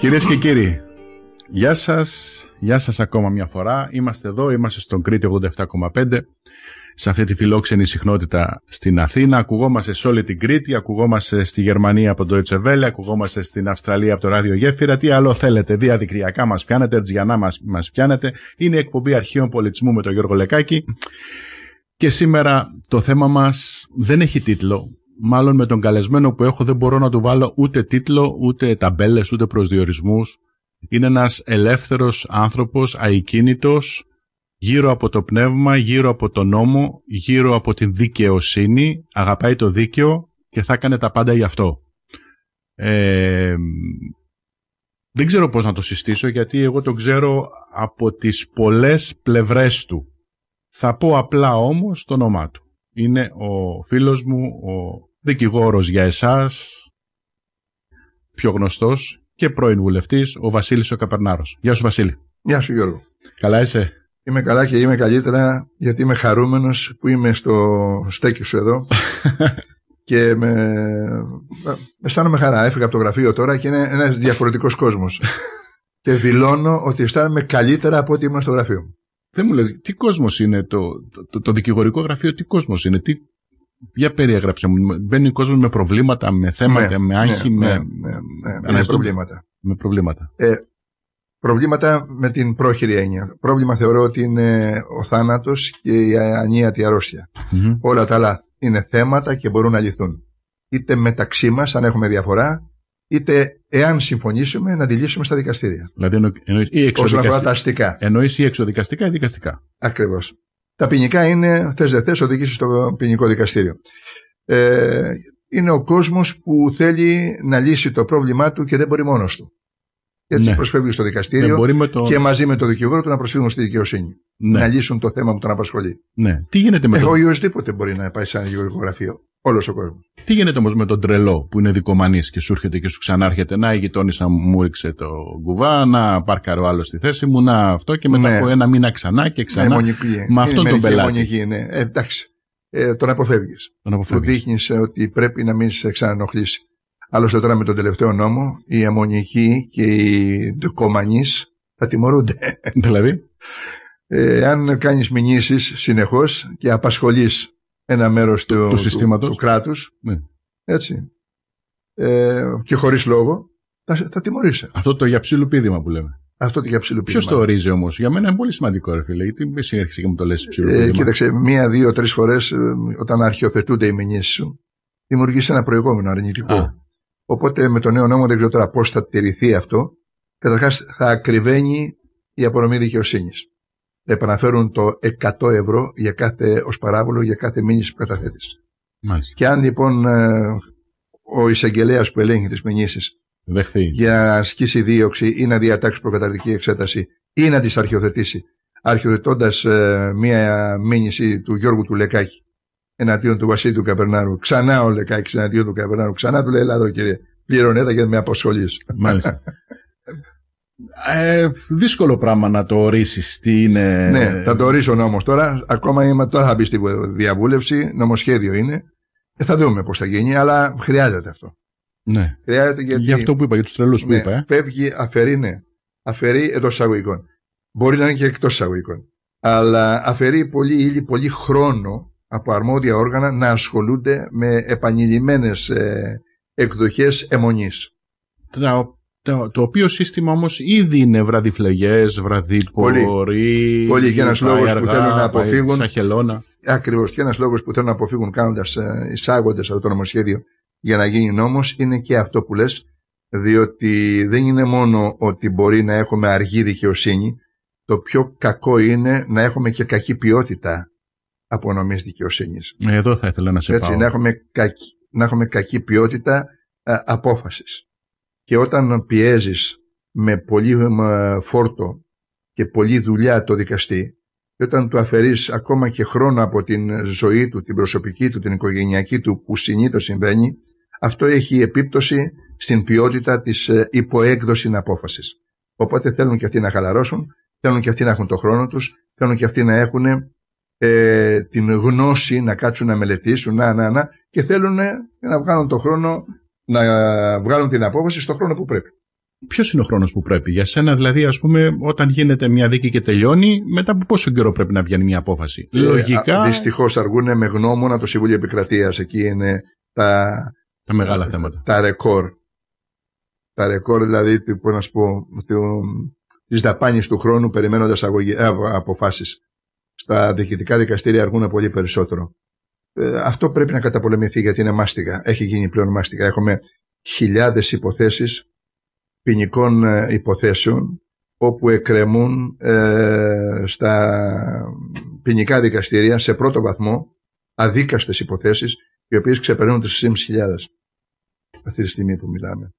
Κυρίες και κύριοι, γεια σας, γεια σας ακόμα μια φορά. Είμαστε εδώ, είμαστε στον Κρήτη 87,5, σε αυτή τη φιλόξενη συχνότητα στην Αθήνα. Ακουγόμαστε σε όλη την Κρήτη, ακουγόμαστε στη Γερμανία από το Deutsche ακουγόμαστε στην Αυστραλία από το Ράδιο Γέφυρα. Τι άλλο θέλετε, διαδικτυακά μας πιάνετε, τζιανά μας, μας πιάνετε. Είναι η εκπομπή αρχείων πολιτισμού με τον Γιώργο Λεκάκη. Και σήμερα το θέμα μας δεν έχει τίτλο, μάλλον με τον καλεσμένο που έχω δεν μπορώ να του βάλω ούτε τίτλο, ούτε ταμπέλες, ούτε προσδιορισμούς. Είναι ένας ελεύθερος άνθρωπος, αικίνητος, γύρω από το πνεύμα, γύρω από τον νόμο, γύρω από την δικαιοσύνη, αγαπάει το δίκαιο και θα κάνει τα πάντα γι' αυτό. Ε, δεν ξέρω πώς να το συστήσω γιατί εγώ το ξέρω από τις πολλές πλευρές του. Θα πω απλά όμως το όνομά του. Είναι ο φίλος μου, ο δικηγόρος για εσάς, πιο γνωστός και πρώην βουλευτής, ο Βασίλης ο Καπερνάρος. Γεια σου Βασίλη. Γεια σου Γιώργο. Καλά είσαι. Είμαι καλά και είμαι καλύτερα γιατί είμαι χαρούμενος που είμαι στο στέκι σου εδώ και με... αισθάνομαι χαρά. Έφυγα από το γραφείο τώρα και είναι ένας διαφορετικός κόσμος. και δηλώνω ότι αισθάνομαι καλύτερα από ό,τι ήμουν στο γραφείο. Δεν μου λες, τι κόσμος είναι το, το, το δικηγορικό γραφείο, τι κόσμος είναι, τι για περιέγραψε μου. Μπαίνει ο κόσμος με προβλήματα, με θέματα, ναι, με ναι, άγχη, με. με, ναι, προβλήματα. Με προβλήματα. Ε, προβλήματα με την πρόχειρη έννοια. Πρόβλημα θεωρώ ότι είναι ο θάνατος και η ανίατη αρρώστια. Όλα τα άλλα είναι θέματα και μπορούν να λυθούν. Είτε μεταξύ μας, αν έχουμε διαφορά, είτε εάν συμφωνήσουμε να τη λύσουμε στα δικαστήρια. Δηλαδή, εννοείς ή εξοδικαστικά. Εννοείς ή εξοδικαστικά ή δικαστικά. Ακριβώς. Τα ποινικά είναι, θες δεν θες, οδηγήσεις στο ποινικό δικαστήριο. Ε, είναι ο κόσμος που θέλει να λύσει το πρόβλημά του και δεν μπορεί μόνος του. Έτσι ναι. προσφεύγει στο δικαστήριο ναι, και μαζί με τον δικηγόρο του να προσφύγουν στη δικαιοσύνη. Ναι. Να λύσουν το θέμα που τον απασχολεί. Ναι. Τι γίνεται με ε, μπορεί να πάει σε ένα Όλος ο κόσμος. Τι γίνεται όμως με τον τρελό που είναι δικομανής και σου έρχεται και σου ξανάρχεται. Να η γειτόνισσα μου ρίξε το κουβά, να πάρκαρό άλλος στη θέση μου, να αυτό και μετά ναι. από ένα μήνα ξανά και ξανά. Ναι, με αυτόν τον πελάτη. Μονική, ναι. Ε, εντάξει. Ε, τον αποφεύγεις. Τον, αποφεύγεις. Του δείχνεις ότι πρέπει να μην σε ξανανοχλήσει. Άλλωστε τώρα με τον τελευταίο νόμο, οι αμμονικοί και οι δικομανείς θα τιμωρούνται. δηλαδή. Ε, αν κάνεις μηνύσεις συνεχώς και απασχολείς ένα μέρος του, του, του, του κράτους. Ναι. Έτσι. Ε, και χωρίς λόγο, θα, θα τιμωρήσει. Αυτό το για πείδημα που λέμε. Αυτό το για πείδημα. Ποιος το ορίζει όμως, Για μένα είναι πολύ σημαντικό, ρε φίλε. Γιατί με συνέχισε και μου το λες πείδημα. Ε, κοίταξε, μία, δύο, τρεις φορές ε, όταν αρχιοθετούνται οι μηνύσεις σου, δημιουργείς ένα προηγούμενο αρνητικό. Οπότε με το νέο νόμο δεν ξέρω τώρα πώς θα τηρηθεί αυτό. Καταρχάς θα ακριβένει η απονομή δικαιοσύνης επαναφέρουν το 100 ευρώ για κάθε, ως παράβολο για κάθε μήνυση που καταθέτεις. Μάλιστα. Και αν λοιπόν ε, ο εισαγγελέας που ελέγχει τις μηνύσεις για να ασκήσει δίωξη ή να διατάξει προκαταρτική εξέταση ή να τις αρχιοθετήσει αρχιοθετώντας ε, μία μήνυση του Γιώργου του Λεκάκη εναντίον του Βασίλη του Καπερνάρου ξανά ο Λεκάκης εναντίον του Καπερνάρου ξανά του λέει Ελλάδο κύριε πληρώνε τα με αποσχολείς. Μάλιστα. Ε, δύσκολο πράγμα να το ορίσεις τι είναι. Ναι, θα το ορίσω όμω τώρα. Ακόμα είμαι, τώρα θα μπει στη διαβούλευση. Νομοσχέδιο είναι. Ε, θα δούμε πώς θα γίνει, αλλά χρειάζεται αυτό. Ναι. Χρειάζεται γιατί. Για αυτό που είπα, για τους τρελούς ναι, που είπα. Ε. Φεύγει, αφαιρεί, ναι. Αφαιρεί εντός εισαγωγικών. Μπορεί να είναι και εκτός εισαγωγικών. Αλλά αφαιρεί πολύ ύλη, πολύ χρόνο από αρμόδια όργανα να ασχολούνται με επανειλημμένες ε, εκδοχές αιμονής το, οποίο σύστημα όμως ήδη είναι βραδιφλεγές, βραδύποροι, πολύ, πολύ. και ένας λόγος αργά, που θέλουν να αποφύγουν. Σαχελώνα. Ακριβώς και ένας λόγος που θέλουν να αποφύγουν κάνοντας ε, εισάγοντας αυτό το νομοσχέδιο για να γίνει νόμος είναι και αυτό που λες διότι δεν είναι μόνο ότι μπορεί να έχουμε αργή δικαιοσύνη το πιο κακό είναι να έχουμε και κακή ποιότητα απονομής δικαιοσύνης. Ε, εδώ θα ήθελα να σε Έτσι, πάω. Να έχουμε, να έχουμε κακή ποιότητα απόφαση. Ε, απόφασης και όταν πιέζεις με πολύ ε, φόρτο και πολλή δουλειά το δικαστή και όταν του αφαιρείς ακόμα και χρόνο από την ζωή του, την προσωπική του, την οικογενειακή του που συνήθως συμβαίνει, αυτό έχει επίπτωση στην ποιότητα της ε, υποέκδοσης απόφασης. Οπότε θέλουν και αυτοί να χαλαρώσουν, θέλουν και αυτοί να έχουν το χρόνο τους, θέλουν και αυτοί να έχουν ε, την γνώση να κάτσουν να μελετήσουν, να, να, να, και θέλουν να βγάλουν το χρόνο να βγάλουν την απόφαση στον χρόνο που πρέπει. Ποιος είναι ο χρόνος που πρέπει για σένα, δηλαδή, ας πούμε, όταν γίνεται μια δίκη και τελειώνει, μετά από πόσο καιρό πρέπει να βγαίνει μια απόφαση. Ε, Λογικά. Δυστυχώ αργούν με γνώμονα το Συμβούλιο Επικρατείας. Εκεί είναι τα, τα μεγάλα θέματα. Τα, ρεκόρ. Τα ρεκόρ, δηλαδή, τι να του χρόνου περιμένοντας ε, αποφάσεις. Στα διοικητικά δικαστήρια αργούν πολύ περισσότερο. Ε, αυτό πρέπει να καταπολεμηθεί γιατί είναι μάστιγα. Έχει γίνει πλέον μάστιγα. Έχουμε χιλιάδες υποθέσεις ποινικών ε, υποθέσεων όπου εκκρεμούν ε, στα ποινικά δικαστηρία σε πρώτο βαθμό αδίκαστες υποθέσεις οι οποίες ξεπερνούν τις 6.500. αυτή τη στιγμή που μιλάμε.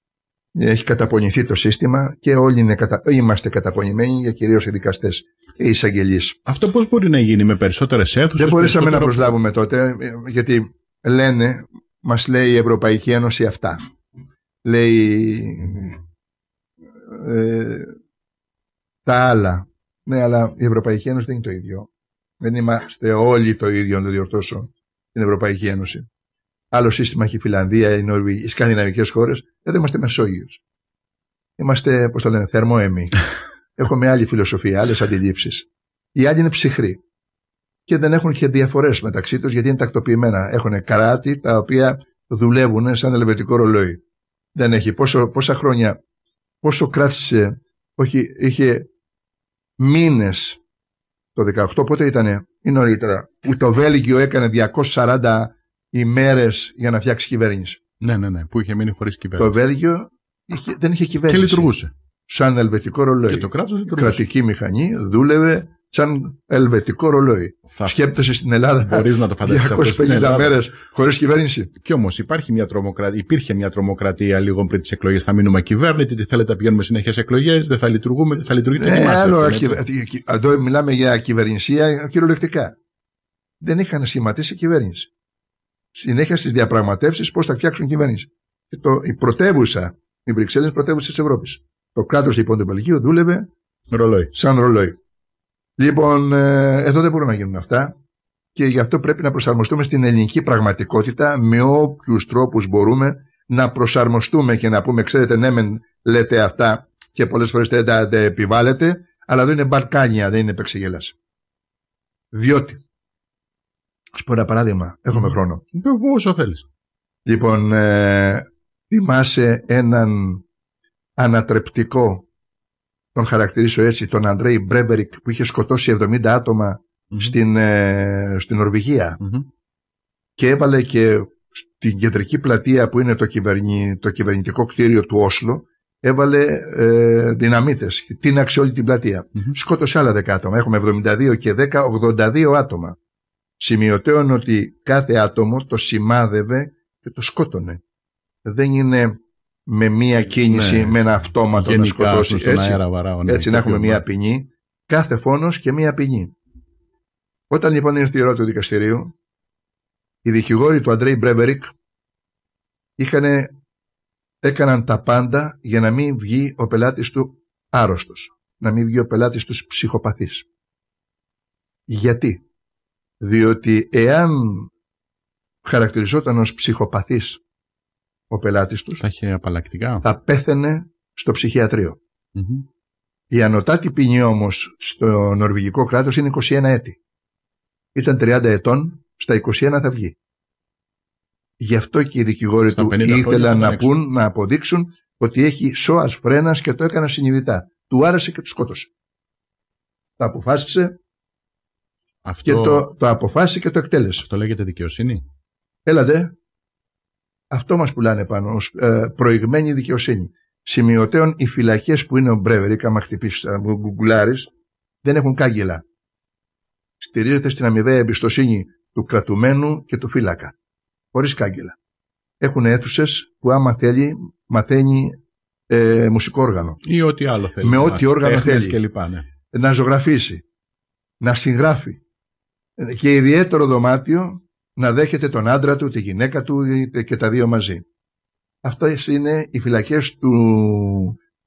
Έχει καταπονηθεί το σύστημα και όλοι είναι κατα... είμαστε καταπονημένοι για κυρίως οι δικαστές εισαγγελεί. Αυτό πώς μπορεί να γίνει με περισσότερες αίθουσες. Δεν μπορούσαμε να προσλάβουμε τότε, ε, γιατί λένε, μας λέει η Ευρωπαϊκή Ένωση αυτά. Λέει ε, τα άλλα. Ναι, αλλά η Ευρωπαϊκή Ένωση δεν είναι το ίδιο. Δεν είμαστε όλοι το ίδιο να το διορθώσω την Ευρωπαϊκή Ένωση. Άλλο σύστημα έχει η Φιλανδία, η οι σκανδιναβικές χώρες. Δεν είμαστε Μεσόγειος. Είμαστε, πώς το λένε, θερμό Έχουμε άλλη φιλοσοφία, άλλες αντιλήψεις. Οι άλλοι είναι ψυχροί και δεν έχουν και διαφορές μεταξύ τους γιατί είναι τακτοποιημένα. Έχουν κράτη τα οποία δουλεύουν σαν ελβετικό ρολόι. Δεν έχει. Πόσο, πόσα χρόνια, πόσο κράτησε, όχι, είχε μήνες το 18, πότε ήταν ή νωρίτερα, που το Βέλγιο έκανε 240 ημέρες για να φτιάξει κυβέρνηση. Ναι, ναι, ναι, που είχε μείνει χωρίς κυβέρνηση. Το Βέλγιο είχε, δεν είχε κυβέρνηση. Και λειτουργούσε σαν ελβετικό ρολόι. Και το κράτος δεν Κρατική μηχανή δούλευε σαν ελβετικό ρολόι. Θα... Σκέπτεσαι στην Ελλάδα Μπορείς να το 250 μέρες χωρίς κυβέρνηση. Κι όμως υπήρχε μια τρομοκρατία λίγο πριν τις εκλογές. Θα μείνουμε κυβέρνητοι, τι θέλετε, πηγαίνουμε συνέχεια εκλογές, δεν θα λειτουργούμε, δεν θα λειτουργεί το ναι, άλλο, Εδώ μιλάμε για κυβερνησία κυριολεκτικά. Δεν είχαν σχηματίσει κυβέρνηση. Συνέχεια στις διαπραγματεύσεις πώς θα φτιάξουν κυβέρνηση. Το, η πρωτεύουσα, η Βρυξέλλε πρωτεύουσα της Ευρώπης. Το κράτος λοιπόν του Βελγίου δούλευε ρολόι. σαν ρολόι. Λοιπόν, ε, εδώ δεν μπορούν να γίνουν αυτά και γι' αυτό πρέπει να προσαρμοστούμε στην ελληνική πραγματικότητα με όποιους τρόπους μπορούμε να προσαρμοστούμε και να πούμε, ξέρετε, ναι, μεν λέτε αυτά και πολλές φορές δεν τα επιβάλλετε, αλλά εδώ είναι μπαρκάνια, δεν είναι επεξεγελά. Διότι, σου πω ένα παράδειγμα, έχουμε χρόνο. Όσο θέλεις. Λοιπόν, ε, θυμάσαι έναν ανατρεπτικό, τον χαρακτηρίσω έτσι, τον Αντρέι Μπρέμπερικ που είχε σκοτώσει 70 ατομα στην, ε, ορβηγια και έβαλε και στην κεντρική πλατεία που είναι το, κυβερνη, το κυβερνητικό κτίριο του Όσλο έβαλε ε, δυναμίτες, τίναξε όλη την πλατεία. Mm-hmm. Σκότωσε άλλα 10 άτομα. Έχουμε 72 και 10, 82 άτομα. Σημειωτέων ότι κάθε άτομο το σημάδευε και το σκότωνε. Δεν είναι με μία ε, κίνηση, ναι. με ένα αυτόματο να σκοτώσει. Έτσι, ναι, έτσι να έχουμε μία ποινή. Κάθε φόνος και μία ποινή. Όταν λοιπόν ήρθε η ώρα του δικαστηρίου, οι δικηγόροι του Αντρέι Μπρέβερικ είχαν, έκαναν τα πάντα για να μην βγει ο πελάτης του άρρωστος, να μην βγει ο πελάτης τους ψυχοπαθής. Γιατί? Διότι εάν χαρακτηριζόταν ως ψυχοπαθής ο πελάτης τους. Θα πέθαινε στο ψυχιατριο Η ανωτάτη ποινή όμως στο νορβηγικό κράτος είναι 21 έτη. Ήταν 30 ετών, στα 21 θα βγει. Γι' αυτό και οι δικηγόροι του ήθελαν να πούν, να αποδείξουν ότι έχει σώας φρένας και το έκανα συνειδητά. Του άρασε και του σκότωσε. Το αποφάσισε αυτό... και το, το αποφάσισε και το εκτέλεσε. Αυτό λέγεται δικαιοσύνη. Έλατε. Αυτό μας πουλάνε πάνω ως ε, προηγμένη δικαιοσύνη. Σημειωτέων οι φυλακές που είναι ο Μπρέβερικ, άμα χτυπήσεις, ε, δεν έχουν κάγκελα. Στηρίζεται στην αμοιβαία εμπιστοσύνη του κρατουμένου και του φύλακα. Χωρίς κάγκελα. Έχουν αίθουσες που άμα θέλει μαθαίνει ε, μουσικό όργανο. Ή ό,τι άλλο θέλει. Με ό,τι όργανο θέλει. Και λοιπά, ναι. Να ζωγραφίσει. Να συγγράφει. Και ιδιαίτερο δωμάτιο να δέχεται τον άντρα του, τη γυναίκα του ε, και τα δύο μαζί. Αυτές είναι οι φυλακές του,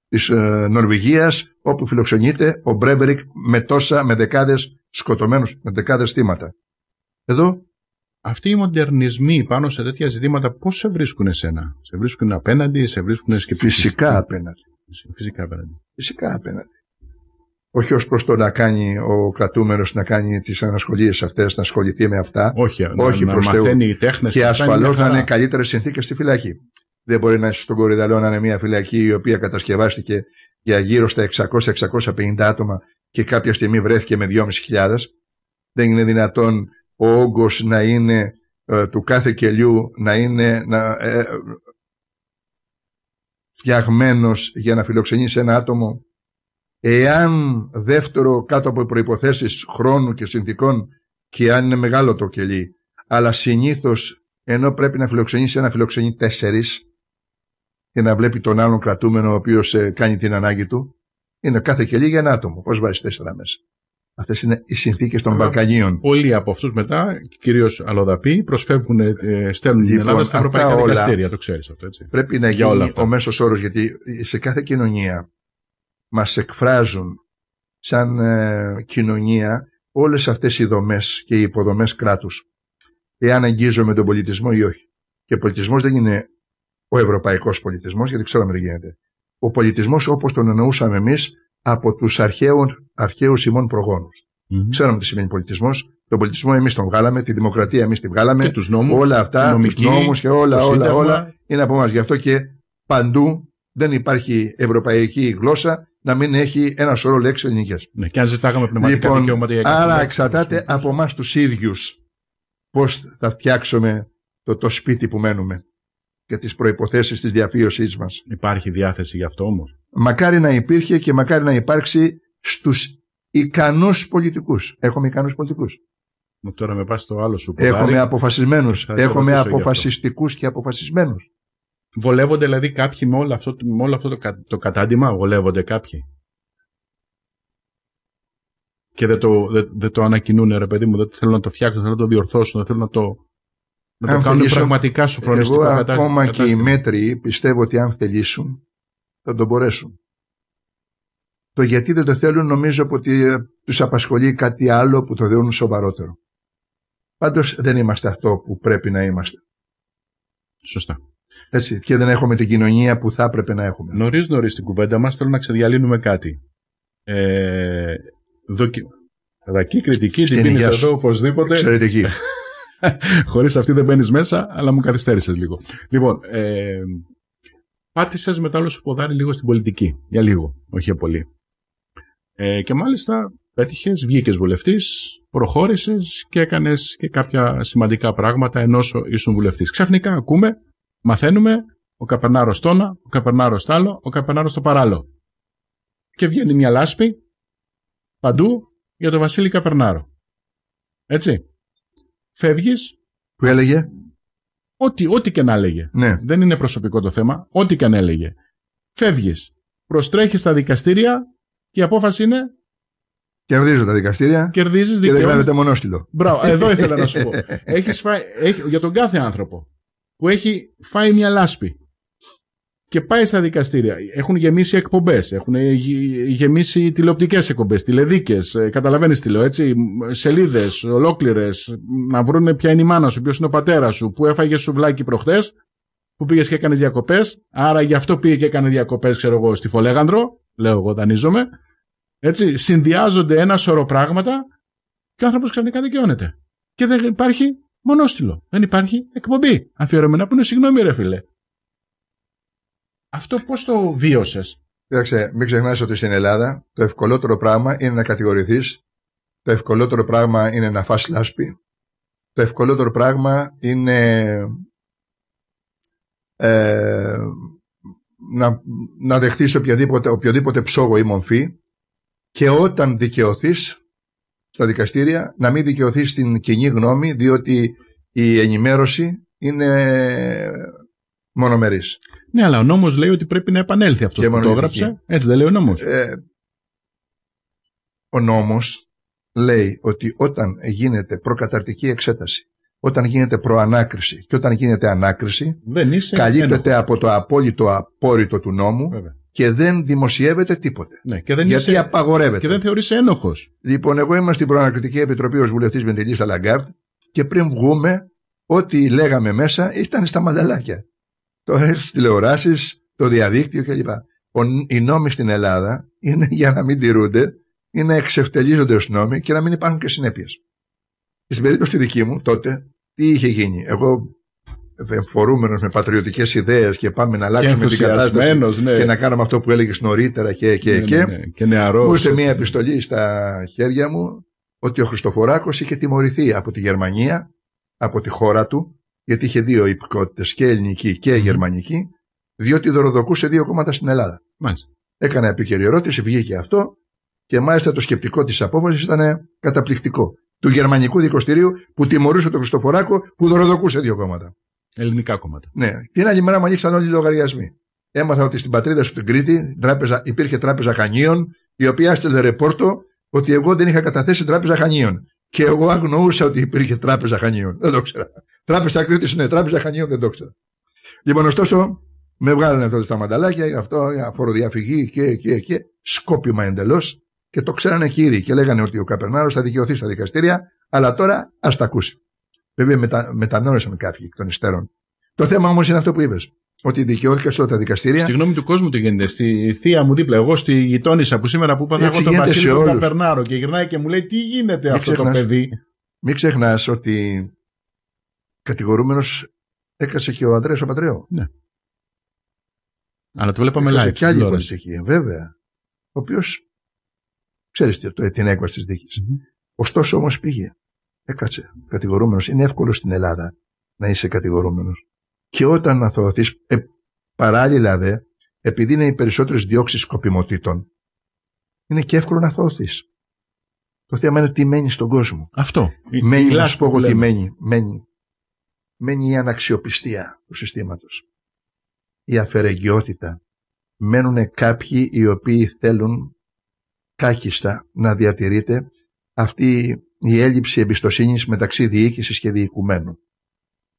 της ε, Νορβηγίας όπου φιλοξενείται ο Μπρέβερικ με τόσα, με δεκάδες σκοτωμένους, με δεκάδες θύματα. Εδώ αυτοί οι μοντερνισμοί πάνω σε τέτοια ζητήματα πώς σε βρίσκουν εσένα. Σε βρίσκουν απέναντι, σε βρίσκουν σκεπτικά. Φυσικά απέναντι. Φυσικά απέναντι. Φυσικά απέναντι όχι ως προς το να κάνει ο κρατούμενος να κάνει τις ανασχολίες αυτές, να ασχοληθεί με αυτά. Όχι, όχι να, θεού. και ασφαλώς να είναι καλύτερες συνθήκες στη φυλακή. Δεν μπορεί να είσαι στον Κορυδαλό να είναι μια φυλακή η οποία κατασκευάστηκε για γύρω στα 600-650 άτομα και κάποια στιγμή βρέθηκε με 2.500. Δεν είναι δυνατόν ο όγκος να είναι ε, του κάθε κελιού να είναι να, ε, ε για να φιλοξενήσει ένα άτομο Εάν δεύτερο κάτω από προϋποθέσεις χρόνου και συνθήκων και αν είναι μεγάλο το κελί, αλλά συνήθως ενώ πρέπει να φιλοξενήσει ένα φιλοξενή τέσσερις και να βλέπει τον άλλον κρατούμενο ο οποίος ε, κάνει την ανάγκη του, είναι κάθε κελί για ένα άτομο. Πώς βάζεις τέσσερα μέσα. Αυτές είναι οι συνθήκες των Βαλκανίων. Πολλοί από αυτούς μετά, κυρίως αλλοδαποί, προσφεύγουν, ε, ε, στέλνουν λοιπόν, την Ελλάδα στα ευρωπαϊκά δικαστήρια. Το ξέρεις αυτό, έτσι. Πρέπει να για γίνει ο μέσος όρος, γιατί σε κάθε κοινωνία μας εκφράζουν σαν ε, κοινωνία όλες αυτές οι δομές και οι υποδομές κράτους. Εάν αγγίζομαι τον πολιτισμό ή όχι. Και πολιτισμός δεν είναι ο ευρωπαϊκός πολιτισμός, γιατί ξέραμε τι γίνεται. Ο πολιτισμός όπως τον εννοούσαμε εμείς από τους αρχαίους, αρχαίους ημών Ξέραμε τι σημαίνει πολιτισμός. Τον πολιτισμό εμείς τον βγάλαμε, τη δημοκρατία εμείς την βγάλαμε. Και τους νόμους, όλα αυτά, τους νόμους και όλα, όλα, όλα είναι από εμάς. Γι' αυτό και παντού δεν υπάρχει ευρωπαϊκή γλώσσα να μην έχει ένα σωρό λέξεις ελληνικές. Ναι, και αν ζητάγαμε πνευματικά λοιπόν, δικαιώματα για Άρα εξαρτάται από εμάς τους ίδιους πώς θα φτιάξουμε το, το σπίτι που μένουμε και τις προϋποθέσεις της διαβίωσής μας. Υπάρχει διάθεση γι' αυτό όμως. Μακάρι να υπήρχε και μακάρι να υπάρξει στους ικανούς πολιτικούς. Έχουμε ικανούς πολιτικούς. τώρα με πας στο άλλο σου Έχουμε αποφασισμένους. Έχουμε αποφασιστικούς και αποφασισμένους. Βολεύονται δηλαδή κάποιοι με όλο αυτό, με όλο αυτό το, κα, το κατάντημα, βολεύονται κάποιοι. Και δεν το, δεν, το ανακοινούν, ρε παιδί μου, δεν θέλουν να το φτιάξουν, θέλουν να το διορθώσουν, δεν θέλουν να το, να το κάνουν πραγματικά σου φρονιστικό Εγώ ακόμα και οι μέτροι πιστεύω ότι αν θελήσουν θα το μπορέσουν. Το γιατί δεν το θέλουν νομίζω ότι ε, τους απασχολεί κάτι άλλο που το δίνουν σοβαρότερο. Πάντως δεν είμαστε αυτό που πρέπει να είμαστε. Σωστά. Έτσι, και δεν έχουμε την κοινωνία που θα έπρεπε να έχουμε. Νωρίς νωρίς την κουβέντα μας θέλω να ξεδιαλύνουμε κάτι. Ε, δοκι... Ρακή κριτική, την πίνεις εδώ οπωσδήποτε. Εξαιρετική. Χωρίς αυτή δεν μπαίνεις μέσα, αλλά μου καθυστέρησες λίγο. Λοιπόν, ε, πάτησες μετά όλο σου ποδάρι λίγο στην πολιτική. Για λίγο, όχι για πολύ. Ε, και μάλιστα πέτυχες, βγήκες βουλευτής, προχώρησες και έκανες και κάποια σημαντικά πράγματα ενώ ήσουν βουλευτής. Ξαφνικά ακούμε Μαθαίνουμε ο καπερνάρος τόνα, ο καπερνάρος τάλο, ο καπερνάρος το παράλο. Και βγαίνει μια λάσπη παντού για τον Βασίλη Καπερνάρο. Έτσι. Φεύγεις. Που έλεγε. Ό,τι, ό,τι και να έλεγε. Ναι. Δεν είναι προσωπικό το θέμα. Ό,τι και να έλεγε. Φεύγεις. Προστρέχεις στα δικαστήρια και η απόφαση είναι. Κερδίζω τα δικαστήρια. Κερδίζεις δικαστήρια. Και δεν γράφεται μονόστιλο. Μπράβο, εδώ ήθελα να σου πω. Έχεις φάει, έχει, για τον κάθε άνθρωπο που έχει φάει μια λάσπη και πάει στα δικαστήρια. Έχουν γεμίσει εκπομπές, έχουν γεμίσει τηλεοπτικές εκπομπές, τηλεδίκες. Καταλαβαίνεις τι λέω, έτσι. Σελίδες ολόκληρες, να βρουν ποια είναι η μάνα σου, ποιος είναι ο πατέρας σου, που έφαγε σουβλάκι προχτές, που πήγες και έκανες διακοπές. Άρα γι' αυτό πήγε και έκανε διακοπές, ξέρω εγώ, στη Φολέγανδρο. Λέω εγώ, δανείζομαι. Έτσι. Συνδυάζονται ένα σωρό πράγματα και ο άνθρωπος ξαφνικά δικαιώνεται. Και δεν υπάρχει Μονόστιλο. Δεν υπάρχει εκπομπή. Αφιερωμένα που είναι συγγνώμη, ρε φίλε. Αυτό πώς το βίωσες. Κοίταξε, μην ξεχνάς ότι στην Ελλάδα το ευκολότερο πράγμα είναι να κατηγορηθείς. Το ευκολότερο πράγμα είναι να φας λάσπη. Το ευκολότερο πράγμα είναι ε, να, να δεχτείς οποιοδήποτε, οποιοδήποτε ψόγο ή μορφή και όταν δικαιωθείς στα δικαστήρια, να μην δικαιωθεί στην κοινή γνώμη, διότι η ενημέρωση είναι μονομερής. Ναι, αλλά ο νόμος λέει ότι πρέπει να επανέλθει αυτός που το έγραψε. Ναι. Έτσι δεν λέει ο νόμος. Ε, ο νόμος λέει ότι όταν γίνεται προκαταρτική εξέταση, όταν γίνεται προανάκριση και όταν γίνεται ανάκριση, καλύπτεται από το απόλυτο απόρριτο του νόμου και δεν δημοσιεύεται τίποτε. Ναι, και δεν Γιατί είσαι... απαγορεύεται. Και δεν θεωρείσαι ένοχος. Λοιπόν, εγώ είμαι στην Προανακριτική Επιτροπή ως βουλευτής με τη λίστα Λαγκάρτ και πριν βγούμε, ό,τι λέγαμε μέσα ήταν στα μανταλάκια. Το έχει τηλεοράσεις, το διαδίκτυο κλπ. Ο, οι νόμοι στην Ελλάδα είναι για να μην τηρούνται, ή να εξευτελίζονται ως νόμοι και να μην υπάρχουν και συνέπειες. Στην περίπτωση τη δική μου τότε, τι είχε γίνει. Εγώ εμφορούμενος με πατριωτικές ιδέες και πάμε να αλλάξουμε την κατάσταση ναι. και να κάνουμε αυτό που έλεγες νωρίτερα και και ναι, και, ναι, ναι. και μου είστε μια ναι. επιστολή στα χέρια μου ότι ο Χριστοφοράκος είχε τιμωρηθεί από τη Γερμανία, από τη χώρα του γιατί είχε δύο υπηκότητες και ελληνική και γερμανική διότι δωροδοκούσε δύο κόμματα στην Ελλάδα. Μάλιστα. Έκανα επίκαιρη ερώτηση, βγήκε αυτό και μάλιστα το σκεπτικό της απόφασης ήταν καταπληκτικό του γερμανικού δικοστηρίου που τιμωρούσε τον Χριστοφοράκο που δωροδοκούσε δύο κόμματα. Ελληνικά κόμματα. Ναι. Την άλλη μέρα μου ανοίξαν όλοι οι λογαριασμοί. Έμαθα ότι στην πατρίδα σου την Κρήτη τράπεζα, υπήρχε τράπεζα Χανίων, η οποία έστελνε ρεπόρτο ότι εγώ δεν είχα καταθέσει τράπεζα Χανίων. Και εγώ αγνοούσα ότι υπήρχε τράπεζα Χανίων. Δεν το ξέρα. Τράπεζα Κρήτη, ναι, τράπεζα Χανίων δεν το ξέρα. Λοιπόν, ωστόσο, με βγάλανε τότε στα μανταλάκια, αυτό φοροδιαφυγή και, και, και, σκόπιμα εντελώς. Και το ξέρανε και ήδη και λέγανε ότι ο Καπερνάρος θα δικαιωθεί στα δικαστήρια, αλλά τώρα ας τα ακούσει. Βέβαια, μετα, μετανόησαν κάποιοι εκ των υστέρων. Το θέμα όμως είναι αυτό που είπες. Ότι δικαιώθηκε στο τα δικαστήρια. Στη γνώμη του κόσμου τι γίνεται. Στη θεία μου δίπλα, εγώ στη γειτόνισσα που σήμερα που είπα θα έχω τον Βασίλη και γυρνάει και μου λέει τι γίνεται μην αυτό ξεχνάς, το παιδί. Μην ξεχνάς ότι κατηγορούμενος έκασε και ο Ανδρέας Πατρέο. Ναι. Αλλά το βλέπαμε live. Και άλλη πολιτική, βέβαια. Ο οποίος ξέρεις την έκβαση της δικη Ωστόσο όμως πήγε. Έκατσε. Ε, κατηγορούμενος. Είναι εύκολο στην Ελλάδα να είσαι κατηγορούμενος. Και όταν αθωωωθεί, ε, παράλληλα δε, επειδή είναι οι περισσότερες διώξεις σκοπιμοτήτων είναι και εύκολο να αθωωωθεί. Το θέμα είναι τι μένει στον κόσμο. Αυτό. Μένει, να πω εγώ τι μένει. Μένει. Μένει η αναξιοπιστία του συστήματος. Η αφαιρεγγιότητα. Μένουν κάποιοι οι οποίοι θέλουν κάκιστα να διατηρείται αυτή η έλλειψη εμπιστοσύνης μεταξύ διοίκησης και διοικουμένου.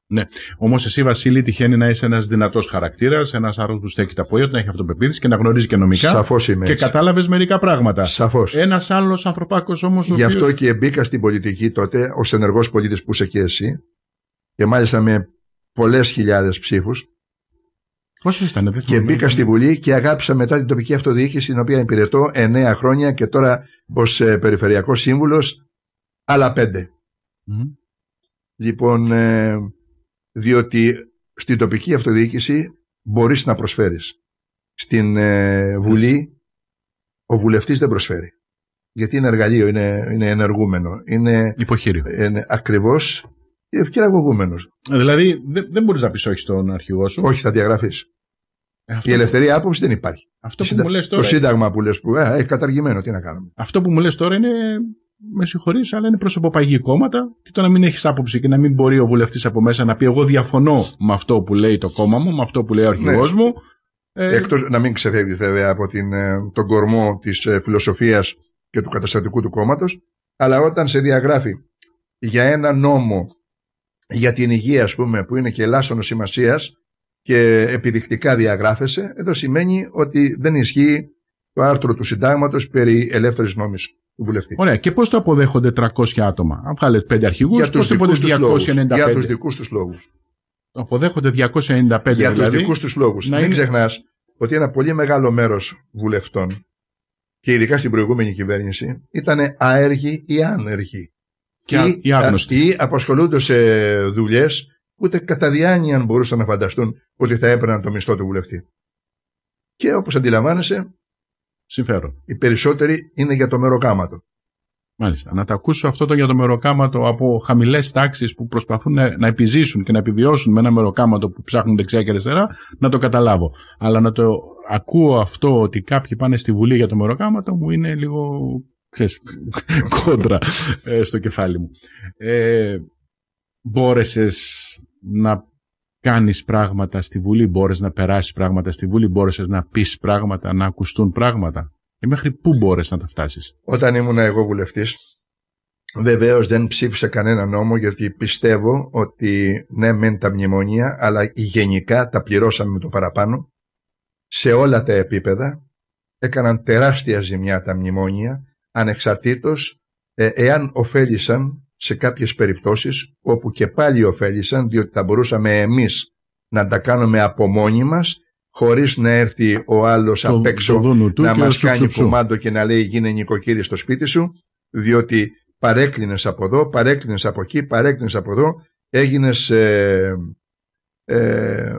Ναι. Όμως, εσύ, Βασίλη, τυχαίνει να είσαι ένας δυνατός χαρακτήρας, ένας άνθρωπο που στέκει τα πόδια να έχει αυτοπεποίθηση και να γνωρίζει και νομικά. Σαφώς είμαι. Και κατάλαβες μερικά πράγματα. Σαφώς. Ένας άλλος ανθρωπάκος όμως. Γι' οποίος... αυτό και μπήκα στην πολιτική τότε, ως ενεργός πολίτης που είσαι και εσύ, και μάλιστα με πολλές χιλιάδες ψήφους. Πόσο ήταν, δεν Και μπήκα στη Βουλή και αγάπησα μετά την τοπική αυτοδιοίκηση, την οποία υπηρετώ 9 χρόνια και τώρα ως ε, Περιφερειακός Σύμβουλος άλλα πέντε. Mm. Λοιπόν, ε, διότι στην τοπική αυτοδιοίκηση μπορείς να προσφέρεις. Στην ε, Βουλή ο βουλευτής δεν προσφέρει. Γιατί είναι εργαλείο, είναι, είναι ενεργούμενο. Είναι, Υποχείριο. Είναι ακριβώς χειραγωγούμενος. Δηλαδή δεν, δεν μπορείς να πεις όχι στον αρχηγό σου. Όχι, θα διαγραφείς. Ε, η ελευθερία άποψη δεν υπάρχει. Αυτό που Συντα... τώρα. Το Σύνταγμα που λες που. Ε, καταργημένο, τι να κάνουμε. Αυτό που μου λες τώρα είναι με συγχωρείς, αλλά είναι προσωποπαγή κόμματα και το να μην έχεις άποψη και να μην μπορεί ο βουλευτής από μέσα να πει: Εγώ διαφωνώ με αυτό που λέει το κόμμα μου, με αυτό που λέει ο αρχηγός ναι. μου. Ε... να μην ξεφεύγει βέβαια από την, ε, τον κορμό της ε, φιλοσοφίας και του καταστατικού του κόμματος, αλλά όταν σε διαγράφει για ένα νόμο για την υγεία, ας πούμε, που είναι και ελάσσονος σημασίας και επιδεικτικά διαγράφεσαι, εδώ σημαίνει ότι δεν ισχύει το άρθρο του συντάγματος περί ελεύθερης νόμης βουλευτή. Ωραία. Και πώς το αποδέχονται 300 άτομα. Αν βγάλες 5 αρχηγού, πώ το αποδέχονται 295. Δηλαδή. Λόγους, για τους δικούς τους λόγους. Αποδέχονται 295 Για δηλαδή, του δικούς τους λόγους. Μην ξεχνάς ότι ένα πολύ μεγάλο μέρος βουλευτών και ειδικά στην προηγούμενη κυβέρνηση ήταν αέργοι ή άνεργοι. Και ή, ή απασχολούνται σε δουλειές ούτε κατά διάνοια μπορούσαν να φανταστούν ότι θα έπαιρναν το μισθό του βουλευτή. Και όπως αντιλαμβάνεσαι, συμφέρον. Οι περισσότεροι είναι για το μεροκάματο. Μάλιστα. Να τα ακούσω αυτό το για το μεροκάματο από χαμηλές τάξεις που προσπαθούν να επιζήσουν και να επιβιώσουν με ένα μεροκάματο που ψάχνουν δεξιά και αριστερά, να το καταλάβω. Αλλά να το ακούω αυτό ότι κάποιοι πάνε στη Βουλή για το μεροκάματο μου είναι λίγο ξέρεις, κόντρα ε, στο κεφάλι μου. Ε, μπόρεσες να κάνεις πράγματα στη Βουλή, μπόρεσες να περάσεις πράγματα στη Βουλή, μπόρεσες να πεις πράγματα, να ακουστούν πράγματα. Και ε, μέχρι πού μπόρεσες να τα φτάσεις. Όταν ήμουν εγώ βουλευτής, Βεβαίως δεν ψήφισα κανένα νόμο γιατί πιστεύω ότι ναι μεν τα μνημονία αλλά γενικά τα πληρώσαμε με το παραπάνω. Σε όλα τα επίπεδα έκαναν τεράστια ζημιά τα μνημόνια ανεξαρτήτως ε, εάν ωφέλησαν σε κάποιες περιπτώσεις όπου και πάλι ωφέλησαν διότι θα μπορούσαμε εμείς να τα κάνουμε από μόνοι μας χωρίς να έρθει ο άλλος το, απ' έξω να μας κάνει κουμάντο και να λέει γίνε νοικοκύρη στο σπίτι σου διότι παρέκλεινες από εδώ, παρέκλεινες από εκεί, παρέκλεινες από εδώ έγινες ε, ε,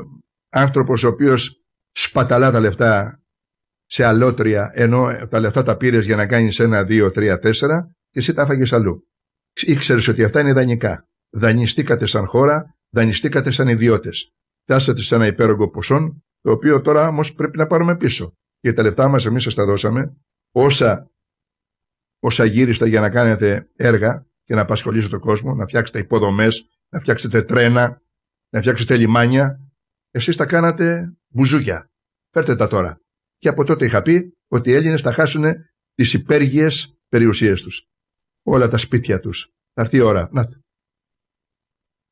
άνθρωπος ο οποίος σπαταλά τα λεφτά σε αλότρια ενώ τα λεφτά τα πήρες για να κάνεις ένα, δύο, τρία, τέσσερα και εσύ τα αλλού ήξερε ότι αυτά είναι δανεικά. Δανειστήκατε σαν χώρα, δανειστήκατε σαν ιδιώτες. Φτάσατε σε ένα υπέρογκο ποσό το οποίο τώρα όμως πρέπει να πάρουμε πίσω. Και τα λεφτά μας εμείς σας τα δώσαμε, όσα, όσα γύριστα για να κάνετε έργα και να απασχολήσετε τον κόσμο, να φτιάξετε υποδομές, να φτιάξετε τρένα, να φτιάξετε λιμάνια. Εσείς τα κάνατε μπουζούκια. Φέρτε τα τώρα. Και από τότε είχα πει ότι οι Έλληνες θα χάσουν τις υπέργειες περιουσίες τους όλα τα σπίτια τους. Θα έρθει η ώρα. Να.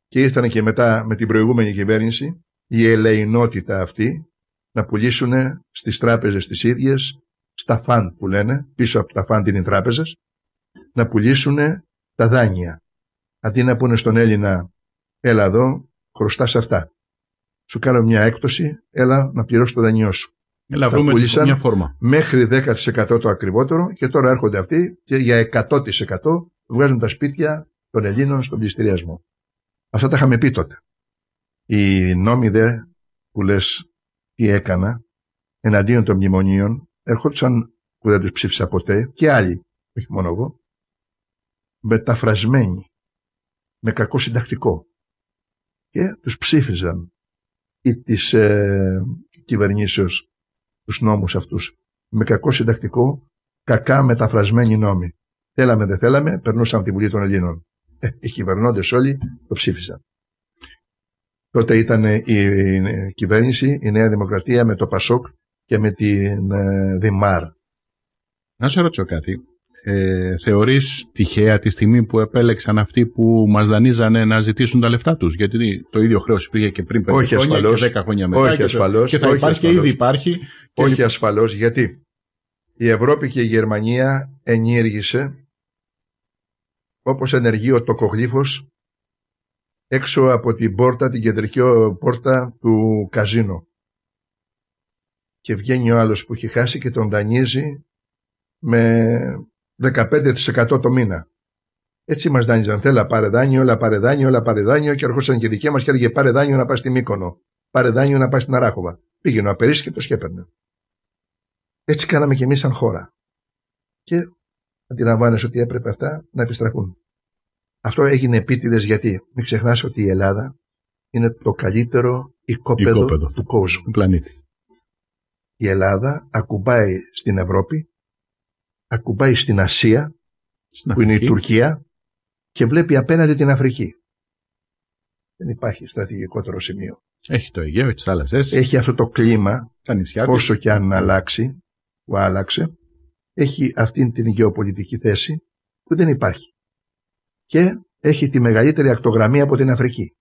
Και ήρθαν και μετά με την προηγούμενη κυβέρνηση η ελεηνότητα αυτή να πουλήσουν στις τράπεζες τις ίδιες, στα φαν που λένε, πίσω από τα φαν την τράπεζες, να πουλήσουν τα δάνεια. Αντί να πούνε στον Έλληνα, έλα εδώ, χρωστάς αυτά. Σου κάνω μια έκπτωση, έλα να πληρώσει το δανειό σου. Έλα, πουλήσαν μια φόρμα. Μέχρι 10% το ακριβότερο και τώρα έρχονται αυτοί και για 100% βγάζουν τα σπίτια των Ελλήνων στον πληστηριασμό. Αυτά τα είχαμε πει τότε. Οι νόμοι δε που λες τι έκανα εναντίον των μνημονίων Έρχονταν που δεν τους ψήφισα ποτέ και άλλοι, όχι μόνο εγώ, μεταφρασμένοι με κακό συντακτικό και τους ψήφιζαν ή της ε, κυβερνήσεως τους νόμους αυτούς. Με κακό συντακτικό, κακά μεταφρασμένοι νόμοι. Θέλαμε δεν θέλαμε, περνούσαν τη Βουλή των Ελλήνων. Ε, οι κυβερνώντες όλοι το ψήφισαν. Τότε ήταν η κυβέρνηση, η Νέα Δημοκρατία με το Πασόκ και με την ε, Δημάρ. Να σε ρωτήσω κάτι ε, θεωρείς τυχαία τη στιγμή που επέλεξαν αυτοί που μας δανείζανε να ζητήσουν τα λεφτά τους γιατί το ίδιο χρέος υπήρχε και πριν 5 χρόνια και 10 χρόνια μετά όχι και, και θα όχι υπάρχει και ήδη υπάρχει όχι ασφαλώς γιατί η Ευρώπη και η Γερμανία ενήργησε όπως ενεργεί ο τοκογλύφος έξω από την πόρτα, την κεντρική πόρτα του καζίνο. Και βγαίνει ο άλλος που έχει χάσει και τον δανείζει με 15% το μήνα. Έτσι μας δάνειζαν. Θέλα, πάρε δάνειο, όλα πάρε δάνειο, όλα πάρε δάνειο και ερχόσαν και δικαίοι μας και έλεγε πάρε δάνειο να πας στη Μύκονο. Πάρε δάνειο να πας στην Αράχοβα. Πήγαινε απερίσκεπτο και έπαιρνε. Έτσι κάναμε κι εμείς σαν χώρα. Και αντιλαμβάνεσαι ότι έπρεπε αυτά να επιστραφούν. Αυτό έγινε επίτηδες γιατί μην ξεχνάς ότι η Ελλάδα είναι το καλύτερο οικόπεδο, οικόπεδο. του κόσμου. Πλανήτη. Η Ελλάδα ακουμπάει στην Ευρώπη ακουμπάει στην Ασία, στην που είναι η Τουρκία, και βλέπει απέναντι την Αφρική. Δεν υπάρχει στρατηγικότερο σημείο. Έχει το Αιγαίο, τις θάλασσες. Έχει αυτό το κλίμα, όσο και αν αλλάξει, που άλλαξε. Έχει αυτή την γεωπολιτική θέση που δεν υπάρχει. Και έχει τη μεγαλύτερη ακτογραμμή από την Αφρική.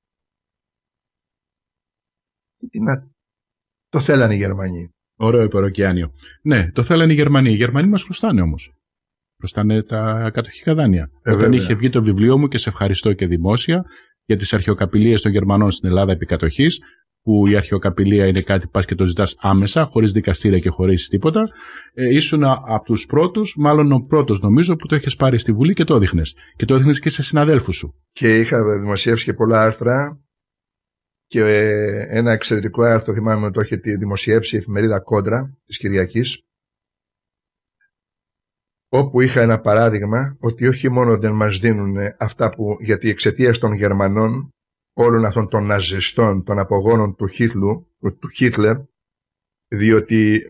Να... Το θέλανε οι Γερμανοί. Ωραίο υπεροκειάνιο. Ναι, το θέλανε οι Γερμανοί. Οι Γερμανοί μας χρωστάνε όμως. Χρωστάνε τα κατοχικά δάνεια. Ε, Όταν είχε βγει το βιβλίο μου και σε ευχαριστώ και δημόσια για τις αρχαιοκαπηλίες των Γερμανών στην Ελλάδα επί που η αρχαιοκαπηλεία είναι κάτι που πας και το ζητάς άμεσα, χωρίς δικαστήρια και χωρίς τίποτα. Ε, ήσουν από τους πρώτους, μάλλον ο πρώτος νομίζω, που το έχει πάρει στη Βουλή και το έδειχνες. Και το έδειχνες και σε συναδέλφους σου. Και είχα δημοσιεύσει και πολλά άρθρα και ε, ένα εξαιρετικό έρθω θυμάμαι το είχε δημοσιεύσει η εφημερίδα Κόντρα της Κυριακής, όπου είχα ένα παράδειγμα ότι όχι μόνο δεν μας δίνουν αυτά που, γιατί εξαιτίας των Γερμανών, όλων αυτών των ναζιστών, των απογόνων του, Χίτλου, του Χίτλερ, διότι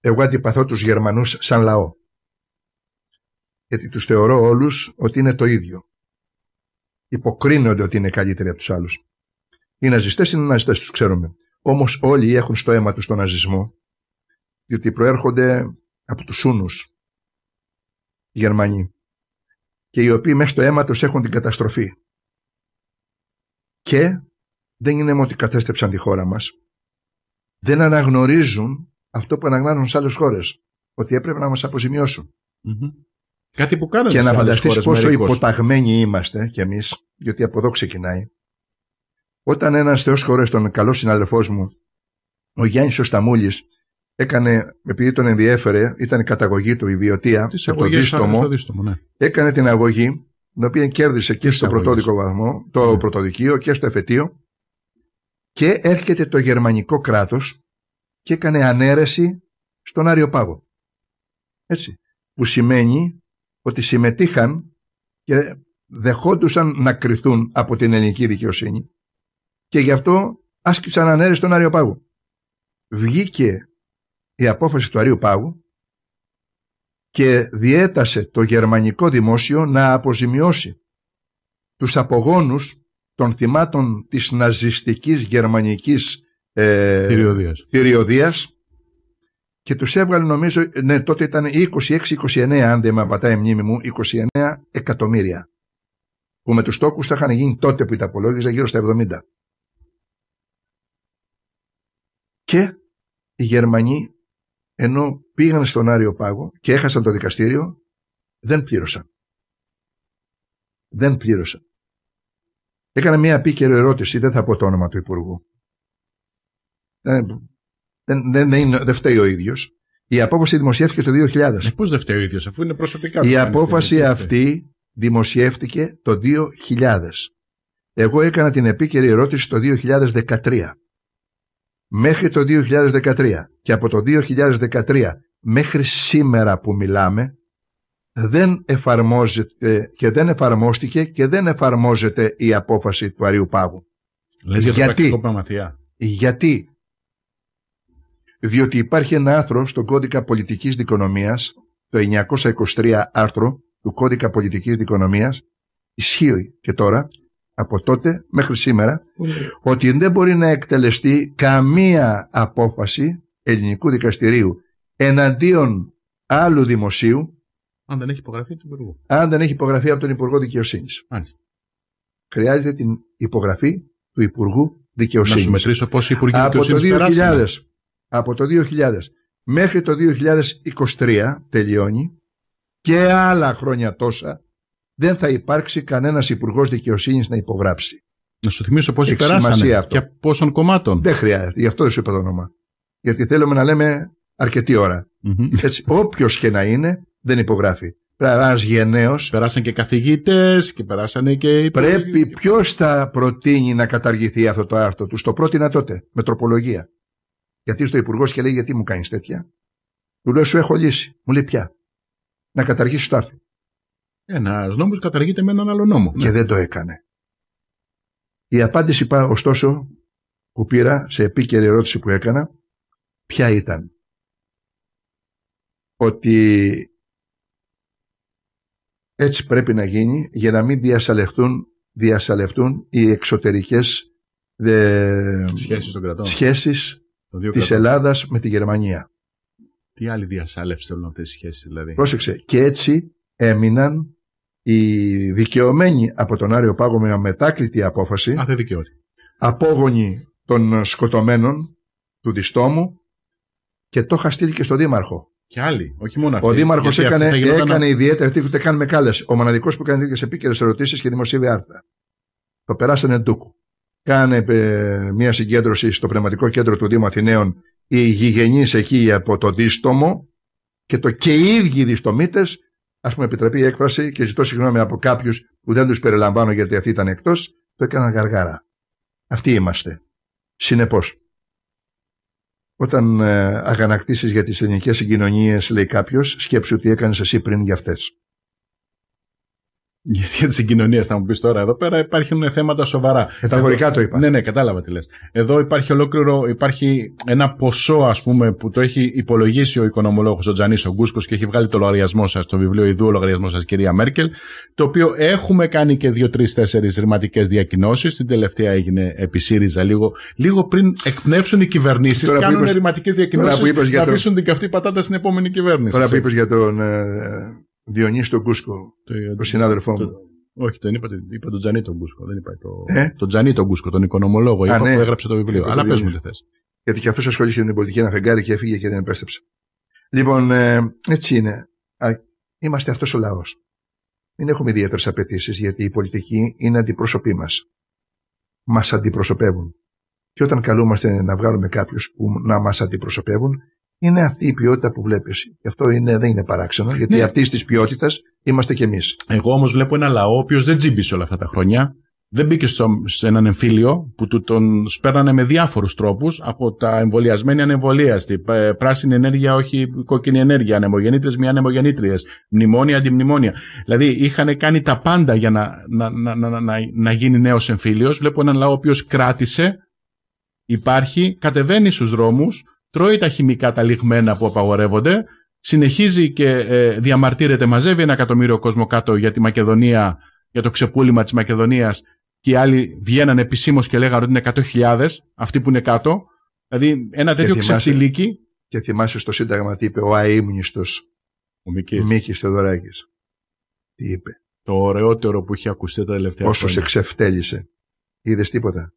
εγώ αντιπαθώ τους Γερμανούς σαν λαό. Γιατί τους θεωρώ όλους ότι είναι το ίδιο. Υποκρίνονται ότι είναι καλύτεροι από τους άλλους. Οι ναζιστές είναι ναζιστές, τους ξέρουμε. Όμως όλοι έχουν στο αίμα τους τον ναζισμό, διότι προέρχονται από τους Σούνους οι Γερμανοί, και οι οποίοι μέσα στο αίμα τους έχουν την καταστροφή. Και δεν είναι μόνο ότι κατέστρεψαν τη χώρα μας, δεν αναγνωρίζουν αυτό που αναγνάνουν σε άλλες χώρες, ότι έπρεπε να μας αποζημιώσουν. που Και να φανταστεί πόσο υποταγμένοι είμαστε κι εμείς, γιατί από εδώ ξεκινάει όταν ένας θεός τον καλό συναδελφό μου, ο Γιάννης Οσταμούλης, έκανε, επειδή τον ενδιέφερε, ήταν η καταγωγή του, η βιωτεία, από το δίστομο, ναι. έκανε την αγωγή, την οποία κέρδισε και στο πρωτόδικο βαθμό, το ναι. πρωτοδικείο και στο εφετείο, και έρχεται το γερμανικό κράτος και έκανε ανέρεση στον Άριο Πάγο. Έτσι. Που σημαίνει ότι συμμετείχαν και δεχόντουσαν να κρυθούν από την ελληνική δικαιοσύνη και γι' αυτό άσκησαν ανέρεση στον Άριο Βγήκε η απόφαση του Αριοπάγου Πάγου και διέτασε το γερμανικό δημόσιο να αποζημιώσει τους απογόνους των θυμάτων της ναζιστικής γερμανικής ε, θηριωδίας. και τους έβγαλε νομίζω, ναι τότε ήταν 26-29 αν δεν με απατάει μνήμη μου, 29 εκατομμύρια που με τους τόκους θα είχαν γίνει τότε που τα απολόγιζα γύρω στα 70. και οι Γερμανοί ενώ πήγαν στον Άριο Πάγο και έχασαν το δικαστήριο δεν πλήρωσαν. Δεν πλήρωσαν. Έκανα μια επίκαιρη ερώτηση, δεν θα πω το όνομα του Υπουργού. Δεν, δεν, δεν, είναι, δεν φταίει ο ίδιος. Η απόφαση δημοσιεύτηκε το 2000. Ε, πώς Πώ δεν φταίει ο ίδιος, αφού είναι προσωπικά. Η απόφαση αυτή δημοσιεύτηκε το 2000. Εγώ έκανα την επίκαιρη ερώτηση το 2013 μέχρι το 2013 και από το 2013 μέχρι σήμερα που μιλάμε δεν εφαρμόζεται και δεν εφαρμόστηκε και δεν εφαρμόζεται η απόφαση του Αριού Πάγου. Λες για Γιατί? το πραγματιά. Γιατί? Διότι υπάρχει ένα άρθρο στον κώδικα πολιτικής δικονομίας, το 923 άρθρο του κώδικα πολιτικής δικονομίας, ισχύει και τώρα, από τότε μέχρι σήμερα ότι δεν μπορεί να εκτελεστεί καμία απόφαση ελληνικού δικαστηρίου εναντίον άλλου δημοσίου αν δεν έχει υπογραφεί του Υπουργού. Αν δεν έχει υπογραφεί από τον Υπουργό Δικαιοσύνης. Χρειάζεται την υπογραφή του Υπουργού Δικαιοσύνης. Να σου μετρήσω πόσοι Υπουργοί από το 2000, από το 2000 μέχρι το 2023 τελειώνει και άλλα χρόνια τόσα δεν θα υπάρξει κανένας υπουργός δικαιοσύνης να υπογράψει. Να σου θυμίσω πόσοι περάσανε αυτό. και πόσων κομμάτων. Δεν χρειάζεται, γι' αυτό δεν σου είπα το όνομα. Γιατί θέλουμε να λέμε αρκετή ώρα. Έτσι, όποιος και να είναι, δεν υπογράφει. Πρέπει ένα γενναίος. Περάσαν και καθηγητές και περάσανε και. Πρέπει ποιος θα προτείνει να καταργηθεί αυτό το άρθρο του. Το πρότεινα τότε, με τροπολογία. Γιατί στο υπουργός και λέει: Γιατί μου κάνεις τέτοια. Του λέω: Σου έχω λύσει. Μου λέει: Πια. Να καταργήσεις το άρθρο. Ένας νόμος καταργείται με έναν άλλο νόμο. Και ναι. δεν το έκανε. Η απάντηση, ωστόσο, που πήρα σε επίκαιρη ερώτηση που έκανα, ποια ήταν. Ότι έτσι πρέπει να γίνει για να μην διασαλευτούν, διασαλευτούν οι εξωτερικές δε... σχέσεις, των της Ελλάδας με τη Γερμανία. Τι άλλη διασάλευση θέλουν αυτές οι σχέσεις δηλαδή. Πρόσεξε. Και έτσι έμειναν η δικαιωμένη από τον Άριο Πάγο με αμετάκλητη απόφαση Α, απόγονη των σκοτωμένων του διστόμου και το είχα και στον Δήμαρχο. Και άλλοι, όχι μόνο αυτοί. Ο Δήμαρχος έκανε, γινόταν... έκανε ιδιαίτερα αυτή που με κάλες. Ο μοναδικός που έκανε τέτοιες επίκαιρες ερωτήσεις και δημοσίευε άρθρα. Το περάσανε ντούκου. Κάνε ε, μια συγκέντρωση στο πνευματικό κέντρο του Δήμου Αθηναίων οι γηγενείς εκεί από το δίστομο και το και οι ίδιοι διστομίτε α πούμε, επιτραπεί η έκφραση και ζητώ συγγνώμη από κάποιους που δεν τους περιλαμβάνω γιατί αυτοί ήταν εκτός, το έκαναν γαργάρα. Αυτοί είμαστε. Συνεπώς, όταν ε, αγανακτήσεις για τις ελληνικές συγκοινωνίες, λέει κάποιος, σκέψου τι έκανες εσύ πριν για αυτές. Γιατί για τις συγκοινωνίες θα μου πεις τώρα εδώ πέρα υπάρχουν θέματα σοβαρά. Καταγορικά το είπα. Ναι, ναι, κατάλαβα τι λες. Εδώ υπάρχει ολόκληρο, υπάρχει ένα ποσό, ας πούμε, που το έχει υπολογίσει ο οικονομολόγος ο Τζανί ο Γκούσκος και έχει βγάλει το λογαριασμό σας, το βιβλίο Ιδού ο λογαριασμό σας, κυρία Μέρκελ, το οποίο έχουμε κάνει και δύο-τρει-τέσσερι ρηματικές διακοινώσεις. Την τελευταία έγινε επί ΣΥΡΙΖΑ λίγο, λίγο πριν εκπνεύσουν οι κυβερνήσεις. Κάνουν ρηματικέ διακοινώσει να το... αφήσουν την καυτή πατάτα στην επόμενη κυβέρνηση. Τώρα που είπες για τον ε, Διονύση τον Κούσκο, το, το συνάδελφό μου. Όχι, δεν είπα, είπα τον Τζανί τον Κούσκο. Δεν είπα το, ε? τον Τζανί τον Κούσκο, τον οικονομολόγο. Α, ναι. που έγραψε το βιβλίο. Ε, Αλλά πες μου τι θες. Γιατί και αυτός ασχολήθηκε με την πολιτική ένα φεγγάρι και έφυγε και δεν επέστρεψε. Λοιπόν, ε, έτσι είναι. Α, είμαστε αυτός ο λαός. Μην έχουμε ιδιαίτερες απαιτήσεις, γιατί η πολιτική είναι αντιπρόσωποι μας. Μας αντιπροσωπεύουν. Και όταν καλούμαστε να βγάλουμε κάποιους που να μας αντιπροσωπεύουν, είναι αυτή η ποιότητα που βλέπεις. Και αυτό είναι, δεν είναι παράξενο, γιατί ναι. αυτής της ποιότητας είμαστε κι εμείς. Εγώ όμως βλέπω ένα λαό ο οποίος δεν τζίμπησε όλα αυτά τα χρόνια. Δεν μπήκε στο, σε έναν εμφύλιο που του τον σπέρνανε με διάφορους τρόπους, από τα εμβολιασμένοι στη ε, πράσινη ενέργεια, όχι κόκκινη ενέργεια, ανεμογεννήτρε μη ανεμογεννήτριες, μνημόνια, αντιμνημόνια. Δηλαδή είχαν κάνει τα πάντα για να, να, να, να, να, να γίνει νέος εμφύλιος. Βλέπω έναν λαό ο οποίος κράτησε, υπάρχει, κατεβαίνει στους δρόμους, τρώει τα χημικά τα λιγμένα που απαγορεύονται, συνεχίζει και ε, διαμαρτύρεται, μαζεύει ένα εκατομμύριο κόσμο κάτω για τη Μακεδονία, για το ξεπούλημα της Μακεδονίας και οι άλλοι βγαίνανε επισήμως και λέγανε ότι είναι 100.000, αυτοί που είναι κάτω. Δηλαδή ένα τέτοιο και Και θυμάσαι στο Σύνταγμα τι είπε ο αείμνηστος ο Μικής, Τι είπε. Το ωραιότερο που είχε ακουστεί τα τελευταία Όσο χρόνια. Όσο σε ξεφτέλησε. Είδε τίποτα.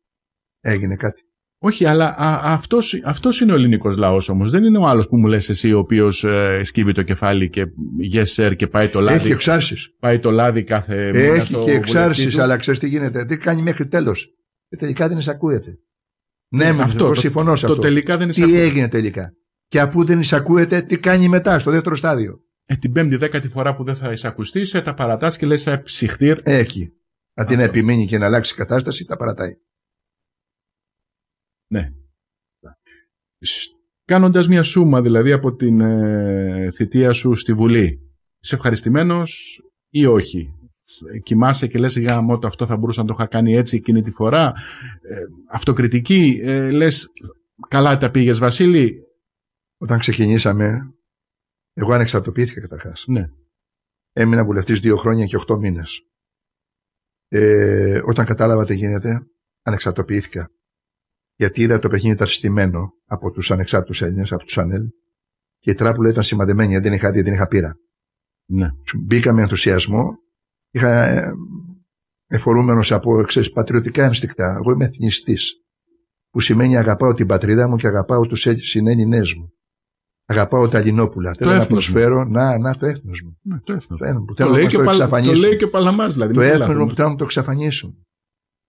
Έγινε κάτι. Όχι, αλλά α, αυτός, αυτός είναι ο ελληνικός λαός όμως. Δεν είναι ο άλλος που μου λες εσύ, ο οποίος ε, σκύβει το κεφάλι και yes sir και πάει το λάδι. Έχει εξάρσεις. Πάει το λάδι κάθε μέρα. Έχει και εξάρσει, αλλά ξέρεις τι γίνεται. Τι κάνει μέχρι τέλος. Ε, τελικά δεν εισακούεται. Ναι, ναι αυτό, το, συμφωνώ το, σε αυτό. Το τελικά δεν εισακούεται. Τι έγινε τελικά. Και αφού δεν εισακούεται, τι κάνει μετά, στο δεύτερο στάδιο. Ε, την πέμπτη δέκατη φορά που δεν θα εισακουστεί, σε τα παρατάς και λες ε, ψυχτήρ. Έχει. Αντί να επιμείνει και να αλλάξει η κατάσταση, τα παρατάει. Ναι. Κάνοντας μια σούμα δηλαδή από την ε, θητεία σου στη Βουλή, είσαι ευχαριστημένος ή όχι. Ε, κοιμάσαι και λες αυτό θα μπορούσα να το είχα κάνει έτσι εκείνη τη φορά. Ε, αυτοκριτική, λες καλά τα πήγες Βασίλη. Όταν ξεκινήσαμε, εγώ ανεξαρτοποιήθηκα καταρχάς. Ναι. Έμεινα βουλευτής δύο χρόνια και οχτώ μήνες. Ε, όταν κατάλαβα τι γίνεται, ανεξαρτοποιήθηκα γιατί είδα το παιχνίδι ήταν στημένο από τους ανεξάρτητους Έλληνες, από τους Ανέλ, και η τράπουλα ήταν σημαδεμένη, δεν είχα δει, δεν είχα πείρα. Ναι. Μπήκα με ενθουσιασμό, είχα ε, εφορούμενος από ξέρεις, πατριωτικά ενστικτά. Εγώ είμαι εθνιστής, που σημαίνει αγαπάω την πατρίδα μου και αγαπάω τους συνέλληνές μου. Αγαπάω τα Ελληνόπουλα. Το θέλω να προσφέρω. Μου. Να, να, το έθνος μου. Ναι, το έθνος. Το, έθνος. το, το, λέει, και το, το λέει και παλαμάς, δηλαδή. Το έθνος μου που θέλω να το εξαφανίσουν.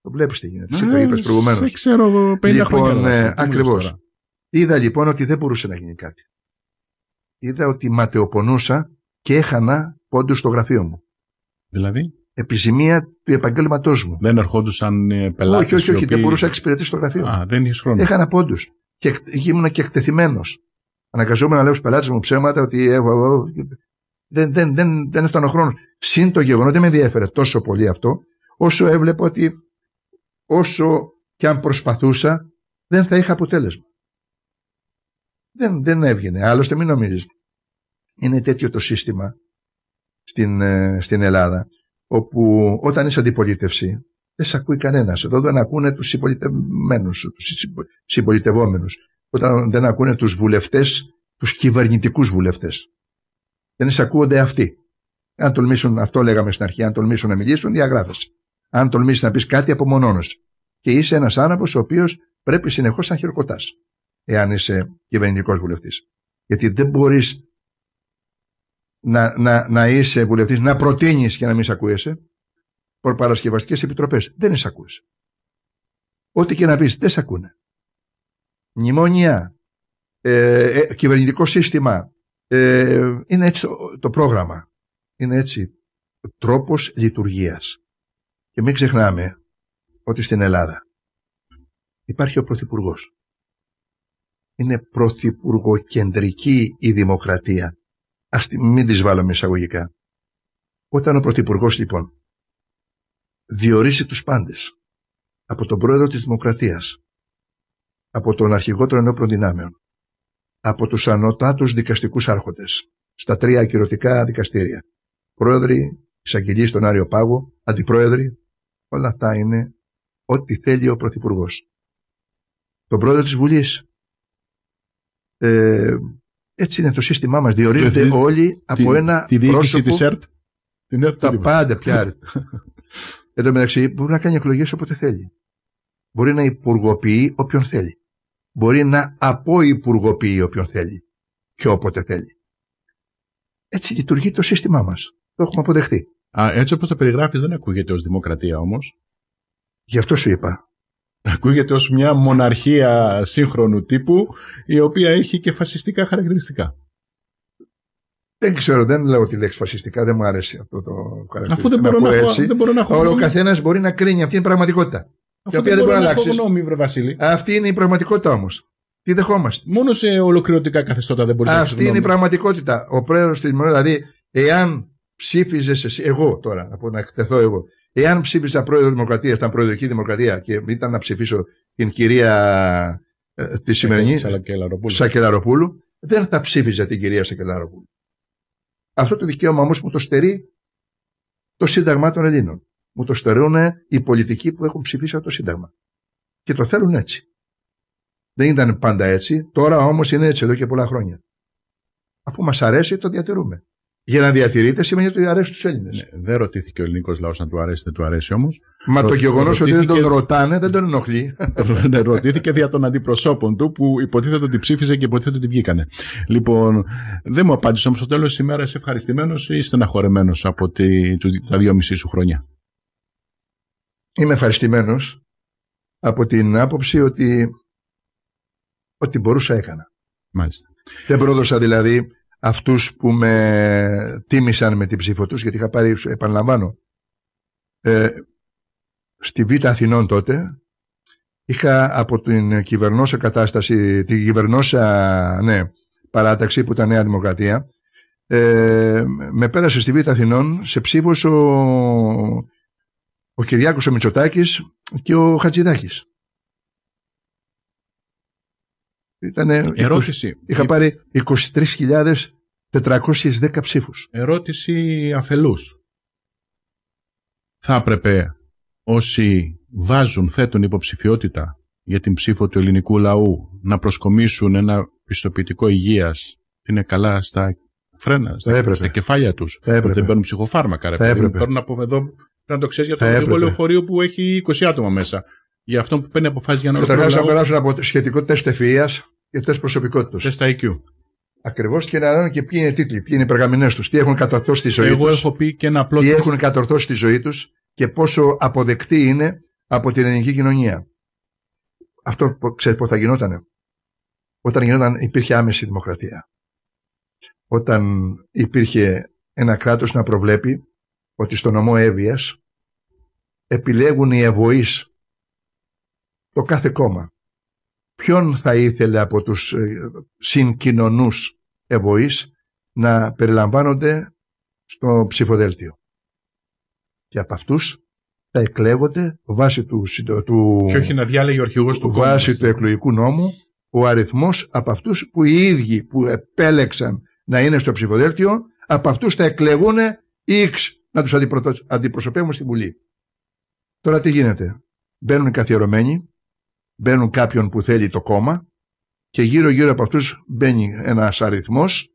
Το βλέπεις τι γίνεται. Ε, σε το είπε προηγουμένω. Δεν ξέρω 50 λοιπόν, χρόνια. Ε, Ακριβώ. Είδα λοιπόν ότι δεν μπορούσε να γίνει κάτι. Είδα ότι ματαιοπονούσα και έχανα πόντους στο γραφείο μου. Δηλαδή. Επιζημία του επαγγέλματός μου. Δεν ερχόντουσαν ε, πελάτες. Όχι, όχι, όχι. Δεν μπορούσα να εξυπηρετήσω το γραφείο. Α, δεν είχες χρόνο. Έχανα πόντους. Και ήμουν και εκτεθειμένος. Αναγκαζόμουν να λέω στους πελάτες μου ψέματα ότι. δεν, δεν, δεν, δεν έφτανε ο χρόνος. Συν το γεγονό δεν με ενδιαφέρε τόσο πολύ αυτό, όσο έβλεπα ότι όσο και αν προσπαθούσα, δεν θα είχα αποτέλεσμα. Δεν, δεν έβγαινε. Άλλωστε, μην νομίζεις. Είναι τέτοιο το σύστημα στην, ε, στην Ελλάδα, όπου όταν είσαι αντιπολίτευση, δεν σε ακούει κανένας. Εδώ δεν ακούνε τους συμπολιτευμένους, τους συμπολιτευόμενους. Όταν δεν ακούνε τους βουλευτές τους κυβερνητικούς βουλευτές. Δεν σε ακούονται αυτοί. Αν τολμήσουν, αυτό λέγαμε στην αρχή, αν τολμήσουν να μιλήσουν, διαγράφεσαι. Αν τολμήσεις να πεις κάτι, απομονώνεσαι. Και είσαι ένας άνθρωπος ο οποίος πρέπει συνεχώς να χειροκροτά, εάν είσαι κυβερνητικός βουλευτής. Γιατί δεν μπορείς να, να, να είσαι βουλευτής, να προτείνεις και να μην σε ακούεσαι. Προπαρασκευαστικές επιτροπές δεν ακούεσαι. Ό,τι και να πεις, δεν σε ακούνε. Μνημόνια, ε, ε, κυβερνητικό σύστημα. Ε, είναι έτσι το, το πρόγραμμα. Είναι έτσι τρόπος λειτουργίας. Και μην ξεχνάμε ότι στην Ελλάδα υπάρχει ο Πρωθυπουργός. Είναι πρωθυπουργοκεντρική η δημοκρατία. Ας μην τι βάλουμε εισαγωγικά. Όταν ο Πρωθυπουργός λοιπόν διορίσει τους πάντες από τον Πρόεδρο της Δημοκρατίας, από τον Αρχηγό των Ενόπλων Δυνάμεων, από τους ανώτατους δικαστικούς άρχοντες, στα τρία ακυρωτικά δικαστήρια, πρόεδροι, εισαγγελίες στον Άριο Πάγο, αντιπρόεδροι, Όλα αυτά είναι ό,τι θέλει ο Πρωθυπουργός. Τον πρόεδρο της Βουλής. Ε, έτσι είναι το σύστημά μας. Διορίζονται όλοι από ένα τη πρόσωπο. της ΕΡΤ, την ΕΡΤ, τα πάντα πια. Εν μεταξύ, μπορεί να κάνει εκλογές όποτε θέλει. Μπορεί να υπουργοποιεί όποιον θέλει. Μπορεί να αποϊπουργοποιεί όποιον θέλει. Και όποτε θέλει. Έτσι λειτουργεί το σύστημά μας. Το έχουμε αποδεχτεί. Α, έτσι όπως το περιγράφεις δεν ακούγεται ως δημοκρατία όμως. Γι' αυτό σου είπα. Ακούγεται ως μια μοναρχία σύγχρονου τύπου η οποία έχει και φασιστικά χαρακτηριστικά. Δεν ξέρω, δεν λέω τη λέξη φασιστικά, δεν μου αρέσει αυτό το χαρακτηριστικό. Αφού δεν μπορώ να, να, έτσι, δεν μπορώ να έχω. Ο καθένας μπορεί να κρίνει, αυτή είναι η πραγματικότητα. Αυτή δεν, δεν μπορεί να, να αλλάξει. Γνώμη, βρε, Βασίλη. Αυτή είναι η πραγματικότητα όμως. Τι δεχόμαστε. Μόνο σε ολοκληρωτικά καθεστώτα δεν μπορείς να Αυτή είναι η πραγματικότητα. Ο πρόεδρος της δηλαδή, εάν ψήφιζες εσύ, εγώ τώρα, να, πω, να εκτεθώ εγώ, εάν ψήφιζα πρόεδρο Δημοκρατίας, ήταν προεδρική Δημοκρατία και ήταν να ψηφίσω την κυρία ε, ε τη σημερινή Σακελαροπούλου, δεν θα ψήφιζα την κυρία Σακελαροπούλου. Αυτό το δικαίωμα όμως μου το στερεί το Σύνταγμα των Ελλήνων. Μου το στερούν οι πολιτικοί που έχουν ψηφίσει αυτό το Σύνταγμα. Και το θέλουν έτσι. Δεν ήταν πάντα έτσι, τώρα όμως είναι έτσι εδώ και πολλά χρόνια. Αφού μας αρέσει, το διατηρούμε για να διατηρείται σημαίνει ότι αρέσει τους Έλληνες. Ναι, δεν ρωτήθηκε ο ελληνικός λαός αν του αρέσει, δεν του αρέσει όμως. Μα το γεγονός ότι δεν τον ρωτάνε δεν τον ενοχλεί. Ναι, ρωτήθηκε δια των αντιπροσώπων του που υποτίθεται ότι ψήφιζε και υποτίθεται ότι βγήκανε. Λοιπόν, δεν μου απάντησε όμως στο τέλος της ημέρας είσαι ευχαριστημένος ή στεναχωρεμένος από τη, τα δύο μισή σου χρόνια. Είμαι ευχαριστημένος από την άποψη ότι ό,τι μπορούσα έκανα. Μάλιστα. Δεν πρόδωσα δηλαδή αυτούς που με τίμησαν με την ψήφο τους, γιατί είχα πάρει, επαναλαμβάνω, ε, στη Β' Αθηνών τότε, είχα από την κυβερνόσα κατάσταση, την κυβερνόσα, ναι, παράταξη που ήταν Νέα Δημοκρατία, ε, με πέρασε στη Β' Αθηνών σε ψήφους ο, ο Κυριάκος Μητσοτάκης και ο Χατζηδάκης. Ήτανε Ερώτηση. 20, είχα πάρει 23.410 ψήφους. Ερώτηση αφελούς. Θα έπρεπε όσοι βάζουν, θέτουν υποψηφιότητα για την ψήφο του ελληνικού λαού να προσκομίσουν ένα πιστοποιητικό υγείας που είναι καλά στα φρένα, στα, στα κεφάλια τους. Δεν παίρνουν ψυχοφάρμακα. Ρε, παίρνουν από εδώ να το ξέρεις για το λεωφορείο που έχει 20 άτομα μέσα. Για αυτό που παίρνει αποφάσεις για να ολοκληρώσει. Καταρχά, να περάσουν από σχετικό τεστ ευφυία και τεστ προσωπικότητας. Τεστ IQ. Ακριβώς και να λένε και ποιοι είναι οι τίτλοι, ποιοι είναι οι περγαμηνές τους, τι έχουν κατορθώσει τη ζωή του. και ένα απλό Τι έχουν κατορθώσει στη ζωή τους και πόσο αποδεκτή είναι από την ελληνική κοινωνία. Αυτό ξέρει πότε θα γινόταν Όταν γινόταν υπήρχε άμεση δημοκρατία. Όταν υπήρχε ένα κράτος να προβλέπει ότι στο νομό έβοιας επιλέγουν οι ευωείς το κάθε κόμμα ποιον θα ήθελε από τους ε, συγκοινωνούς ευωείς να περιλαμβάνονται στο ψηφοδέλτιο. Και από αυτούς θα εκλέγονται βάσει του, του, όχι να ο του, βάσει του εκλογικού νόμου ο αριθμός από αυτούς που οι ίδιοι που επέλεξαν να είναι στο ψηφοδέλτιο από αυτούς θα εκλεγούν X να τους αντιπροσωπεύουν στην Βουλή. Τώρα τι γίνεται. Μπαίνουν καθιερωμένοι μπαίνουν κάποιον που θέλει το κόμμα και γύρω γύρω από αυτούς μπαίνει ένας αριθμός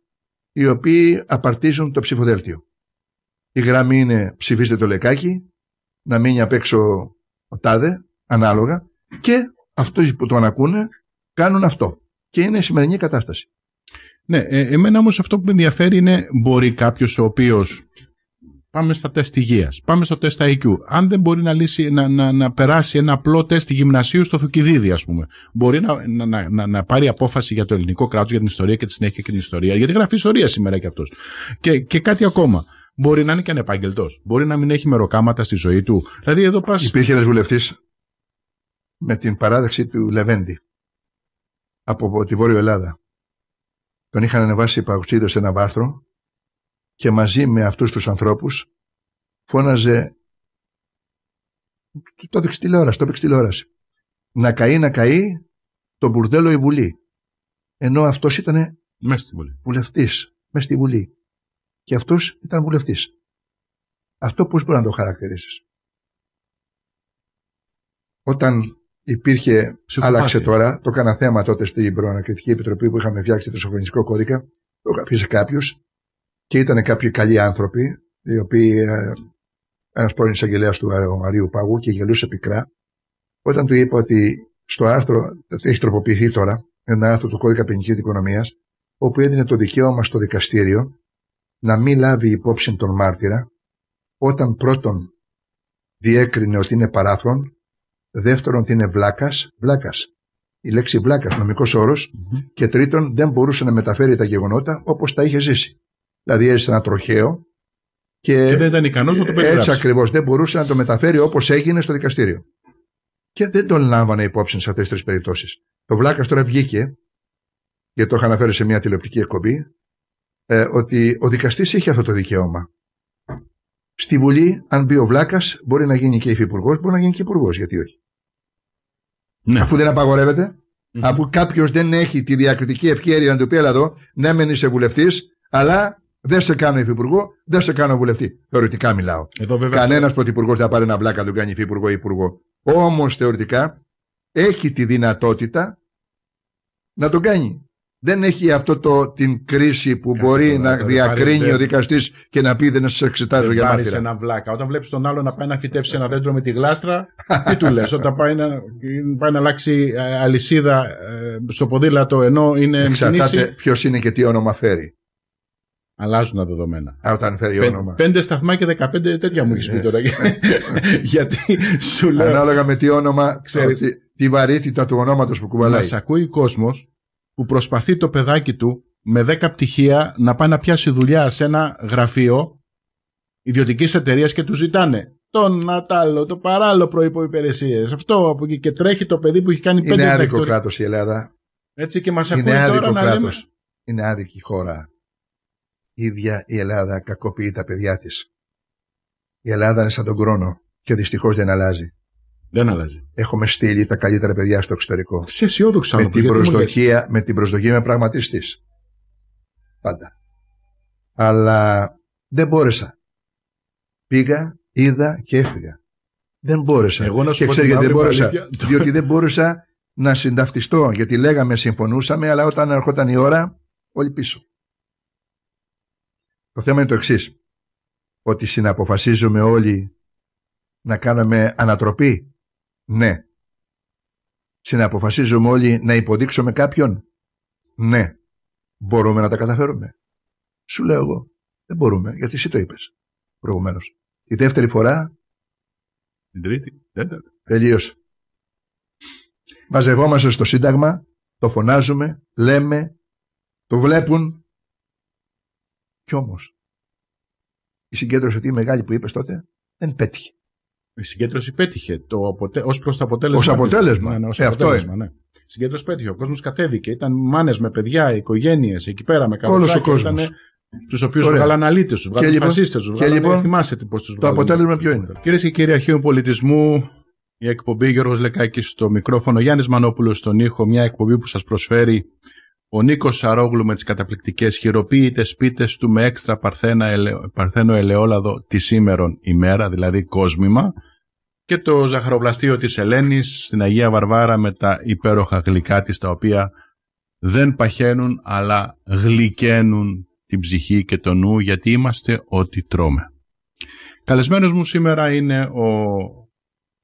οι οποίοι απαρτίζουν το ψηφοδέλτιο. Η γραμμή είναι ψηφίστε το λεκάκι, να μείνει απ' έξω ο τάδε, ανάλογα και αυτούς που τον ακούνε κάνουν αυτό. Και είναι η σημερινή κατάσταση. Ναι, ε, εμένα όμως αυτό που με ενδιαφέρει είναι μπορεί κάποιος ο οποίος Πάμε στα τεστ υγείας. Πάμε στο τεστ IQ. Αν δεν μπορεί να, λύσει, να, να, να περάσει ένα απλό τεστ γυμνασίου στο Θουκυδίδη, ας πούμε, μπορεί να, να, να, να, πάρει απόφαση για το ελληνικό κράτος, για την ιστορία και τη συνέχεια και την ιστορία. Γιατί γράφει ιστορία σήμερα κι αυτός. Και, και κάτι ακόμα. Μπορεί να είναι και ανεπάγγελτο. Μπορεί να μην έχει μεροκάματα στη ζωή του. Δηλαδή εδώ πας... Υπήρχε ένας βουλευτής με την παράδεξη του Λεβέντη από τη Βόρεια Ελλάδα. Τον είχαν ανεβάσει παγκοσμίω σε ένα βάρθρο και μαζί με αυτούς τους ανθρώπους φώναζε το έδειξε τηλεόραση, το έδειξε τηλεόραση. Να καεί, να καεί το μπουρδέλο η Βουλή. Ενώ αυτός ήταν βουλευτής, μέσα στη Βουλή. Και αυτός ήταν βουλευτής. Αυτό πώς μπορεί να το χαρακτηρίσεις. Όταν υπήρχε, άλλαξε τώρα, το έκανα θέμα τότε στην Προανακριτική Επιτροπή που είχαμε φτιάξει το Σοφρονιστικό Κώδικα, το είχα σε κάποιους, και ήταν κάποιοι καλοί άνθρωποι, οι οποίοι ε, ένας πρώην εισαγγελέας του Μαρίου Παγού και γελούσε πικρά, όταν του είπα ότι στο άρθρο, έχει τροποποιηθεί τώρα, ένα άρθρο του κώδικα ποινικής δικονομίας, όπου έδινε το δικαίωμα στο δικαστήριο να μην λάβει υπόψη τον μάρτυρα, όταν πρώτον διέκρινε ότι είναι παράθρον, δεύτερον ότι είναι βλάκας, βλάκας. Η λέξη βλάκας, νομικός και τρίτον δεν μπορούσε να μεταφέρει τα γεγονότα όπως τα είχε ζήσει δηλαδή έζησε ένα τροχαίο και, δεν ήταν ικανός να το περιγράψει. Έτσι ακριβώς. Δεν μπορούσε να το μεταφέρει όπως έγινε στο δικαστήριο. Και δεν τον λάμβανε υπόψη σε αυτές τις τρεις περιπτώσεις. Ο Βλάκας τώρα βγήκε, γιατί το είχα αναφέρει σε μια τηλεοπτική εκπομπή, ε, ότι ο δικαστής είχε αυτό το δικαίωμα. Στη Βουλή, αν μπει ο Βλάκας, μπορεί να γίνει και υφυπουργός, μπορεί να γίνει και υπουργός. Γιατί όχι. Ναι. Αφού δεν απαγορευεται αφού κάποιος δεν έχει τη διακριτική ευκαιρία να του πει: Ελά, εδώ, ναι, μεν είσαι βουλευτής, αλλά δεν σε κάνω υφυπουργό, δεν σε κάνω βουλευτή. Θεωρητικά μιλάω. Κανένας πρωθυπουργός δεν θα πάρει ένα βλάκα, τον κάνει υφυπουργό ή υπουργό. Όμως θεωρητικά έχει τη δυνατότητα να τον κάνει. Δεν έχει αυτό το, την κρίση που μπορεί να, διακρίνει ο δικαστής και να πει δεν σε εξετάζω δεν για μάθημα. ένα βλάκα. Όταν βλέπεις τον άλλο να πάει να φυτέψει ένα δέντρο με τη γλάστρα, τι του λες. Όταν πάει να, πάει να αλλάξει ε, αλυσίδα ε, στο ποδήλατο ενώ είναι. Εξαρτάται ποιος είναι και τι όνομα φέρει. Αλλάζουν τα δεδομένα. Α, όταν φέρει όνομα. Πέντε σταθμά και 15 τέτοια μου έχεις πει ναι. τώρα. Γιατί σου λέω. Ανάλογα με τι όνομα, ξέρεις τη βαρύτητα του ονόματος που κουβαλάει. Μας ακούει κόσμος που προσπαθεί το παιδάκι του με δέκα πτυχία να πάει να πιάσει δουλειά σε ένα γραφείο ιδιωτικής εταιρείας και του ζητάνε τον Νατάλο, το παράλληλο υπηρεσίες. Αυτό από εκεί και τρέχει το παιδί που έχει κάνει πέντε Είναι άδικο κράτος η Ελλάδα. Έτσι και μας ακούει τώρα να λέμε... Είναι άδικη χώρα η ίδια η Ελλάδα κακοποιεί τα παιδιά της. Η Ελλάδα είναι σαν τον κρόνο και δυστυχώς δεν αλλάζει. Δεν αλλάζει. Έχουμε στείλει τα καλύτερα παιδιά στο εξωτερικό. Σε αισιόδοξα με, την προσδοκία, με την προσδοκία με πραγματιστής. Πάντα. Αλλά δεν μπόρεσα. Πήγα, είδα και έφυγα. Δεν μπόρεσα. Εγώ και γιατί δεν μπόρεσα. Αλήθεια... Διότι δεν μπόρεσα να συνταυτιστώ. Γιατί λέγαμε, συμφωνούσαμε, αλλά όταν έρχονταν η ώρα, όλοι πίσω. Το θέμα είναι το εξής. Ότι συναποφασίζουμε όλοι να κάνουμε ανατροπή. Ναι. Συναποφασίζουμε όλοι να υποδείξουμε κάποιον. Ναι. Μπορούμε να τα καταφέρουμε. Σου λέω εγώ. Δεν μπορούμε, γιατί εσύ το είπες προηγουμένως. Η δεύτερη φορά. Την τρίτη, Τελείωσε. Μαζευόμαστε στο Σύνταγμα, το φωνάζουμε, λέμε, το βλέπουν, κι όμως η συγκέντρωση η μεγάλη που είπες τότε δεν πέτυχε. Η συγκέντρωση πέτυχε το αποτε... ως προς το αποτέλεσμα. Ως αποτέλεσμα. Ναι, ναι, ως ε, αποτέλεσμα, αυτό ναι. Η συγκέντρωση πέτυχε. Ο κόσμος κατέβηκε. Ήταν μάνες με παιδιά, οικογένειες εκεί πέρα με καπέλα. Ήταν τους οποίους βγάλαν αναλύτε, του βγάλαν φασίστες, τους βγάλαν. Λοιπόν, θυμάστε πώς τους βγάλαν. Το αποτέλεσμα ποιο είναι. Κυρίες και κύριοι αρχείο πολιτισμού, η εκπομπή Γιώργος Λεκάκης στο μικρόφωνο, Γιάννης Μανόπουλος στον ήχο, μια εκπομπή που σας προσφέρει ο Νίκος Σαρόγλου με τις καταπληκτικές χειροποίητες πίτες του με έξτρα παρθένα παρθένο ελαιόλαδο της σήμερων ημέρα, δηλαδή κόσμημα, και το ζαχαροπλαστείο της Ελένης στην Αγία Βαρβάρα με τα υπέροχα γλυκά της τα οποία δεν παχαίνουν αλλά γλυκαίνουν την ψυχή και το νου γιατί είμαστε ό,τι τρώμε. Καλεσμένος μου σήμερα είναι ο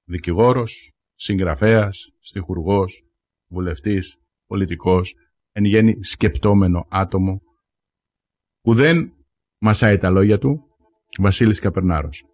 δικηγόρος, συγγραφέας, στιχουργός, βουλευτής, πολιτικός, εν γέννη σκεπτόμενο άτομο που δεν μασάει τα λόγια του, Βασίλης Καπερνάρος.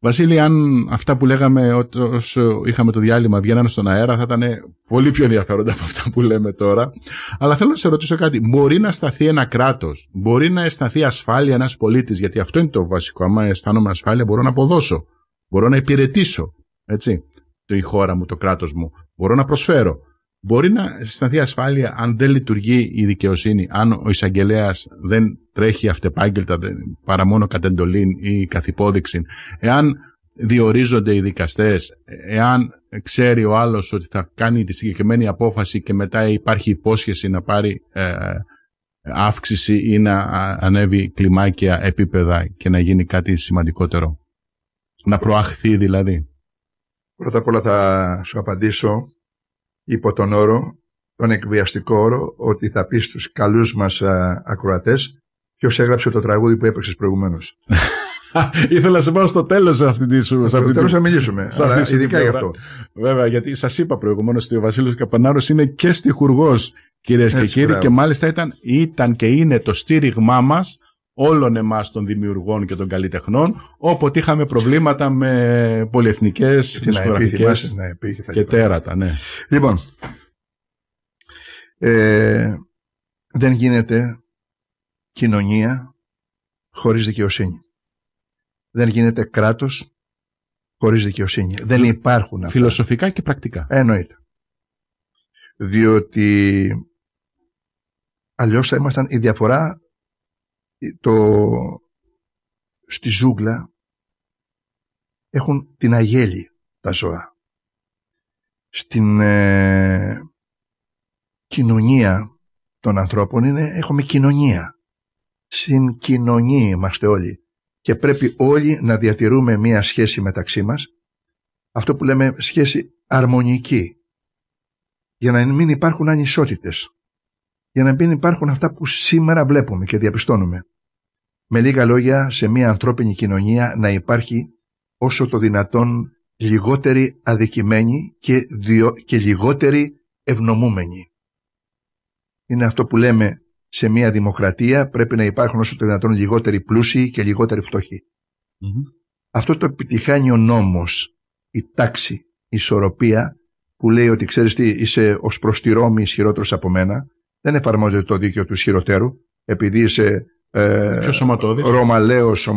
Βασίλη, αν αυτά που λέγαμε όταν ε, είχαμε το διάλειμμα βγαίνανε στον αέρα, θα ήταν πολύ πιο ενδιαφέροντα από αυτά που λέμε τώρα. Αλλά θέλω να σε ρωτήσω κάτι. Μπορεί να σταθεί ένα κράτος, μπορεί να αισθανθεί ασφάλεια ένας πολίτης, γιατί αυτό είναι το βασικό. Άμα αισθάνομαι ασφάλεια, μπορώ να αποδώσω, μπορώ να υπηρετήσω. Έτσι, η χώρα μου, το κράτος μου, μπορώ να προσφέρω μπορεί να συσταθεί ασφάλεια αν δεν λειτουργεί η δικαιοσύνη, αν ο εισαγγελέας δεν τρέχει αυτεπάγγελτα παρά μόνο κατ' εντολή ή καθυπόδειξη, εάν διορίζονται οι δικαστές, εάν ξέρει ο άλλος ότι θα κάνει τη συγκεκριμένη απόφαση και μετά υπάρχει υπόσχεση να πάρει ε, αύξηση ή να ανέβει κλιμάκια επίπεδα και να γίνει κάτι σημαντικότερο. Να προαχθεί δηλαδή. Πρώτα απ' όλα θα σου απαντήσω υπό τον όρο, τον εκβιαστικό όρο, ότι θα πεις στους καλούς μας ακροατέ, ακροατές έγραψε το τραγούδι που έπαιξες προηγουμένως. Ήθελα να σε πάω στο τέλος αυτή τη σου. Στο τέλος θα μιλήσουμε. Αλλά ειδικά γι' αυτό. Βέβαια, γιατί σας είπα προηγουμένως ότι ο Βασίλη Καπανάρος είναι και στοιχουργό, κυρίες και κύριοι, και μάλιστα ήταν, ήταν και είναι το στήριγμά μας όλων εμάς των δημιουργών και των καλλιτεχνών, όποτε είχαμε προβλήματα με πολυεθνικές, δισκογραφικές και τέρατα. Ναι. Λοιπόν, ε, δεν γίνεται κοινωνία χωρίς δικαιοσύνη. Δεν γίνεται κράτος χωρίς δικαιοσύνη. Δεν υπάρχουν αυτά. Φιλοσοφικά και πρακτικά. Εννοείται. Διότι αλλιώς θα ήμασταν η διαφορά το, στη ζούγκλα έχουν την αγέλη τα ζώα. Στην ε, κοινωνία των ανθρώπων είναι, έχουμε κοινωνία. Στην κοινωνία είμαστε όλοι. Και πρέπει όλοι να διατηρούμε μία σχέση μεταξύ μας. Αυτό που λέμε σχέση αρμονική. Για να μην υπάρχουν ανισότητες για να μην υπάρχουν αυτά που σήμερα βλέπουμε και διαπιστώνουμε. Με λίγα λόγια, σε μια ανθρώπινη κοινωνία να υπάρχει όσο το δυνατόν λιγότεροι αδικημένοι και, λιγότεροι και Είναι αυτό που λέμε σε μια δημοκρατία πρέπει να υπάρχουν όσο το δυνατόν λιγότεροι πλούσιοι και λιγότεροι Αυτό το επιτυχάνει ο νόμος, η τάξη, η ισορροπία που λέει ότι ξέρεις τι είσαι ως προστηρόμη ισχυρότερος από μένα δεν εφαρμόζεται το δίκαιο του ισχυροτέρου επειδή είσαι ε, σωματώδης. Ρωμαλαίος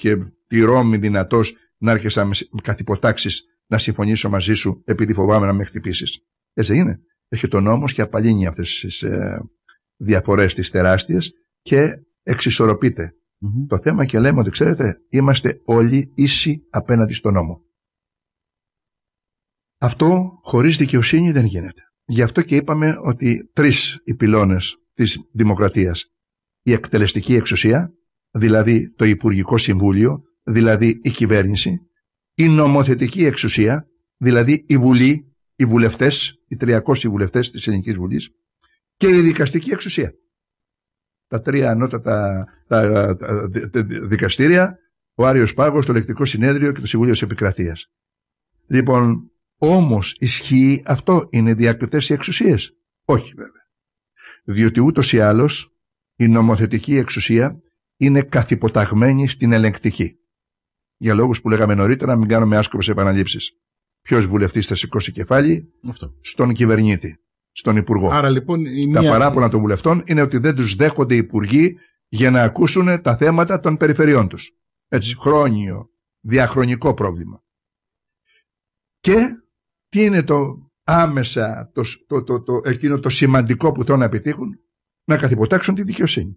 και τη Ρώμη δυνατός να έρχεσαι με να συμφωνήσω μαζί σου επειδή φοβάμαι να με χτυπήσεις. Έτσι είναι. Έρχεται ο νόμος και απαλύνει αυτές τις ε, διαφορές τις τεράστιες και εξισορροπειται Το θέμα και λέμε ότι ξέρετε, είμαστε όλοι ίσοι απέναντι στον νόμο. Αυτό χωρίς δικαιοσύνη δεν γίνεται. Γι' αυτό και είπαμε ότι τρεις οι πυλώνες της δημοκρατίας. Η εκτελεστική εξουσία, δηλαδή το Υπουργικό Συμβούλιο, δηλαδή η κυβέρνηση, η νομοθετική εξουσία, δηλαδή η Βουλή, οι βουλευτές, οι 300 βουλευτές της Ελληνικής Βουλής και η δικαστική εξουσία. Τα τρία ανώτατα τα, δικαστήρια, ο Άριος Πάγος, το Λεκτικό Συνέδριο και το Συμβούλιο της Επικρατείας. Λοιπόν, όμως ισχύει αυτό, είναι διακριτές οι εξουσίες. Όχι βέβαια. Διότι ούτως ή άλλως η νομοθετική εξουσία είναι καθυποταγμένη στην ελεγκτική. Για λόγους που λέγαμε νωρίτερα, μην κάνουμε άσκοπες επαναλήψεις. Ποιος βουλευτής θα σηκώσει κεφάλι αυτό. στον κυβερνήτη, στον υπουργό. Άρα λοιπόν η Τα παράπονα των βουλευτών είναι ότι δεν τους δέχονται οι υπουργοί για να ακούσουν τα θέματα των περιφερειών τους. Έτσι, χρόνιο, διαχρονικό πρόβλημα. Και τι είναι το άμεσα το, το, το, το, εκείνο το σημαντικό που θέλουν να επιτύχουν, να καθυποτάξουν τη δικαιοσύνη.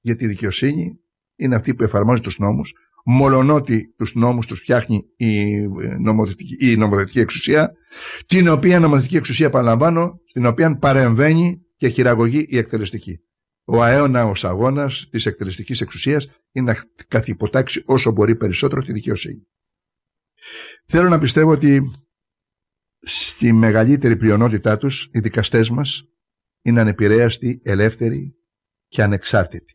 Γιατί η δικαιοσύνη είναι αυτή που εφαρμόζει τους νόμους, μολονότι τους νόμους τους φτιάχνει η ε, νομοθετική, η νομοθετική εξουσία, την οποία νομοθετική εξουσία παραλαμβάνω, την οποία παρεμβαίνει και χειραγωγεί η εκτελεστική. Ο αέωνα αγώνας της εκτελεστικής εξουσίας είναι να καθυποτάξει όσο μπορεί περισσότερο τη δικαιοσύνη. Θέλω να πιστεύω ότι στη μεγαλύτερη πλειονότητά τους οι δικαστές μας είναι ανεπηρέαστοι, ελεύθεροι και ανεξάρτητοι.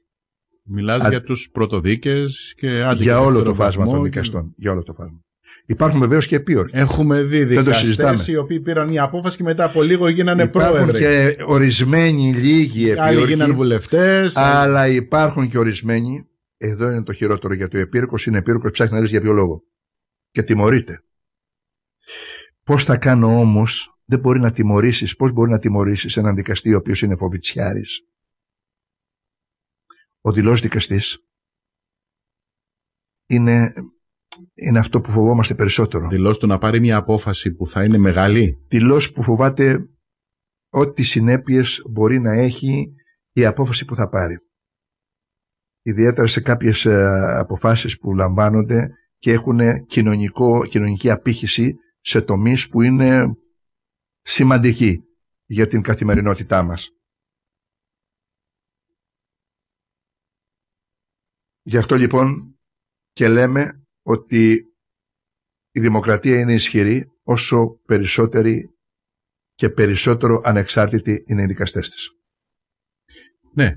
Μιλάς για τους πρωτοδίκες και άντικες. Για όλο το φάσμα των δικαστών. Για όλο το φάσμα. Υπάρχουν βεβαίως και επίορκοι Έχουμε δει δικαστέ οι οποίοι πήραν μια απόφαση και μετά από λίγο γίνανε πρόεδροι. Υπάρχουν και ορισμένοι λίγοι επίορκοι. Άλλοι γίνανε βουλευτές. Ε- αλλά υπάρχουν και ορισμένοι. Εδώ είναι το χειρότερο γιατί ο επίρκος είναι επίρκος, ψάχνει να για ποιο λόγο. Και τιμωρείται. Πώς θα κάνω όμως, δεν μπορεί να τιμωρήσεις, πώς μπορεί να τιμωρήσεις έναν δικαστή ο οποίος είναι φοβητσιάρης. Ο δηλός δικαστής είναι, είναι αυτό που φοβόμαστε περισσότερο. Δηλός του να πάρει μια απόφαση που θα είναι μεγάλη. Δηλός που φοβάται ό,τι συνέπειες μπορεί να έχει η απόφαση που θα πάρει. Ιδιαίτερα σε κάποιες ε, αποφάσεις που λαμβάνονται και έχουν κοινωνικό, κοινωνική απήχηση σε τομείς που είναι σημαντικοί για την καθημερινότητά μας. Γι' αυτό λοιπόν και λέμε ότι η δημοκρατία είναι ισχυρή όσο περισσότεροι και περισσότερο ανεξάρτητοι είναι οι δικαστές της. Ναι,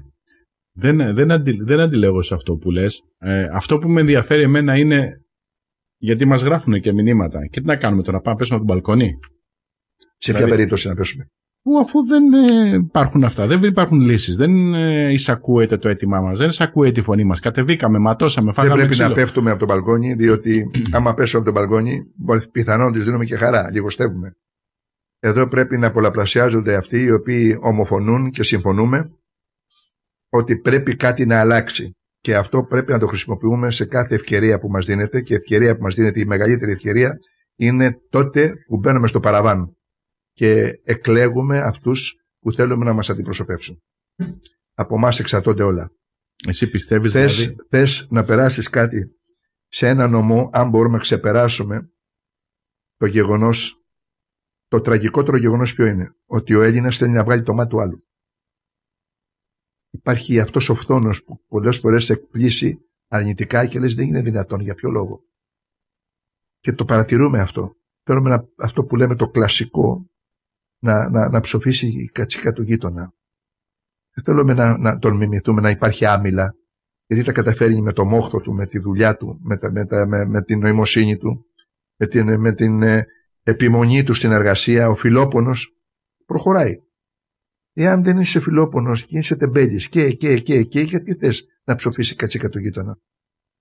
δεν, δεν, αντι, δεν αντιλέγω σε αυτό που λες. Ε, αυτό που με ενδιαφέρει εμένα είναι γιατί μας γράφουν και μηνύματα. Και τι να κάνουμε τώρα, πάμε να πέσουμε από τον μπαλκόνι. Σε ποια δηλαδή, περίπτωση να πέσουμε. Αφού δεν ε, υπάρχουν αυτά, δεν υπάρχουν λύσεις, δεν ε, εισακούεται το αίτημά μας, δεν εισακούεται τη φωνή μας. Κατεβήκαμε, ματώσαμε, φάγαμε. Δεν πρέπει να πέφτουμε από τον μπαλκόνι, διότι άμα πέσουμε από τον μπαλκόνι, πιθανόν της δίνουμε και χαρά, λιγοστεύουμε. Εδώ πρέπει να πολλαπλασιάζονται αυτοί οι οποίοι ομοφωνούν και συμφωνούμε ότι πρέπει κάτι να αλλάξει και αυτό πρέπει να το χρησιμοποιούμε σε κάθε ευκαιρία που μας δίνεται και ευκαιρία που μας δίνεται η μεγαλύτερη ευκαιρία είναι τότε που μπαίνουμε στο παραβάν και εκλέγουμε αυτούς που θέλουμε να μας αντιπροσωπεύσουν. Από εμάς εξαρτώνται όλα. Εσύ πιστεύεις ότι δηλαδή... Θες να περάσεις κάτι σε ένα νομό, αν μπορούμε να ξεπεράσουμε το γεγονός, το τραγικότερο γεγονός ποιο είναι, ότι ο Έλληνας θέλει να βγάλει το μάτι του άλλου υπάρχει αυτός ο φθόνος που πολλές φορές εκπλήσει αρνητικά και λες δεν είναι δυνατόν, για ποιο λόγο. Και το παρατηρούμε αυτό. Θέλουμε να, αυτό που λέμε το κλασικό να, να, να ψοφήσει η κατσίκα του γείτονα. θέλουμε να, να τον μιμηθούμε, να υπάρχει άμυλα, γιατί τα καταφέρει με το μόχθο του, με τη δουλειά του, με, τα, με, τα, με, την νοημοσύνη του, με την, με την ε, επιμονή του στην εργασία, ο φιλόπονος προχωράει εάν δεν είσαι φιλόπονο και είσαι τεμπέλης και, και, και, και, γιατί θες να ψοφήσει κατσίκα του γείτονα.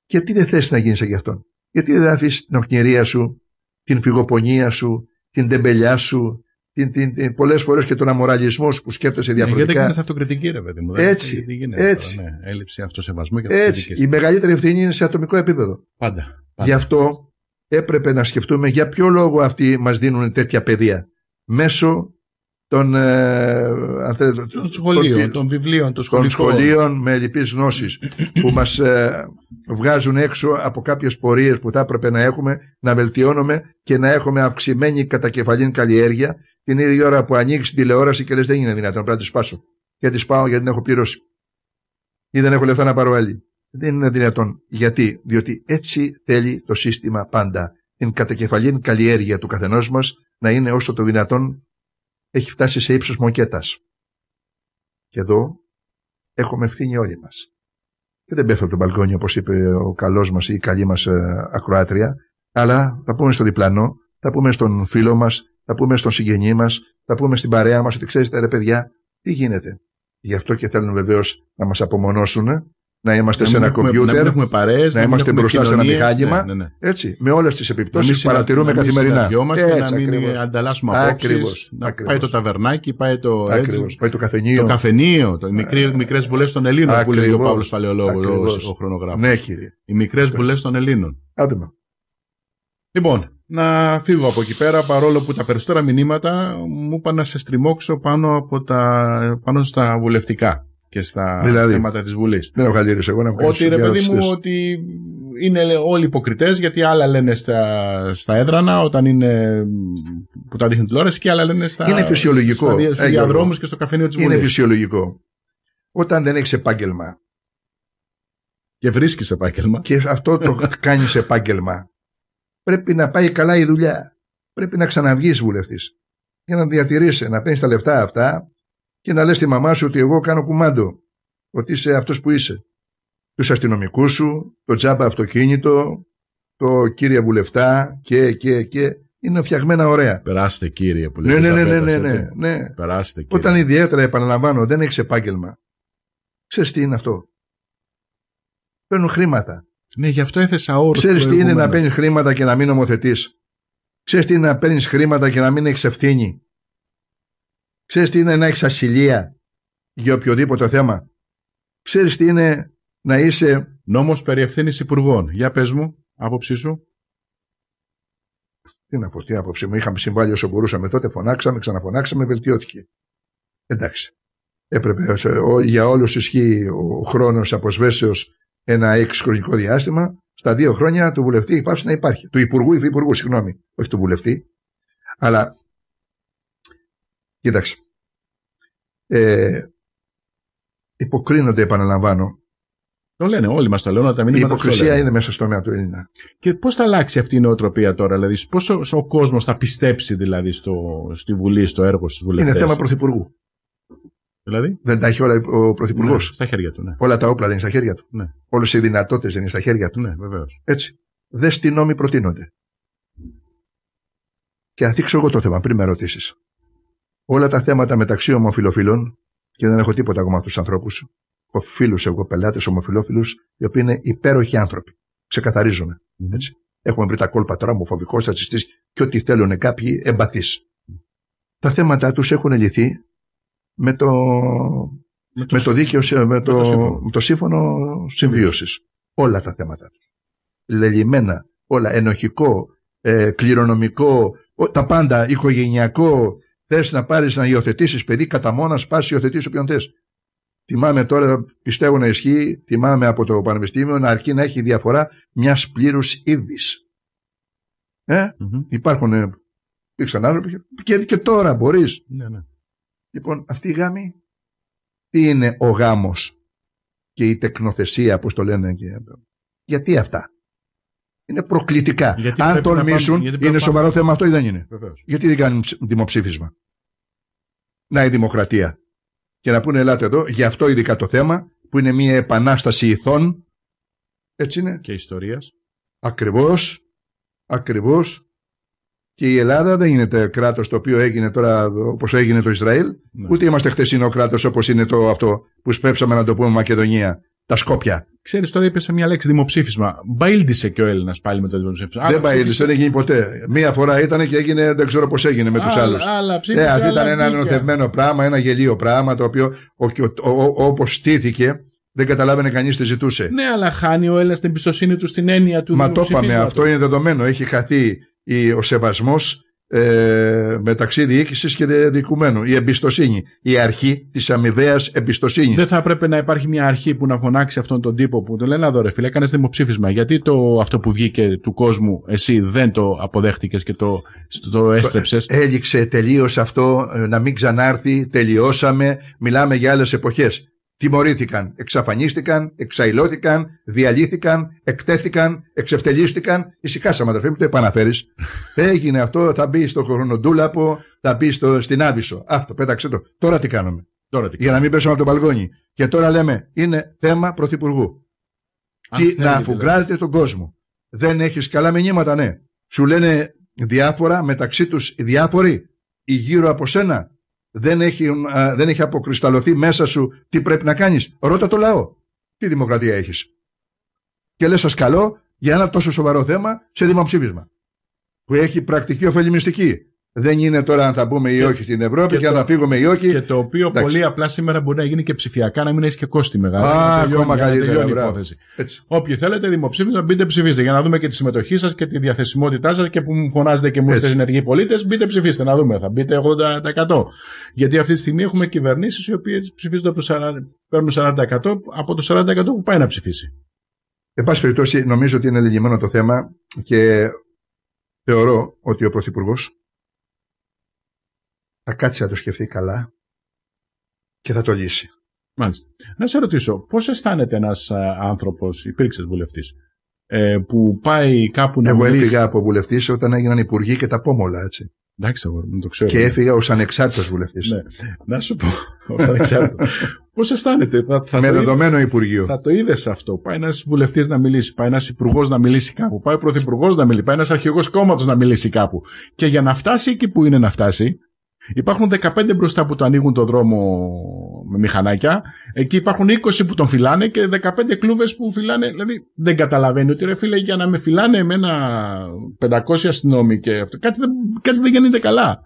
Γιατί δεν θες να γίνει για αυτόν. Γιατί δεν αφήσεις την οκνηρία σου, την φυγοπονία σου, την τεμπελιά σου, την, την, πολλές φορές και τον αμοραλισμό σου που σκέφτεσαι ναι, διαφορετικά. γιατί δεν αυτοκριτική ρε παιδί μου. Έτσι, γιατί γίνεται έτσι. Αυτό, ναι. Έλλειψη αυτοσεβασμού και Έτσι. Η μεγαλύτερη ευθύνη είναι σε ατομικό επίπεδο. Πάντα, Γι' αυτό έπρεπε να σκεφτούμε για ποιο λόγο αυτοί μας δίνουν τέτοια παιδεία. Μέσω των, ε, σχολείων, των, των βιβλίων, των, των σχολείων με λυπείς γνώσεις που μας ε, βγάζουν έξω από κάποιες πορείες που θα έπρεπε να έχουμε, να βελτιώνουμε και να έχουμε αυξημένη κατακεφαλήν καλλιέργεια την ίδια ώρα που ανοίξεις την τηλεόραση και λες δεν είναι δυνατόν, πρέπει να τη σπάσω. Γιατί σπάω, γιατί την έχω πληρώσει. Ή δεν έχω λεφτά να πάρω άλλη. Δεν είναι δυνατόν. Γιατί, διότι έτσι θέλει το σύστημα πάντα. Την κατακεφαλήν καλλιέργεια του καθενός μας να είναι όσο το δυνατόν έχει φτάσει σε ύψος μοκέτας. Και εδώ έχουμε ευθύνη όλοι μας. Και δεν πέφτω από τον μπαλκόνι όπως είπε ο καλός μας ή η καλή μας ε, ακροάτρια, αλλά θα πούμε στο διπλανό, θα πούμε στον φίλο μας, θα πούμε στον συγγενή μας, θα πούμε στην παρέα μας ότι ξέρετε ρε παιδιά, τι γίνεται. Γι' αυτό και θέλουν βεβαίως να μας απομονώσουν να είμαστε σε ένα κομπιούτερ, να, να, να είμαστε μπροστά σε ένα μηχάνημα. Ναι, ναι, ναι. Έτσι, με όλες τις επιπτώσεις που παρατηρούμε να μην καθημερινά. να μην ανταλλάσσουμε απόψεις. Να πάει το ταβερνάκι, πάει το. Έτσι, πάει το καφενείο. Το καφενείο. Το, μικρές ε, βουλές των Ελλήνων που λέει ο Παύλος Παλαιολόγος, ο χρονογράφος. Ναι, κύριε. Οι μικρές βουλές των Ελλήνων. Άντε Λοιπόν, να φύγω από εκεί πέρα παρόλο που τα περισσότερα μηνύματα μου είπαν να σε στριμώξω πάνω, από τα, πάνω στα βουλευτικά και στα δηλαδή, θέματα της Βουλής. Δεν έχω καλή εγώ να Ότι ρε παιδί μου, ότι είναι όλοι υποκριτές, γιατί άλλα λένε στα, στα έδρανα όταν είναι, που τα δείχνει τηλεόραση και άλλα λένε στα, είναι φυσιολογικό. στα ε, διαδρόμους και στο καφενείο της Βουλή. Είναι φυσιολογικό. Όταν δεν έχεις επάγγελμα. Και βρίσκεις επάγγελμα. Και αυτό το κάνεις επάγγελμα. Πρέπει να πάει καλά η δουλειά. Πρέπει να ξαναβγείς βουλευτής. Για να διατηρήσει, να παίρνεις τα λεφτά αυτά και να λες τη μαμά σου ότι εγώ κάνω κουμάντο, ότι είσαι αυτός που είσαι. Τους αστυνομικούς σου, το τζάμπα αυτοκίνητο, το κύριε βουλευτά και, και, και. Είναι φτιαγμένα ωραία. Περάστε κύριε που ναι, λέτε. Ναι, ναι, ναι, ναι, ναι, ναι. Περάστε, κύριε. Όταν ιδιαίτερα επαναλαμβάνω δεν έχεις επάγγελμα. Ξέρεις τι είναι αυτό. Παίρνουν χρήματα. Ναι, γι' αυτό έθεσα όρους. Ξέρεις τι είναι να παίρνεις χρήματα και να μην νομοθετείς. Ξέρεις τι είναι να παίρνεις χρήματα και να μην έχεις ευθύνη. Ξέρεις τι είναι να έχεις ασυλία για οποιοδήποτε θέμα. Ξέρεις τι είναι να είσαι... Νόμος περί ευθύνης υπουργών. Για πες μου, άποψή σου. Τι να πω, τι άποψή μου. Είχαμε συμβάλει όσο μπορούσαμε τότε, φωνάξαμε, ξαναφωνάξαμε, βελτιώθηκε. Εντάξει. Έπρεπε για όλους ισχύει ο χρόνος αποσβέσεως ένα έξι χρονικό διάστημα. Στα δύο χρόνια του βουλευτή υπάρχει να υπάρχει. Του υπουργού ή υπουργού, συγγνώμη. Όχι του βουλευτή. Αλλά Κοίταξε. Ε, υποκρίνονται, επαναλαμβάνω. Το λένε όλοι μας το λένε, τα μηνύματα. Η υποκρισία είναι μέσα στο μέα του Έλληνα. Και πώς θα αλλάξει αυτή η νοοτροπία τώρα, δηλαδή, πόσο ο κόσμος θα πιστέψει δηλαδή στο, στη Βουλή, στο έργο στους βουλευτές. Είναι θέμα πρωθυπουργού. Δηλαδή. Δεν τα έχει όλα ο πρωθυπουργός. Ναι, στα χέρια του, ναι. Όλα τα όπλα δεν είναι στα χέρια του. Ναι. Όλες οι δυνατότητες δεν είναι στα χέρια του. Ναι, βεβαίως. Έτσι. Δε τι νόμοι προτείνονται. Και θα δείξω εγώ το θέμα πριν με ρωτήσεις όλα τα θέματα μεταξύ ομοφιλοφίλων, και δεν έχω τίποτα ακόμα τους ανθρώπους. Έχω φίλου, εγώ πελάτες, ομοφιλόφιλους, οι οποίοι είναι υπέροχοι άνθρωποι. Ξεκαθαρίζουν. Mm. Έτσι. Έχουμε βρει τα κόλπα τώρα, ομοφοβικός, ατσιστής και ό,τι θέλουν κάποιοι εμπαθείς. Τα θέματα τους έχουν λυθεί με το, με το, με το δίκαιο, με το, με το σύμφωνο, σύμφωνο συμβίωσης. Όλα τα θέματα τους. Λελημένα, όλα. Ενοχικό, ε, κληρονομικό, τα πάντα, οικογενειακό, Θες να πάρεις να υιοθετήσεις παιδί κατά μόνας, πας υιοθετήσεις όποιον θε. Θυμάμαι τώρα, πιστεύω να ισχύει, θυμάμαι από το Πανεπιστήμιο, να αρκεί να έχει διαφορά μιας πλήρους είδης. Ε? Mm-hmm. Υπάρχουν. Ε, υπήρξαν άνθρωποι και, τώρα μπορείς. Ναι, ναι. Λοιπόν, αυτή η γάμη, τι είναι ο γάμος και η τεκνοθεσία, όπω το λένε. Και... Γιατί αυτά είναι προκλητικά. Γιατί Αν τολμήσουν, πάνε, είναι σοβαρό θέμα αυτό ή δεν είναι. Γιατί δεν κάνουν δημοψήφισμα. Να η δημοκρατία. Και να πούνε, ελάτε εδώ, γι' αυτό ειδικά το θέμα, που είναι μια επανάσταση ηθών. Έτσι είναι. Και ιστορίας. Ακριβώς. Ακριβώς. Και η Ελλάδα δεν είναι το κράτος το οποίο έγινε τώρα όπως έγινε το Ισραήλ, ναι. ούτε είμαστε χτεσινό κράτος όπως είναι το αυτό που σπεύσαμε να το πούμε Μακεδονία τα Σκόπια. Ξέρεις, τώρα είπες σε μια λέξη δημοψήφισμα. Μπαίλντισε και ο Έλληνας πάλι με το δημοψήφισμα. Δεν μπαίλντισε, δεν έγινε ποτέ. Μία φορά ήταν και έγινε, δεν ξέρω πώς έγινε με τους άλλου. Ναι, ε, αυτό ήταν ένα νοθευμένο πράγμα, ένα γελίο πράγμα το οποίο όπως στήθηκε δεν καταλάβαινε κανείς τι ζητούσε. Ναι, αλλά χάνει ο Έλληνας την εμπιστοσύνη του στην έννοια του Μα το είπαμε, αυτό είναι δεδομένο. Έχει χαθεί ο σεβασμός ε, μεταξύ διοίκησης και διοικουμένου. Η εμπιστοσύνη. Η αρχή της αμοιβαίας εμπιστοσύνης. Δεν θα έπρεπε να υπάρχει μια αρχή που να φωνάξει αυτόν τον τύπο που τον λέει: Ελά, δωρε, φίλε, έκανες δημοψήφισμα. Γιατί το αυτό που βγήκε του κόσμου εσύ δεν το αποδέχτηκες και το, το έστρεψες. Ε, έληξε τελείως αυτό, ε, να μην ξανάρθει. Τελειώσαμε. Μιλάμε για άλλες εποχές τιμωρήθηκαν, εξαφανίστηκαν, εξαϊλώθηκαν, διαλύθηκαν, εκτέθηκαν, εξευτελίστηκαν. Ησυχάσαμε, αδερφέ μου, το επαναφέρεις. Έγινε αυτό, θα μπει στο χρονοτούλαπο, θα μπει στο, στην Άβυσο. Α, το πέταξε το. Τώρα τι κάνουμε. Τώρα τι Για να μην πέσουμε από τον παλγόνι. Και τώρα λέμε, είναι θέμα πρωθυπουργού. Αν τι, να δηλαδή. αφουγκράζεται τον κόσμο. Δεν έχεις καλά μηνύματα, ναι. Σου λένε διάφορα μεταξύ τους διάφοροι, ή γύρω από σένα δεν έχει, ε, δεν έχει αποκρισταλωθεί μέσα σου τι πρέπει να κάνεις. Ρώτα το λαό. Τι δημοκρατία έχεις. Και λες σας καλώ για ένα τόσο σοβαρό θέμα σε δημοψήφισμα που έχει πρακτική ωφελημιστική δεν είναι τώρα αν θα μπούμε ή όχι στην Ευρώπη και, και αν θα φύγουμε ή όχι. Και το οποίο Εντάξει. πολύ απλά σήμερα μπορεί να γίνει και ψηφιακά, να μην έχει και κόστη μεγάλη. Α, τελειώνει, ακόμα καλύτερα. Υπόθεση. Όποιοι θέλετε, δημοψήφισμα, μπείτε ψηφίστε για να δούμε και τη συμμετοχή σας και τη διαθεσιμότητά σας και που μου φωνάζετε και μου είστε συνεργοί πολίτες. Μπείτε ψηφίστε να δούμε. Θα μπείτε 80%. Γιατί αυτή τη στιγμή έχουμε κυβερνήσεις οι οποίες ψηφίζονται από το 40, παίρνουν 40% από το 40% που πάει να ψηφίσει. Εν πάση περιπτώσει, νομίζω ότι είναι λυγημένο το θέμα και θεωρώ ότι ο Πρωθυπουργός θα κάτσει να το σκεφτεί καλά και θα το λύσει. Μάλιστα. Να σε ρωτήσω, πώς αισθάνεται ένας ε, άνθρωπος, υπήρξες βουλευτής, ε, που πάει κάπου να Εγώ μιλήσει... έφυγα από βουλευτής όταν έγιναν υπουργοί και τα πόμολα, έτσι. Εντάξει, εγώ το ξέρω. Και έφυγα ως ανεξάρτητος βουλευτής. ναι. Να σου πω, ως ανεξάρτητος. Πώς αισθάνεται, θα, θα Με δεδομένο Υπουργείο. Θα το είδες αυτό. Πάει ένας βουλευτής να μιλήσει, πάει ένας υπουργός να μιλήσει κάπου, πάει ο πρωθυπουργός να μιλήσει, πάει ένας αρχηγός κόμματος να μιλήσει κάπου. Και για να φτάσει εκεί που είναι να φτάσει, Υπάρχουν 15 μπροστά που το ανοίγουν το δρόμο με μηχανάκια. Εκεί υπάρχουν 20 που τον φυλάνε και 15 κλούβες που φυλάνε. Δηλαδή δεν καταλαβαίνει ότι ρε φίλε για να με φυλάνε εμένα 500 αστυνόμοι και αυτό. Κάτι, κάτι δεν γίνεται καλά.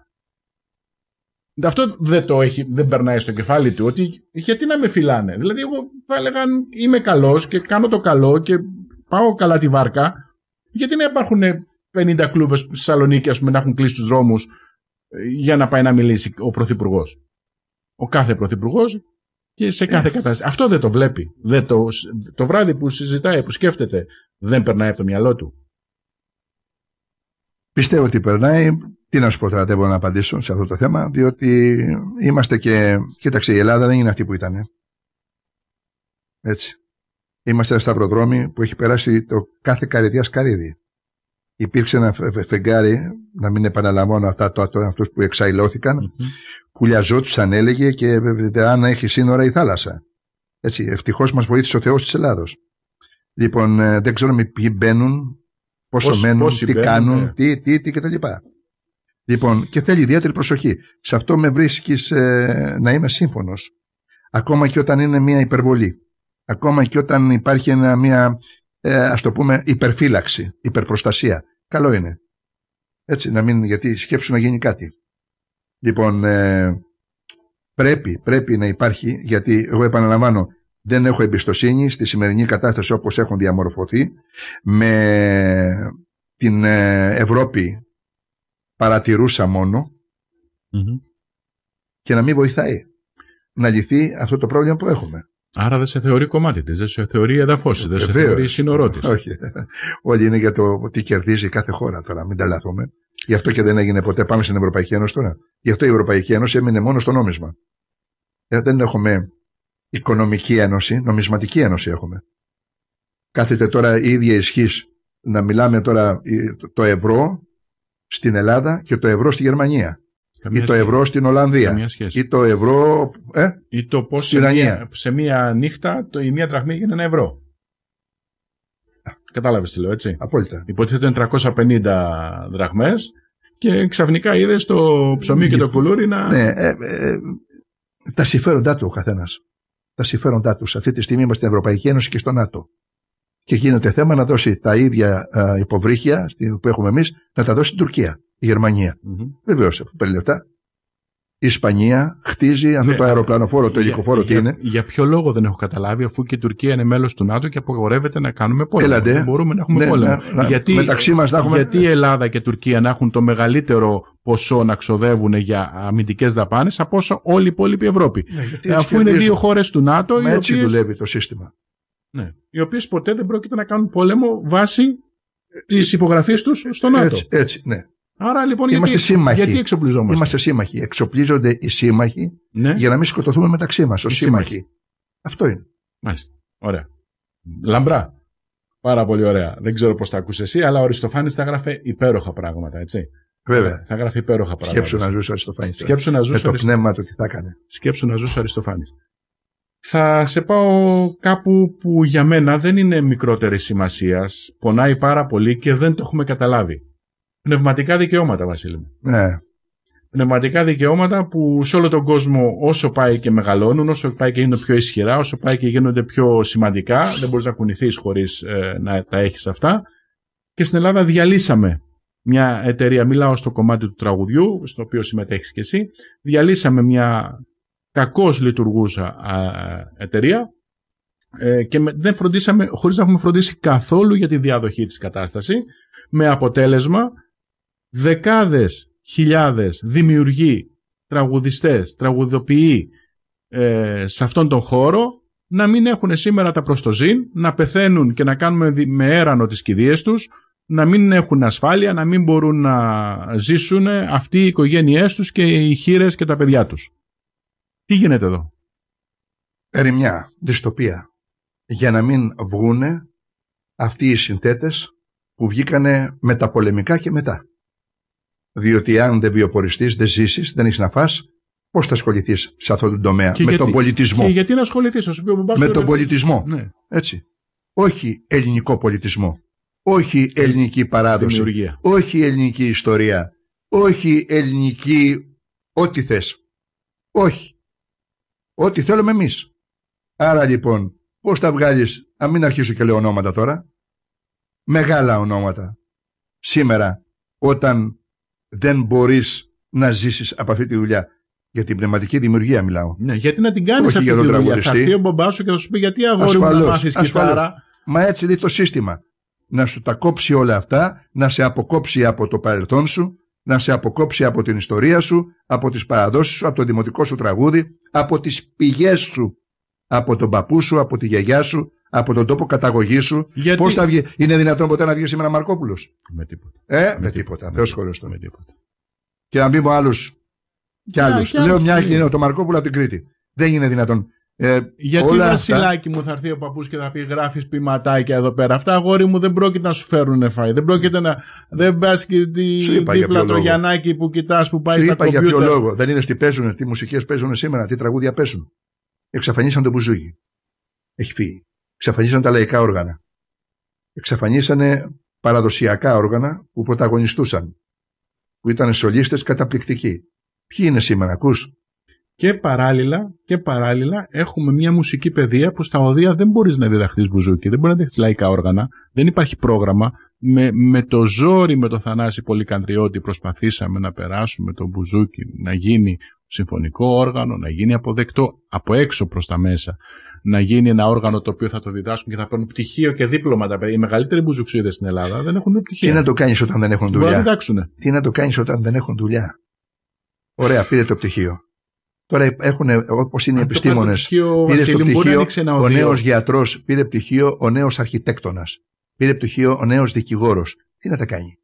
Αυτό δεν το έχει, δεν περνάει στο κεφάλι του. Ότι γιατί να με φυλάνε. Δηλαδή, εγώ θα έλεγα είμαι καλός και κάνω το καλό και πάω καλά τη βάρκα. Γιατί να υπάρχουν 50 κλούβες στη Θεσσαλονίκη, ας πούμε, να έχουν κλείσει τους δρόμους για να πάει να μιλήσει ο Πρωθυπουργός. Ο κάθε Πρωθυπουργός και σε κάθε ε. κατάσταση. Αυτό δεν το βλέπει. Δεν το, το βράδυ που συζητάει, που σκέφτεται, δεν περνάει από το μυαλό του. Πιστεύω ότι περνάει. Τι να σου πω τώρα, δεν μπορώ να απαντήσω σε αυτό το θέμα, διότι είμαστε και. Κοίταξε, η Ελλάδα δεν είναι αυτή που ήταν. Έτσι. Είμαστε ένα σταυροδρόμι που έχει περάσει το κάθε καρυδιά καρύδι υπήρξε ένα φεγγάρι, να μην επαναλαμβάνω αυτά το αυτούς που εξαϊλώθηκαν, mm-hmm. που έλεγε και ε, ε, ε, αν έχει σύνορα η θάλασσα. Έτσι, ευτυχώς μας βοήθησε ο Θεός της Ελλάδος. Λοιπόν, δεν ξέρουμε ποιοι μπαίνουν, πόσο Πώς, μένουν, τι κάνουν, τι, ναι. τι, τι, τι κτλ. Λοιπόν, και θέλει ιδιαίτερη προσοχή. Σε αυτό με βρίσκεις να είμαι σύμφωνος. Ακόμα και όταν είναι μια υπερβολή. Ακόμα και όταν υπάρχει μια, ε, ας το πούμε, υπερφύλαξη, υπερπροστασία. Καλό είναι. Έτσι, να μην, γιατί σκέψου να γίνει κάτι. Λοιπόν, ε, πρέπει, πρέπει να υπάρχει, γιατί εγώ επαναλαμβάνω, δεν έχω εμπιστοσύνη στη σημερινή κατάσταση όπως έχουν διαμορφωθεί με την ε, Ευρώπη παρατηρούσα και να μην βοηθάει να λυθεί αυτό το πρόβλημα που έχουμε. Άρα δεν σε θεωρεί κομμάτι της, δεν σε θεωρεί εδαφό, δεν σε θεωρεί σύνορό της. Όχι. Όλοι είναι για το τι κερδίζει κάθε χώρα τώρα, μην τα λάθουμε. Γι' αυτό και δεν έγινε ποτέ. Πάμε στην Ευρωπαϊκή Ένωση τώρα. Γι' αυτό η Ευρωπαϊκή Ένωση έμεινε μόνο στο νόμισμα. Ε, δεν έχουμε οικονομική ένωση, νομισματική ένωση έχουμε. Κάθεται τώρα η ίδια ισχύς να μιλάμε τώρα ε, το ευρώ στην Ελλάδα και το ευρώ στη Γερμανία ή το ευρώ στην Ολλανδία. Ή το ευρώ. Ε? Ή το πώς σε, μία, νύχτα το, η μία τραχμή έγινε ένα ευρώ. Κατάλαβες τι λέω, έτσι. Απόλυτα. Υποτίθεται είναι 350 δραχμές και ξαφνικά είδες το ψωμί και το κουλούρι να. Ναι, ε, ε, ε, τα συμφέροντά του ο καθένας. Τα συμφέροντά του. Αυτή τη στιγμή είμαστε στην Ευρωπαϊκή Ένωση και στο ΝΑΤΟ. Και γίνεται θέμα να δώσει τα ίδια υποβρύχια που έχουμε εμείς, να τα δώσει στην Τουρκία η Γερμανία. Mm-hmm. Βεβαίω, Η Ισπανία χτίζει αυτό ναι. το αεροπλανοφόρο, το υλικοφόρο τι είναι. Για ποιο λόγο δεν έχω καταλάβει, αφού και η Τουρκία είναι μέλος του ΝΑΤΟ και απογορεύεται να κάνουμε πόλεμο. Έλατε. Δεν μπορούμε να έχουμε ναι, πόλεμο. Ναι, γιατί, μεταξύ μας γιατί η Ελλάδα και η Τουρκία να έχουν το μεγαλύτερο ποσό να ξοδεύουν για αμυντικές δαπάνες από όσο όλη η υπόλοιπη Ευρώπη. Ναι, αφού είναι δύο χώρες του ΝΑΤΟ. Μα οι έτσι οποίες... δουλεύει το σύστημα. Ναι. Οι οποίες ποτέ δεν πρόκειται να κάνουν πόλεμο βάσει ε, τη ε, υπογραφής τους στο ε, ΝΑΤΟ. έτσι, ναι. Άρα λοιπόν Είμαστε γιατί, σύμμαχοι. γιατί εξοπλιζόμαστε. Είμαστε σύμμαχοι. Εξοπλίζονται οι σύμμαχοι ναι. για να μην σκοτωθούμε μεταξύ μας Ο σύμμαχοι. Αυτό είναι. Μάλιστα. Ωραία. Λαμπρά. Πάρα πολύ ωραία. Δεν ξέρω πώς τα ακούσε εσύ, αλλά ο Αριστοφάνης θα γράφε υπέροχα πράγματα, έτσι. Βέβαια. Θα γράφει υπέροχα πράγματα. Σκέψου να ζούσε ο Αριστοφάνης. Σκέψου να ζούσε. Με το αριστο... πνεύμα του τι θα έκανε. Σκέψου να ζούσε ο Αριστοφάνης. Θα σε πάω κάπου που για μένα δεν είναι μικρότερης σημασίας. Πονάει πάρα πολύ και δεν το έχουμε καταλάβει πνευματικά δικαιώματα, Βασίλη μου. Ναι. Πνευματικά δικαιώματα που σε όλο τον κόσμο όσο πάει και μεγαλώνουν, όσο πάει και γίνονται πιο ισχυρά, όσο πάει και γίνονται πιο σημαντικά, δεν μπορείς να κουνηθείς χωρίς ε, να τα έχεις αυτά. Και στην Ελλάδα διαλύσαμε μια εταιρεία, μιλάω στο κομμάτι του τραγουδιού, στο οποίο συμμετέχεις και εσύ, διαλύσαμε μια κακώς λειτουργούσα εταιρεία ε, και με, δεν φροντίσαμε, χωρίς να έχουμε φροντίσει καθόλου για τη διαδοχή της κατάστασης, με αποτέλεσμα δεκάδες χιλιάδες δημιουργοί, τραγουδιστές, τραγουδοποιοί ε, σε αυτόν τον χώρο να μην έχουν σήμερα τα προστοζήν, να πεθαίνουν και να κάνουμε με έρανο τις κηδείες τους, να μην έχουν ασφάλεια, να μην μπορούν να ζήσουν αυτοί οι οικογένειές τους και οι χείρες και τα παιδιά τους. Τι γίνεται εδώ. Ερημιά, δυστοπία. Για να μην βγούνε αυτοί οι συνθέτες που βγήκανε με τα πολεμικά και μετά. Διότι αν δεν βιοποριστείς, δεν ζήσεις, δεν έχεις να φά, πώς θα ασχοληθείς σε αυτόν τον τομέα, με τον πολιτισμό. Και γιατί να ασχοληθείς, Με τον πολιτισμό. Ναι. Έτσι. Όχι ελληνικό πολιτισμό. Όχι ελληνική παράδοση. Όχι ελληνική ιστορία. Όχι ελληνική ό,τι θες. Όχι. Ό,τι θέλουμε εμείς. Άρα λοιπόν, πώς θα βγάλεις, να μην αρχίσω και λέω ονόματα τώρα, μεγάλα ονόματα. Σήμερα, όταν δεν μπορείς να ζήσεις από αυτή τη δουλειά. Για την πνευματική δημιουργία μιλάω. Ναι, γιατί να την κάνεις αυτή τη δουλειά. Θα έρθει ο μπαμπάς σου και θα σου πει γιατί αγόρι μου να μάθει κιθάρα. Μα έτσι λέει το σύστημα. Να σου τα κόψει όλα αυτά, να σε αποκόψει από το παρελθόν σου, να σε αποκόψει από την ιστορία σου, από τις παραδόσεις σου, από το δημοτικό σου τραγούδι, από τις πηγές σου, από τον παππού σου, από τη γιαγιά σου, από τον τόπο καταγωγή σου. Γιατί... Πώς θα βγει, Είναι δυνατόν ποτέ να βγει σήμερα Μαρκόπουλος. Με τίποτα. Ε, με, τίποτα. Θεό χωρί Με τίποτα. Και να μπει με άλλου. Κι άλλου. Λέω μια είναι το Μαρκόπουλο από την Κρήτη. Δεν είναι δυνατόν. Ε, Γιατί όλα βασιλάκι μου θα έρθει ο παππούς και θα πει γράφεις ποιηματάκια εδώ πέρα. Αυτά αγόρι μου δεν πρόκειται να σου φέρουν φάι. Δεν πρόκειται να. Δεν πας και τη... δίπλα το Γιαννάκι που κοιτάς που πάει σου στα είπα για ποιο λόγο. Δεν είναι τι παίζουν, τι μουσικές παίζουν σήμερα, τι τραγούδια παίζουν. Εξαφανίσαν τον Μπουζούγι. Έχει φύγει. Εξαφανίσανε τα λαϊκά όργανα. Εξαφανίσανε παραδοσιακά όργανα που πρωταγωνιστούσαν, που ήταν σολίστε καταπληκτικοί. Ποιοι είναι σήμερα, ακούς? Και παράλληλα, και παράλληλα έχουμε μια μουσική παιδεία που στα οδεία δεν μπορείς να διδαχθείς μπουζούκι, δεν μπορείς να διδαχθείς λαϊκά όργανα, δεν υπάρχει πρόγραμμα. Με, με το ζόρι με το Θανάση Πολυκαντριώτη προσπαθήσαμε να περάσουμε το μπουζούκι, να γίνει συμφωνικό όργανο, να γίνει αποδεκτό από έξω προς τα μέσα να γίνει ένα όργανο το οποίο θα το διδάσκουν και θα παίρνουν πτυχίο και δίπλωμα τα παιδιά. Οι μεγαλύτεροι μπουζουξίδες στην Ελλάδα δεν έχουν πτυχίο. Τι να το κάνεις όταν δεν έχουν δουλειά. να Τι να το κάνεις όταν δεν έχουν δουλειά. Ωραία, πήρε το πτυχίο. Τώρα έχουν, όπως είναι οι επιστήμονε. Πήρε πτυχίο ο νέος γιατρός, πήρε πτυχίο ο νέος αρχιτέκτονας, πήρε πτυχίο ο νέος δικηγόρος. Τι να τα κάνει.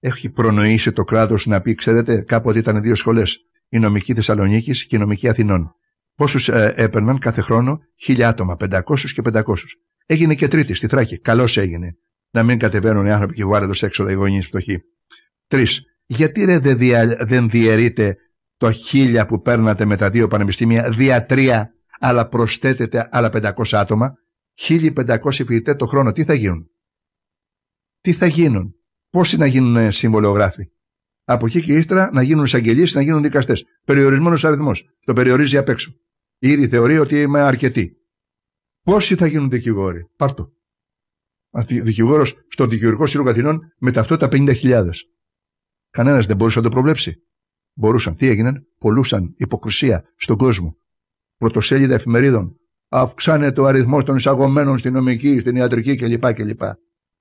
Έχει προνοήσει το κράτος να πει, ξέρετε, κάποτε ήταν δύο σχολές. Η νομική Θεσσαλονίκης και η νομική Αθηνών. Πόσους ε, έπαιρναν κάθε χρόνο, χίλια άτομα, 500 και 500. Έγινε και τρίτη στη Θράκη. Καλώς έγινε. Να μην κατεβαίνουν οι άνθρωποι και βάλετε σε έξοδα οι γονείς φτωχοί. Τρεις. Γιατί ρε δεν, δια, δεν διαιρείτε το χίλια που παίρνατε με τα δύο πανεπιστήμια δια τρία, αλλά προσθέτετε άλλα 500 άτομα. 1500 φοιτητές το χρόνο, τι θα γίνουν. Τι θα γίνουν. Πόσοι να γίνουν ε, συμβολογράφοι. Από εκεί και ύστερα να γίνουν εισαγγελίες, να γίνουν δικαστές. Περιορισμένος αριθμός. Το περιορίζει απ' έξω. Ήδη θεωρεί ότι είμαι αρκετή. Πόσοι θα γίνουν δικηγόροι. Πάρτο. Δικηγόρο στον Δικηγορικός Σύλλογος Αθηνών με ταυτότητα 50.000. Κανένας δεν μπορούσε να το προβλέψει. Μπορούσαν. Τι έγιναν. Πολλούσαν υποκρισία στον κόσμο. Πρωτοσέλιδα εφημερίδων. Αυξάνεται ο αριθμό των εισαγωμένων στην νομική, στην ιατρική κλπ. κλπ.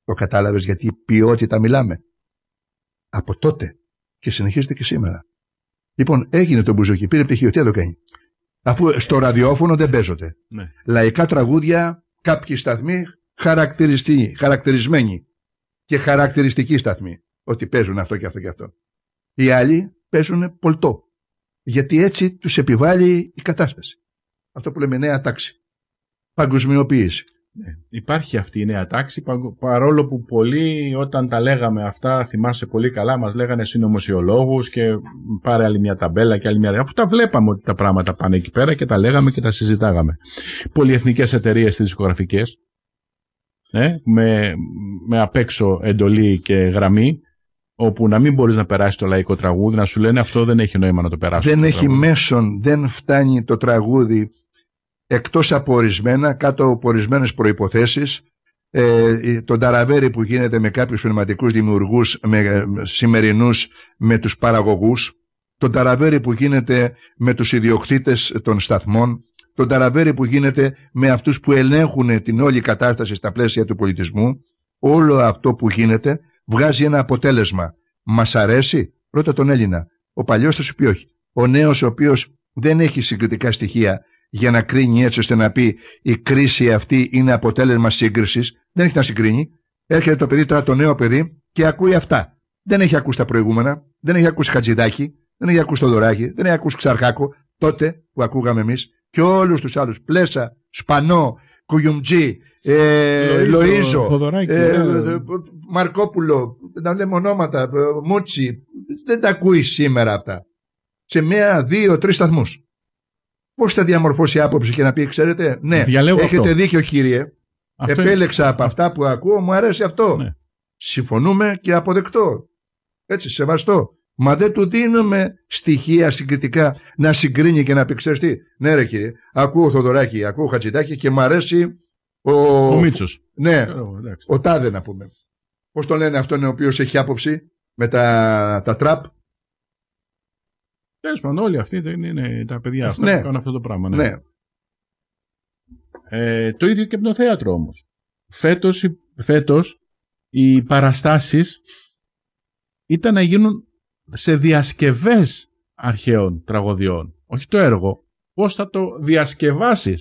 Το κατάλαβες γιατί ποιότητα μιλάμε. Από τότε και συνεχίζεται και σήμερα. Λοιπόν, έγινε το μπουζούκι, πήρε πτυχίο, τι θα κάνει. Αφού στο ραδιόφωνο δεν παίζονται. Ναι. Λαϊκά τραγούδια, κάποιοι σταθμοί χαρακτηριστικοί, χαρακτηρισμένοι και χαρακτηριστικοί σταθμοί. Ότι παίζουν αυτό και αυτό και αυτό. Οι άλλοι παίζουν πολτό. Γιατί έτσι τους επιβάλλει η κατάσταση. Αυτό που λέμε νέα τάξη. Παγκοσμιοποίηση. Ναι. Υπάρχει αυτή η νέα τάξη, παρόλο που πολλοί όταν τα λέγαμε αυτά, θυμάσαι πολύ καλά, μας λέγανε συνωμοσιολόγους και πάρε άλλη μια ταμπέλα και άλλη μια... Αφού τα βλέπαμε ότι τα πράγματα πάνε εκεί πέρα και τα λέγαμε και τα συζητάγαμε. Πολιεθνικές εταιρείες στις δισκογραφικές, ε, με, με απ' εντολή και γραμμή, όπου να μην μπορείς να περάσεις το λαϊκό τραγούδι, να σου λένε αυτό δεν έχει νόημα να το περάσει. Δεν έχει τραγούδι. μέσον, δεν φτάνει το τραγούδι εκτός από ορισμένα, κάτω από ορισμένες προϋποθέσεις, ε, το ταραβέρι που γίνεται με κάποιους πνευματικούς δημιουργούς με, ε, σημερινούς με τους παραγωγούς, τον ταραβέρι που γίνεται με τους ιδιοκτήτες των σταθμών, το ταραβέρι που γίνεται με αυτούς που ελέγχουν την όλη κατάσταση στα πλαίσια του πολιτισμού, όλο αυτό που γίνεται βγάζει ένα αποτέλεσμα. Μας αρέσει, ρώτα τον Έλληνα, ο παλιός σου πει όχι. Ο νέος ο οποίος δεν έχει συγκριτικά στοιχεία για να κρίνει έτσι ώστε να πει η κρίση αυτή είναι αποτέλεσμα σύγκρισης. Δεν έχει να συγκρίνει. Έρχεται το παιδί τώρα, το νέο παιδί, και ακούει αυτά. Δεν έχει ακούσει τα προηγούμενα, δεν έχει ακούσει Χατζηδάκη, δεν έχει ακούσει το δωράκι. δεν έχει ακούσει Ξαρχάκο, τότε που ακούγαμε εμείς και όλους τους άλλους. Πλέσα, Σπανό, Κουγιουμτζή, ε, Λοίζο, ε, ναι, ναι, ναι. Μαρκόπουλο, να λέμε ονόματα, ε, Μούτσι. Δεν τα ακούει σήμερα αυτά. Σε μία, δύο, τρεις σταθμούς. Πώς θα διαμορφώσει άποψη και να πει, ξέρετε, ναι, Διαλέγω έχετε αυτό. δίκιο κύριε. Επέλεξα από αυτά που ακούω, μου αρέσει αυτό. Ναι. Συμφωνούμε και αποδεκτό. Έτσι, σεβαστό. Μα δεν του δίνουμε στοιχεία συγκριτικά να συγκρίνει και να πει, Ξέρετε τι. Ναι, ρε κύριε, ακούω Θοδωράκη, ακούω Χατζητάκη και μου αρέσει ο. Ο Ναι, ε, ο Τάδε να πούμε. Πώς το λένε αυτόν ο οποίος έχει άποψη με τα, τα τραπ. Τέλος πάντων, όλοι αυτοί δεν είναι τα παιδιά αυτά ναι. που κάνουν αυτό το πράγμα. ναι. ναι. Ε, το ίδιο και με το θέατρο όμως. Φέτος φέτος, οι παραστάσεις ήταν να γίνουν σε διασκευές αρχαίων τραγωδιών. Όχι το έργο. Πώς θα το διασκευάσεις.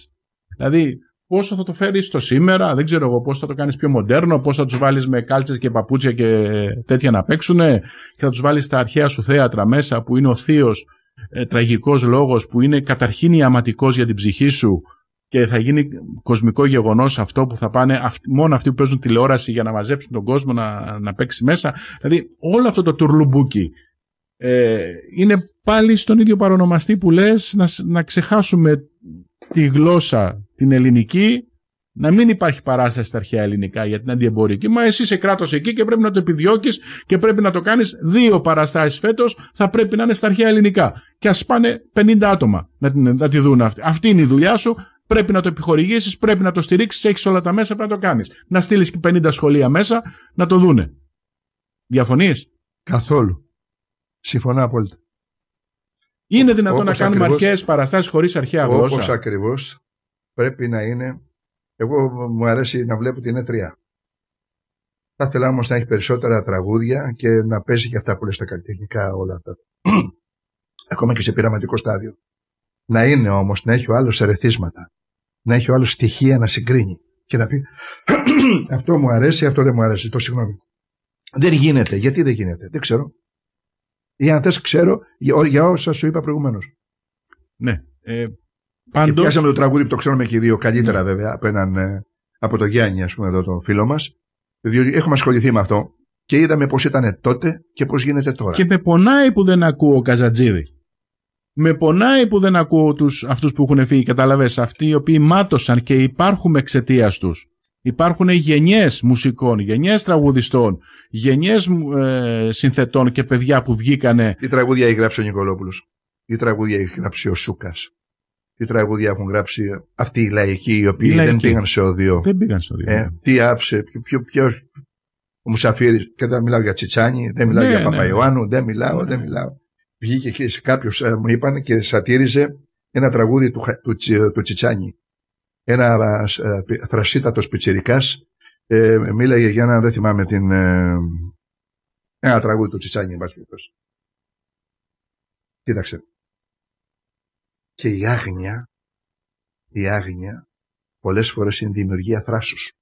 Δηλαδή, πόσο θα το φέρεις στο σήμερα, δεν ξέρω εγώ πώς θα το κάνεις πιο μοντέρνο, πώς θα τους βάλεις με κάλτσες και παπούτσια και τέτοια να παίξουν, και θα τους βάλεις στα αρχαία σου θέατρα μέσα που είναι ο θείος ε, τραγικός λόγος που είναι καταρχήν ιαματικό για την ψυχή σου και θα γίνει κοσμικό γεγονός αυτό που θα πάνε μόνο αυτοί που παίζουν τηλεόραση για να μαζέψουν τον κόσμο να, να παίξει μέσα. Δηλαδή όλο αυτό το τουρλουμπούκι ε, είναι πάλι στον ίδιο παρονομαστή που λες να, να ξεχάσουμε τη γλώσσα την ελληνική, να μην υπάρχει παράσταση στα αρχαία ελληνικά για την αντιεμπορική. Μα εσύ είσαι κράτος εκεί και πρέπει να το επιδιώκεις και πρέπει να το κάνεις. Δύο παραστάσεις φέτος θα πρέπει να είναι στα αρχαία ελληνικά. Και ας πάνε 50 άτομα να, την, να τη δουν αυτή. Αυτή είναι η δουλειά σου. Πρέπει να το επιχορηγήσεις, πρέπει να το στηρίξεις. Έχεις όλα τα μέσα, πρέπει να το κάνεις. Να στείλεις και 50 σχολεία μέσα να το δούνε. Διαφωνείς. Καθόλου. Συμφωνώ απόλυτα. Είναι δυνατόν να κάνουμε αρχαίες παραστάσεις χωρίς αρχαία γλώσσα. Όπως ακριβώς πρέπει να είναι. Εγώ μου αρέσει να βλέπω είναι τρία. Θα ήθελα όμως να έχει περισσότερα τραγούδια και να παίζει και αυτά που λέει τα καλλιτεχνικά όλα αυτά. Ακόμα και σε πειραματικό στάδιο. Να είναι όμως, να έχει ο άλλος ερεθίσματα. Να έχει ο άλλος στοιχεία να συγκρίνει και να πει αυτό μου αρέσει, αυτό δεν μου αρέσει. Το συγγνώμη. Δεν γίνεται. Γιατί δεν γίνεται. Δεν ξέρω. Ή αν θες, ξέρω για όσα σου είπα προηγουμένως. Ναι. Ε, Πάντως... Και πιάσαμε το τραγούδι που το ξέρουμε και οι δύο καλύτερα, ναι. βέβαια, από, έναν, ε, από το Γιάννη, ας πούμε, εδώ, το φίλο μας. Διότι έχουμε ασχοληθεί με αυτό και είδαμε πώς ήταν τότε και πώς γίνεται τώρα. Και με πονάει που δεν ακούω Καζατζίδη. Με πονάει που δεν ακούω τους, αυτούς που έχουν φύγει, κατάλαβες, αυτοί οι οποίοι μάτωσαν και υπάρχουν εξαιτίας τους. Υπάρχουν γενιές μουσικών, γενιές τραγουδιστών, γενιές ε, συνθετών και παιδιά που βγήκανε. Η τραγούδια έχει γράψει ο Νικολόπουλος. Η τραγούδια έχει γράψει ο Σούκας τι τραγούδια έχουν γράψει αυτοί οι λαϊκοί οι οποίοι δεν πήγαν σε οδείο. Δεν πήγαν σε οδείο. Ε, ναι. τι άφησε, ποιο, ποιο, ο Μουσαφίρης, και δεν μιλάω για Τσιτσάνι, δεν μιλάω ναι, για Παπαϊωάνου, ναι, Παπαϊωάννου, δεν μιλάω, δεν μιλάω. Βγήκε και κάποιος, ε, μου είπαν και σατήριζε ένα τραγούδι του, του, του, του Τσιτσάνι. Ένα ε, θρασίτατος πιτσυρικά ε, μίλαγε για ένα, δεν θυμάμαι την. Ε, ένα τραγούδι του Τσιτσάνι, εν Κοίταξε. Και η άγνοια, η άγνοια πολλές φορές είναι δημιουργία θράσους.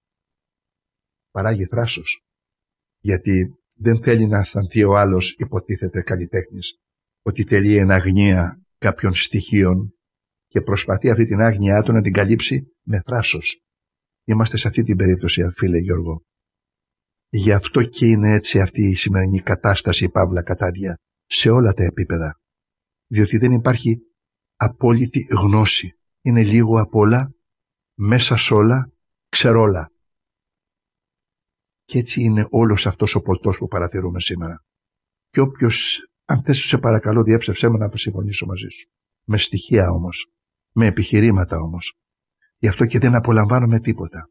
Παράγει θράσος. Γιατί δεν θέλει να αισθανθεί ο άλλος, υποτίθεται καλλιτέχνης ότι τελεί εν αγνία κάποιων στοιχείων και προσπαθεί αυτή την άγνοιά του να την καλύψει με θράσος. Είμαστε σε αυτή την περίπτωση, φίλε Γιώργο. Γι' αυτό και είναι έτσι αυτή η σημερινή κατάσταση, παύλα κατάδια, σε όλα τα επίπεδα. Διότι δεν υπάρχει απόλυτη γνώση. Είναι λίγο απ' όλα, μέσα σ' όλα, ξερόλα. Και έτσι είναι όλος αυτός ο πολτός που παρατηρούμε σήμερα. Και όποιος, αν θες σε παρακαλώ διέψευσέ με να συμφωνήσω μαζί σου. Με στοιχεία όμως, με επιχειρήματα όμως. Γι' αυτό και δεν απολαμβάνουμε τίποτα.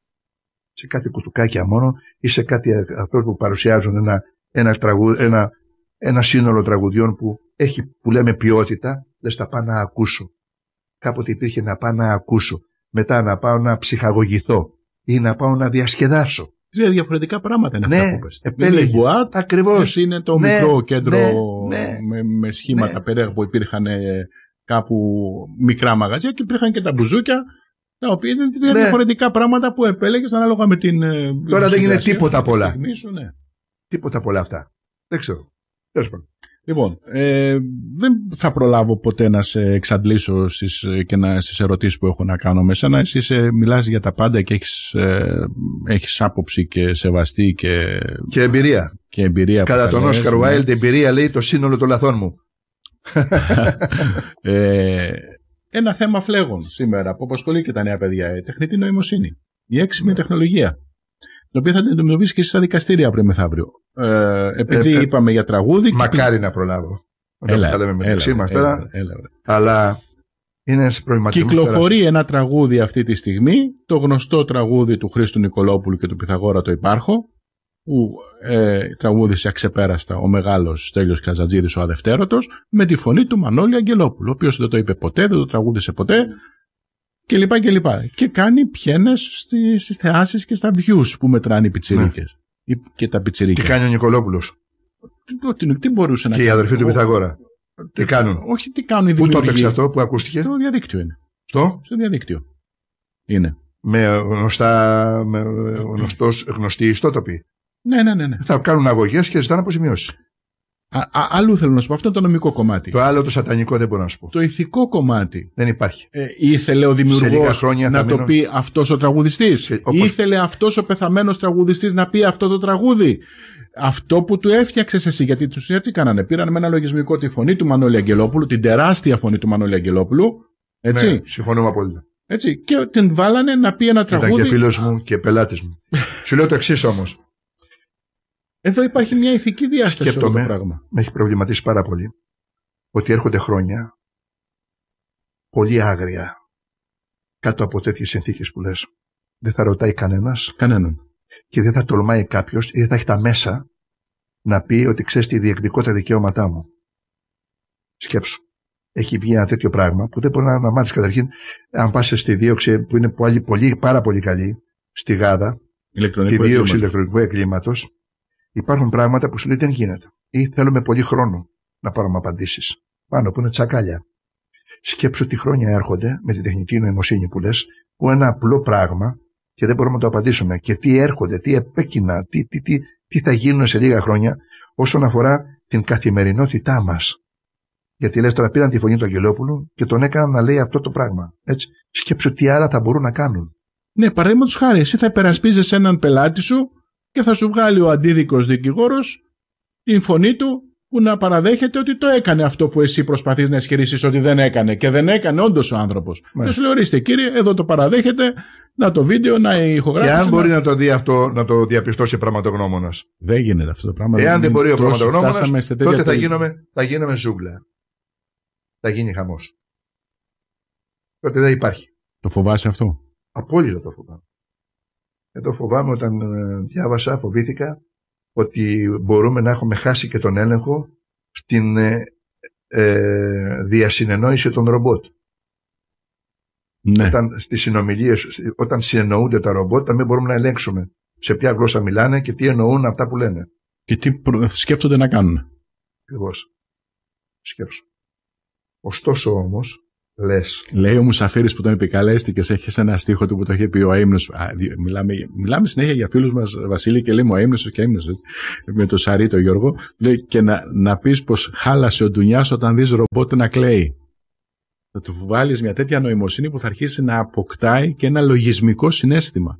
Σε κάτι κουτουκάκια μόνο ή σε κάτι αυτό που παρουσιάζουν ένα, ένα, τραγου, ένα, ένα σύνολο τραγουδιών που έχει που λέμε ποιότητα λες θα πάω να ακούσω. Κάποτε υπήρχε να πάω να ακούσω, μετά να πάω να ψυχαγωγηθώ ή να πάω να διασκεδάσω. Τρία διαφορετικά πράγματα είναι αυτά ναι, που πες. Επέλεγε. Ακριβώς. Είναι το ναι, μικρό κέντρο ναι, με, ναι. σχήματα ναι. περίεργα που υπήρχαν ε, κάπου μικρά μαγαζιά και υπήρχαν και τα μπουζούκια τα οποία ήταν τρία διαφορετικά πράγματα που επέλεγες ανάλογα με την. Ε, Τώρα δεν γίνεται τίποτα πολλά. Ναι. τίποτα πολλά αυτά. Δεν ξέρω. Τέλος πάντων. Λοιπόν, ε, δεν θα προλάβω ποτέ να σε εξαντλήσω στις, ε, και να, στις ερωτήσεις που έχω να κάνω με σένα. Εσύ σε, μιλάς για τα πάντα και έχεις, ε, έχεις άποψη και σεβαστή και... Και εμπειρία. Και εμπειρία Κατά τον Όσκαρ ναι. Βάιλντ, εμπειρία λέει το σύνολο των λαθών μου. ε, ένα θέμα φλέγων σήμερα που απασχολεί και τα νέα παιδιά, η ε, τεχνητή νοημοσύνη, η έξιμη τεχνολογία. Το οποίο θα την αντιμετωπίσει και στα δικαστήρια αύριο μεθαύριο. Ε, επειδή ε, ε είπαμε για τραγούδι. Μακάρι και... να προλάβω. Έλα, τα λέμε μεταξύ μα τώρα. Έλα, αλλά είναι ένας προβληματικό. Κυκλοφορεί ένα τραγούδι αυτή τη στιγμή, το γνωστό τραγούδι του Χρήστου Νικολόπουλου και του Πυθαγόρα το Υπάρχο, που ε, τραγούδισε αξεπέραστα ο μεγάλος Στέλιος Καζατζήδη ο αδευτέρωτος, με τη φωνή του Μανώλη Αγγελόπουλου, ο οποίος δεν το είπε ποτέ, δεν το τραγούδισε ποτέ, και λοιπά και λοιπά. Και κάνει πιένες στι στις θεάσεις και στα views που μετράνε οι πιτσιρίκες. Ναι. Και τα πιτσιρίκια. Τι κάνει ο Νικολόπουλος. Τι, τι, τι μπορούσε να και κάνει. Και η αδερφή του Πιθαγόρα. Τι κάνουν. Όχι, τι κάνουν οι Πού το έπαιξε αυτό που ακούστηκε. Στο διαδίκτυο είναι. Το? Στο διαδίκτυο. Είναι. Με, γνωστά, με γνωστός, γνωστοί ιστότοποι. Ναι, ναι, ναι. ναι. Θα κάνουν αγωγές και ζητάνε αποζημιώσεις. Α, αλλού θέλω να σου πω. Αυτό είναι το νομικό κομμάτι. Το άλλο, το σατανικό, δεν μπορώ να σου πω. Το ηθικό κομμάτι. Δεν υπάρχει. Ε, ήθελε ο δημιουργό να το πει αυτός ο τραγουδιστής. Όπως... Ήθελε αυτός ο πεθαμένος τραγουδιστής να πει αυτό το τραγούδι. Αυτό που του έφτιαξες εσύ, γιατί τους έτσι κάνανε. Πήραν με ένα λογισμικό τη φωνή του Μανώλη Αγγελόπουλου, την τεράστια φωνή του Μανώλη Αγγελόπουλου. Έτσι. Ναι, συμφωνούμε απόλυτα. Έτσι. Και την βάλανε να πει ένα τραγούδι. Ήταν και φίλος μου και πελάτης μου. Σου το εξής όμως. Εδώ υπάρχει μια ηθική διάσταση αυτό το πράγμα. Με έχει προβληματίσει πάρα πολύ ότι έρχονται χρόνια πολύ άγρια κάτω από τέτοιες συνθήκες που λες. Δεν θα ρωτάει κανένας Κανέναν. Και δεν θα τολμάει κάποιος ή δεν θα έχει τα μέσα να πει ότι ξέρεις τι διεκδικώ τα δικαιώματά μου. Σκέψου. Έχει βγει ένα τέτοιο πράγμα που δεν μπορεί να, να μάθεις καταρχήν. Αν πας στη δίωξη που είναι πολύ, πολύ, πάρα πολύ καλή, στη Γάδα, τη δίωξη ηλεκτρονικού εγκλήματος, υπάρχουν πράγματα που σου λέει δεν γίνεται. Ή θέλουμε πολύ χρόνο να πάρουμε απαντήσεις. Πάνω που είναι τσακάλια. Σκέψω τι χρόνια έρχονται με την τεχνητή νοημοσύνη που λες, που ένα απλό πράγμα και δεν μπορούμε να το απαντήσουμε. Και τι έρχονται, τι επέκεινα, τι, τι, τι, τι θα γίνουν σε λίγα χρόνια όσον αφορά την καθημερινότητά μας. Γιατί λες τώρα πήραν τη φωνή του Αγγελόπουλου και τον έκαναν να λέει αυτό το πράγμα. Έτσι. σκέψω τι άλλα θα μπορούν να κάνουν. Ναι, παραδείγματος χάρη, εσύ θα υπερασπίζεσαι έναν πελάτη σου και θα σου βγάλει ο αντίδικος δικηγόρος την φωνή του που να παραδέχεται ότι το έκανε αυτό που εσύ προσπαθείς να ισχυρίσει ότι δεν έκανε. Και δεν έκανε όντως ο άνθρωπος. Και σου λέει, ορίστε κύριε, εδώ το παραδέχεται, να το βίντεο, να ηχογράφηση. Και αν μπορεί να το δει αυτό, να το διαπιστώσει ο πραγματογνώμονας. Δεν γίνεται αυτό το πράγμα. Εάν δεν μπορεί ο πραγματογνώμονα, τότε θα γίνομαι, θα ζούγκλα. Θα γίνει χαμός. Τότε δεν υπάρχει. Το φοβάσαι αυτό. Απόλυτα το φοβάμαι. Εδώ φοβάμαι όταν ε, διάβασα, φοβήθηκα ότι μπορούμε να έχουμε χάσει και τον έλεγχο στην ε, ε διασυνεννόηση των ρομπότ. Ναι. Όταν στις συνομιλίες, όταν συνεννοούνται τα ρομπότ, τα μην μπορούμε να ελέγξουμε σε ποια γλώσσα μιλάνε και τι εννοούν αυτά που λένε. Και τι σκέφτονται να κάνουν. Ακριβώς. σκέψω. Ωστόσο όμως, Λες. Λέει ο Μουσαφίρης που τον επικαλέστηκες, έχεις ένα στίχο του που το έχει πει ο Έμνο. Μιλάμε, μιλάμε συνέχεια για φίλους μας, Βασίλη, και λέμε ο Έμνο και Έμνο. Με το Σαρή το Γιώργο. Λέει και να, να πεις πως χάλασε ο Ντουνιάς όταν δεις ρομπότ να κλαίει. Θα του βάλεις μια τέτοια νοημοσύνη που θα αρχίσει να αποκτάει και ένα λογισμικό συνέστημα.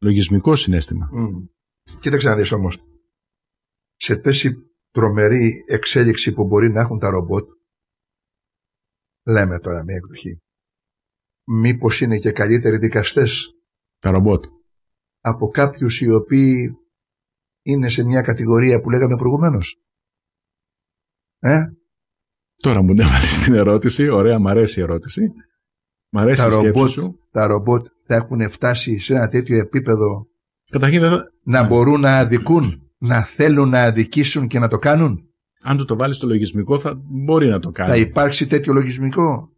Λογισμικό συνέστημα. Mm. Κοίταξε να δεις όμως. Σε τέση τρομερή εξέλιξη που μπορεί να έχουν τα ρομπότ, λέμε τώρα μια εκδοχή. Μήπως είναι και καλύτεροι δικαστές. Τα ρομπότ. Από κάποιους οι οποίοι είναι σε μια κατηγορία που λέγαμε προηγουμένως. Ε? Τώρα μου έβαλε την ερώτηση. Ωραία, μ' αρέσει η ερώτηση. Μ' αρέσει τα η ρομπότ, σου. Τα ρομπότ θα έχουν φτάσει σε ένα τέτοιο επίπεδο Καταρχήν, να μπορούν να αδικούν, να θέλουν να αδικήσουν και να το κάνουν αν το το βάλεις στο λογισμικό, θα μπορεί να το κάνει. Θα υπάρξει τέτοιο λογισμικό.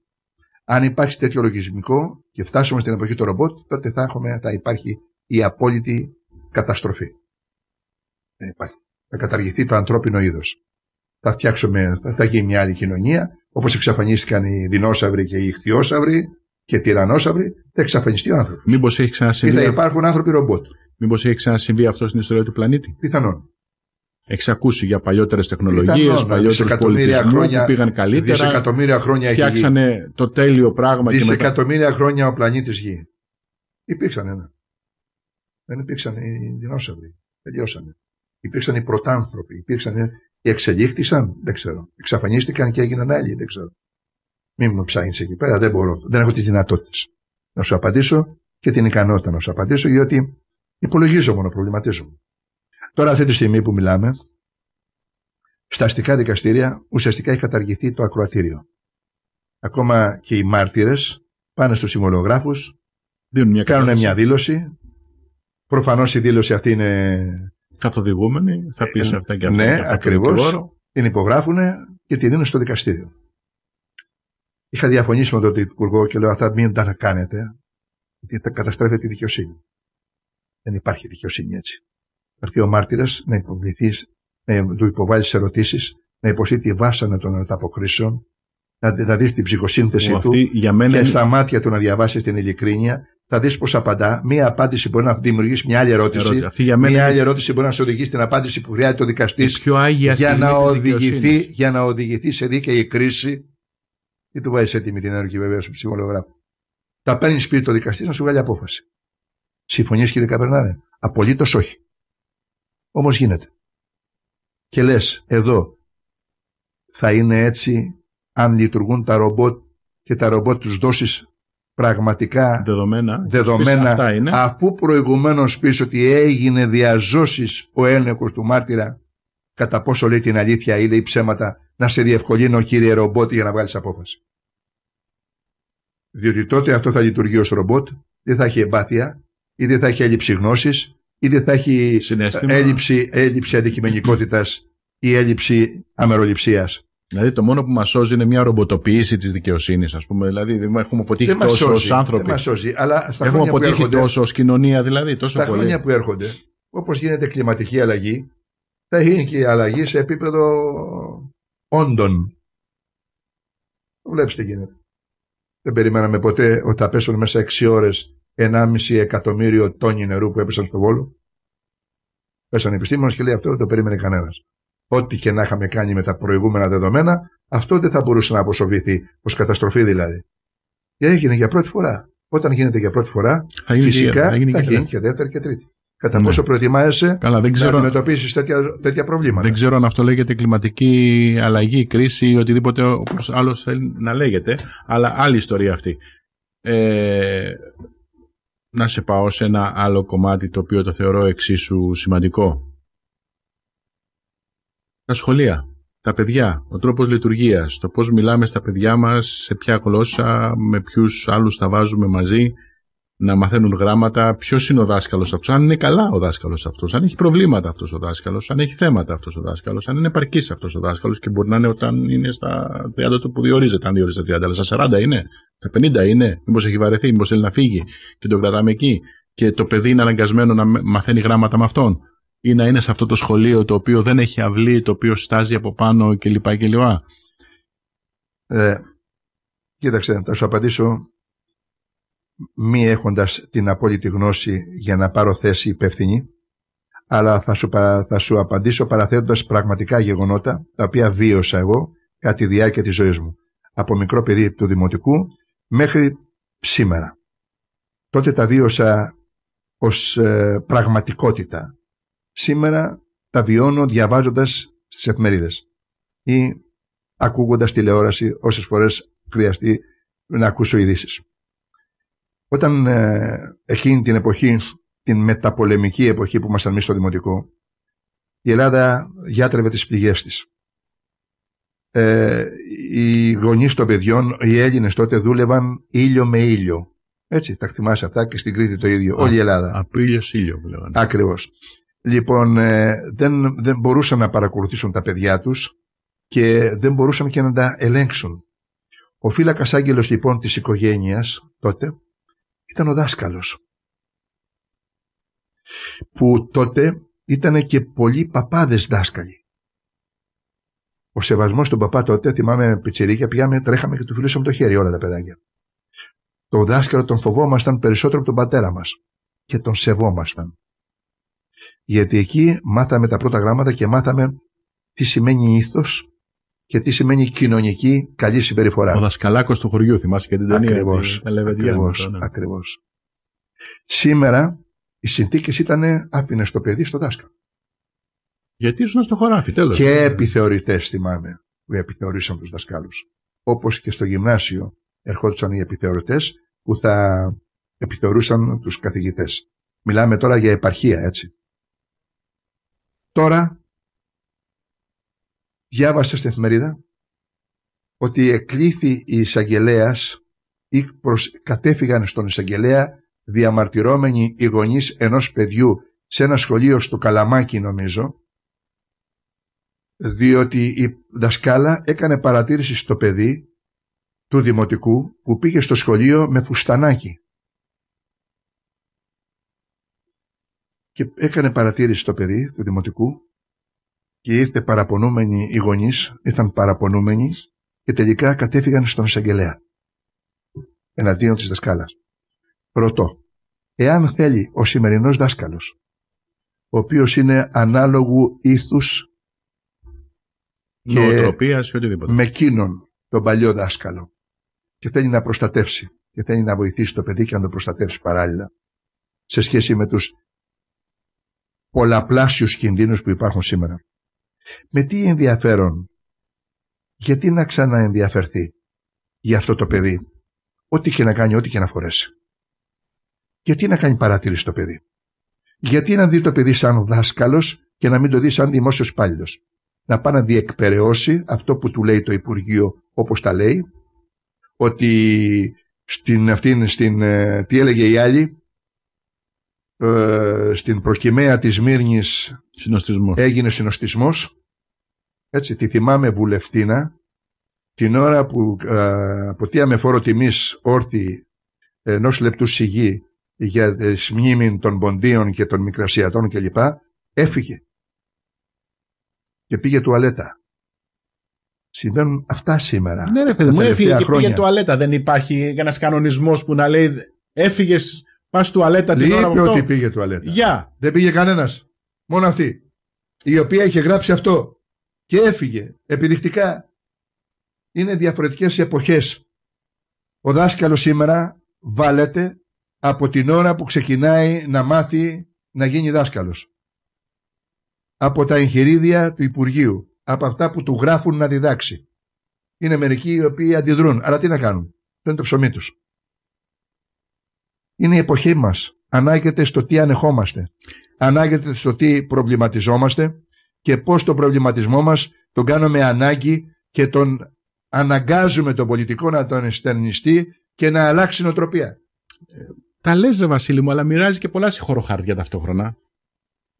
Αν υπάρξει τέτοιο λογισμικό και φτάσουμε στην εποχή του ρομπότ, τότε θα, έχουμε, θα υπάρχει η απόλυτη καταστροφή. υπάρχει. Θα καταργηθεί το ανθρώπινο είδος. Θα φτιάξουμε, θα γίνει μια άλλη κοινωνία, όπως εξαφανίστηκαν οι δεινόσαυροι και οι χτιόσαυροι και οι τυρανόσαυροι, θα εξαφανιστεί ο άνθρωπος. Μήπως έχει ξανασυμβεί. Ή θα υπάρχουν άνθρωποι ρομπότ. Μήπως έχει ξανασυμβεί αυτό στην ιστορία του πλανήτη. Πιθανόν. Έχει ακούσει για παλιότερες τεχνολογίες, παλιότερε πολιτισμούς που πήγαν καλύτερα. Δισεκατομμύρια χρόνια έχει το τέλειο πράγμα. Δισεκατομμύρια μετά... χρόνια ο πλανήτης Γη. Υπήρξαν ένα. Δεν υπήρξαν οι δεινόσαυροι. Τελειώσανε. Υπήρξαν οι πρωτάνθρωποι. Υπήρξαν. Εξελίχθησαν. Δεν ξέρω. Εξαφανίστηκαν και έγιναν άλλοι. Δεν ξέρω. Μην μου ψάχνεις εκεί πέρα. Δεν μπορώ. Δεν έχω τη δυνατότητα. να σου απαντήσω και την ικανότητα να σου απαντήσω, διότι υπολογίζω μόνο, προβληματίζομαι. Τώρα αυτή τη στιγμή που μιλάμε, στα αστικά δικαστήρια ουσιαστικά έχει καταργηθεί το ακροατήριο. Ακόμα και οι μάρτυρες πάνε στους συμβολογράφους, κάνουν μια δήλωση. Προφανώς η δήλωση αυτή είναι... Καθοδηγούμενη, θα ε, πεις αυτά και αυτά. Ναι, αυτά ακριβώς. Την υπογράφουν και τη δίνουν στο δικαστήριο. Είχα διαφωνήσει με τον Υπουργό και λέω αυτά μην τα κάνετε, γιατί θα καταστρέφετε τη δικαιοσύνη. Δεν υπάρχει δικαιοσύνη έτσι έρθει ο μάρτυρας να υποβληθείς, να του υποβάλεις ερωτήσεις, να υποστεί τη βάσανα των ανταποκρίσεων, να, να δεις την ψυχοσύνθεση του για και στα μάτια του να διαβάσεις την ειλικρίνεια. Θα δεις πώ απαντά. Μία απάντηση μπορεί να δημιουργήσει μια άλλη ερώτηση. Ερώτη, Μία άλλη ερώτηση μπορεί να σε οδηγήσει στην απάντηση που χρειάζεται ο δικαστής για, να οδηγηθεί, για να οδηγηθεί σε δίκαιη κρίση. Τι του βάζεις έτοιμη την έργη βέβαια στο ψυχολογράφο. Θα παίρνει σπίτι το δικαστή να σου βγάλει απόφαση. Συμφωνείς κύριε Καπερνάρε. Απολύτως όχι. Όμως γίνεται. Και λες, εδώ θα είναι έτσι αν λειτουργούν τα ρομπότ και τα ρομπότ τους δώσεις πραγματικά δεδομένα, δεδομένα αυτά είναι. αφού προηγουμένως πεις ότι έγινε διαζώσεις ο έλεγχος του μάρτυρα κατά πόσο λέει την αλήθεια ή λέει ψέματα να σε ο κύριε ρομπότ για να βγάλεις απόφαση. Διότι τότε αυτό θα λειτουργεί ως ρομπότ, δεν θα έχει εμπάθεια ή δεν θα έχει έλλειψη γνώσης δεν θα έχει έλλειψη, έλλειψη αντικειμενικότητας ή έλλειψη αμεροληψίας. Δηλαδή το μόνο που μας σώζει είναι μια ρομποτοποίηση της δικαιοσύνης ας πούμε. Δηλαδή δεν έχουμε αποτύχει δεν τόσο άνθρωποι. Δεν μας σώζει, αλλά στα έχουμε αποτύχει τόσο ως κοινωνία δηλαδή. Τόσο στα πολύ. χρόνια που έρχονται, όπως γίνεται κλιματική αλλαγή, θα γίνει και η αλλαγή σε επίπεδο όντων. Το βλέπεις τι γίνεται. Δεν περιμέναμε ποτέ ότι θα πέσουν μέσα 6 ώρες 1,5 εκατομμύριο τόνι νερού που έπεσαν στο Βόλο. Πέσανε επιστήμονες και λέει αυτό δεν το περίμενε κανένας. Ό,τι και να είχαμε κάνει με τα προηγούμενα δεδομένα, αυτό δεν θα μπορούσε να αποσοβηθεί ως καταστροφή δηλαδή. Και έγινε για πρώτη φορά. Όταν γίνεται για πρώτη φορά, φυσικά θα γίνει και, θα γίνει και δεύτερη και τρίτη. Κατά πόσο ναι. προετοιμάζεσαι να αντιμετωπίσεις τέτοια, τέτοια προβλήματα. Δεν ξέρω αν αυτό λέγεται κλιματική αλλαγή, κρίση ή οτιδήποτε άλλος θέλει να λέγεται, αλλά άλλη ιστορία αυτή. Ε, να σε πάω σε ένα άλλο κομμάτι το οποίο το θεωρώ εξίσου σημαντικό. Τα σχολεία, τα παιδιά, ο τρόπος λειτουργίας, το πώς μιλάμε στα παιδιά μας, σε ποια γλώσσα, με ποιους άλλους τα βάζουμε μαζί, να μαθαίνουν γράμματα, ποιος είναι ο δάσκαλος αυτός, αν είναι καλά ο δάσκαλος αυτός, αν έχει προβλήματα αυτός ο δάσκαλος, αν έχει θέματα αυτός ο δάσκαλος, αν είναι επαρκής αυτός ο δάσκαλος και μπορεί να είναι όταν είναι στα 30 του που διορίζεται, αν διορίζεται 30, αλλά στα 40 είναι, στα 50 είναι, μήπως έχει βαρεθεί, μήπως θέλει να φύγει και τον κρατάμε εκεί και το παιδί είναι αναγκασμένο να μαθαίνει γράμματα με αυτόν ή να είναι σε αυτό το σχολείο το οποίο δεν έχει αυλή, το οποίο στάζει από πάνω κλπ. κλπ. Ε, κοίταξε, θα σου απαντήσω μη έχοντας την απόλυτη γνώση για να πάρω θέση υπεύθυνη, αλλά θα σου, απαντήσω παραθέτοντας πραγματικά γεγονότα τα οποία βίωσα εγώ κατά τη διάρκεια της ζωής μου, από μικρό παιδί του δημοτικού μέχρι σήμερα. Τότε τα βίωσα ως ε, πραγματικότητα. Σήμερα τα βιώνω διαβάζοντας στις εφημερίδες ή ακούγοντας τηλεόραση όσες φορές χρειαστεί να ακούσω ειδήσεις. Όταν ε, εκείνη την εποχή, την μεταπολεμική εποχή που ήμασταν εμείς στο Δημοτικό, η Ελλάδα γιατρεύε τις πληγές της. Ε, οι γονείς των παιδιών, οι Έλληνες τότε δούλευαν ήλιο με ήλιο. Έτσι, τα χτιμάσαι αυτά και στην Κρήτη το ίδιο, όλη η Ελλάδα. Από ήλιος ήλιο που Ακριβώς. Λοιπόν, ε, δεν, δεν μπορούσαν να παρακολουθήσουν τα παιδιά τους και δεν μπορούσαν και να τα ελέγξουν. Ο φύλακας άγγελος λοιπόν της οικογένειας τότε ήταν ο δάσκαλος που τότε ήταν και πολλοί παπάδες δάσκαλοι. Ο σεβασμός του παπά τότε, θυμάμαι πιτσιρίκια, πήγαμε, τρέχαμε και του φιλούσαμε το χέρι όλα τα παιδάκια. Το δάσκαλο τον φοβόμασταν περισσότερο από τον πατέρα μας Και τον σεβόμασταν. Γιατί εκεί μάθαμε τα πρώτα γράμματα και μάθαμε τι σημαίνει ήθος και τι σημαίνει κοινωνική καλή συμπεριφορά. Ο δασκαλάκος του χωριού, θυμάσαι και την ταινία. Ακριβώ. Ακριβώς. Ναι. Σήμερα οι συνθήκες ήταν άφηνες στο παιδί στο δάσκαλο. Γιατί ήσουν στο χωράφι, τέλος. Και επιθεωρητές, θυμάμαι, που επιθεωρήσαν τους δασκάλους. Όπως και στο γυμνάσιο ερχόντουσαν οι επιθεωρητές που θα επιθεωρούσαν τους καθηγητές. Μιλάμε τώρα για επαρχία, έτσι. Τώρα διάβασα στην εφημερίδα ότι εκλήθη η εισαγγελέας ή προς, κατέφυγαν στον εισαγγελέα διαμαρτυρώμενοι οι γονείς ενός παιδιού σε ένα σχολείο στο Καλαμάκι νομίζω διότι η δασκάλα έκανε παρατήρηση στο παιδί του δημοτικού που πήγε στο σχολείο με φουστανάκι και έκανε παρατήρηση στο παιδί του δημοτικού και ήρθε παραπονούμενοι οι γονείς, ήρθαν παραπονούμενοι και τελικά κατέφυγαν στον εισαγγελέα εναντίον της δασκάλας. Ρωτώ, εάν θέλει ο σημερινός δάσκαλος, ο οποίος είναι ανάλογου ήθους και με εκείνον τον παλιό δάσκαλο και θέλει να προστατεύσει και θέλει να βοηθήσει το παιδί και να το προστατεύσει παράλληλα σε σχέση με τους πολλαπλάσιους κινδύνους που υπάρχουν σήμερα. Με τι ενδιαφέρον. Γιατί να ξαναενδιαφερθεί για αυτό το παιδί. Ό,τι και να κάνει, ό,τι και να φορέσει. Γιατί να κάνει παρατήρηση το παιδί. Γιατί να δει το παιδί σαν δάσκαλος και να μην το δει σαν δημόσιος υπάλληλος. Να πάει να διεκπαιρεώσει αυτό που του λέει το Υπουργείο όπως τα λέει. Ότι στην, αυτήν, στην, ε, τι έλεγε η άλλη, ε, στην προκυμαία της Μύρνης συνοστισμός. έγινε συνοστισμός. Έτσι, τη θυμάμαι βουλευτήνα, την ώρα που ε, αποτείαμε φόρο τιμής όρθι ενός λεπτού σιγή για τις μνήμη των ποντίων και των μικρασιατών κλπ. Έφυγε και πήγε τουαλέτα. Συμβαίνουν αυτά σήμερα. Ναι, ρε παιδί μου, έφυγε και χρόνια. πήγε τουαλέτα. Δεν υπάρχει ένα κανονισμός που να λέει έφυγες Πας τουαλέτα την ώρα που. ότι πήγε τουαλέτα. Yeah. Δεν πήγε κανένας. Μόνο αυτή. Η οποία είχε γράψει αυτό. Και έφυγε. Επιδεικτικά. Είναι διαφορετικές εποχές. Ο δάσκαλος σήμερα βάλεται από την ώρα που ξεκινάει να μάθει να γίνει δάσκαλος. Από τα εγχειρίδια του Υπουργείου, από αυτά που του γράφουν να διδάξει. Είναι μερικοί οι οποίοι αντιδρούν, αλλά τι να κάνουν, Δεν είναι το ψωμί τους είναι η εποχή μας. Ανάγεται στο τι ανεχόμαστε. Ανάγεται στο τι προβληματιζόμαστε και πώς τον προβληματισμό μας τον κάνουμε ανάγκη και τον αναγκάζουμε τον πολιτικό να τον εστερνιστεί και να αλλάξει νοοτροπία. Τα λες ρε Βασίλη μου, αλλά μοιράζει και πολλά συγχωροχάρτια ταυτόχρονα.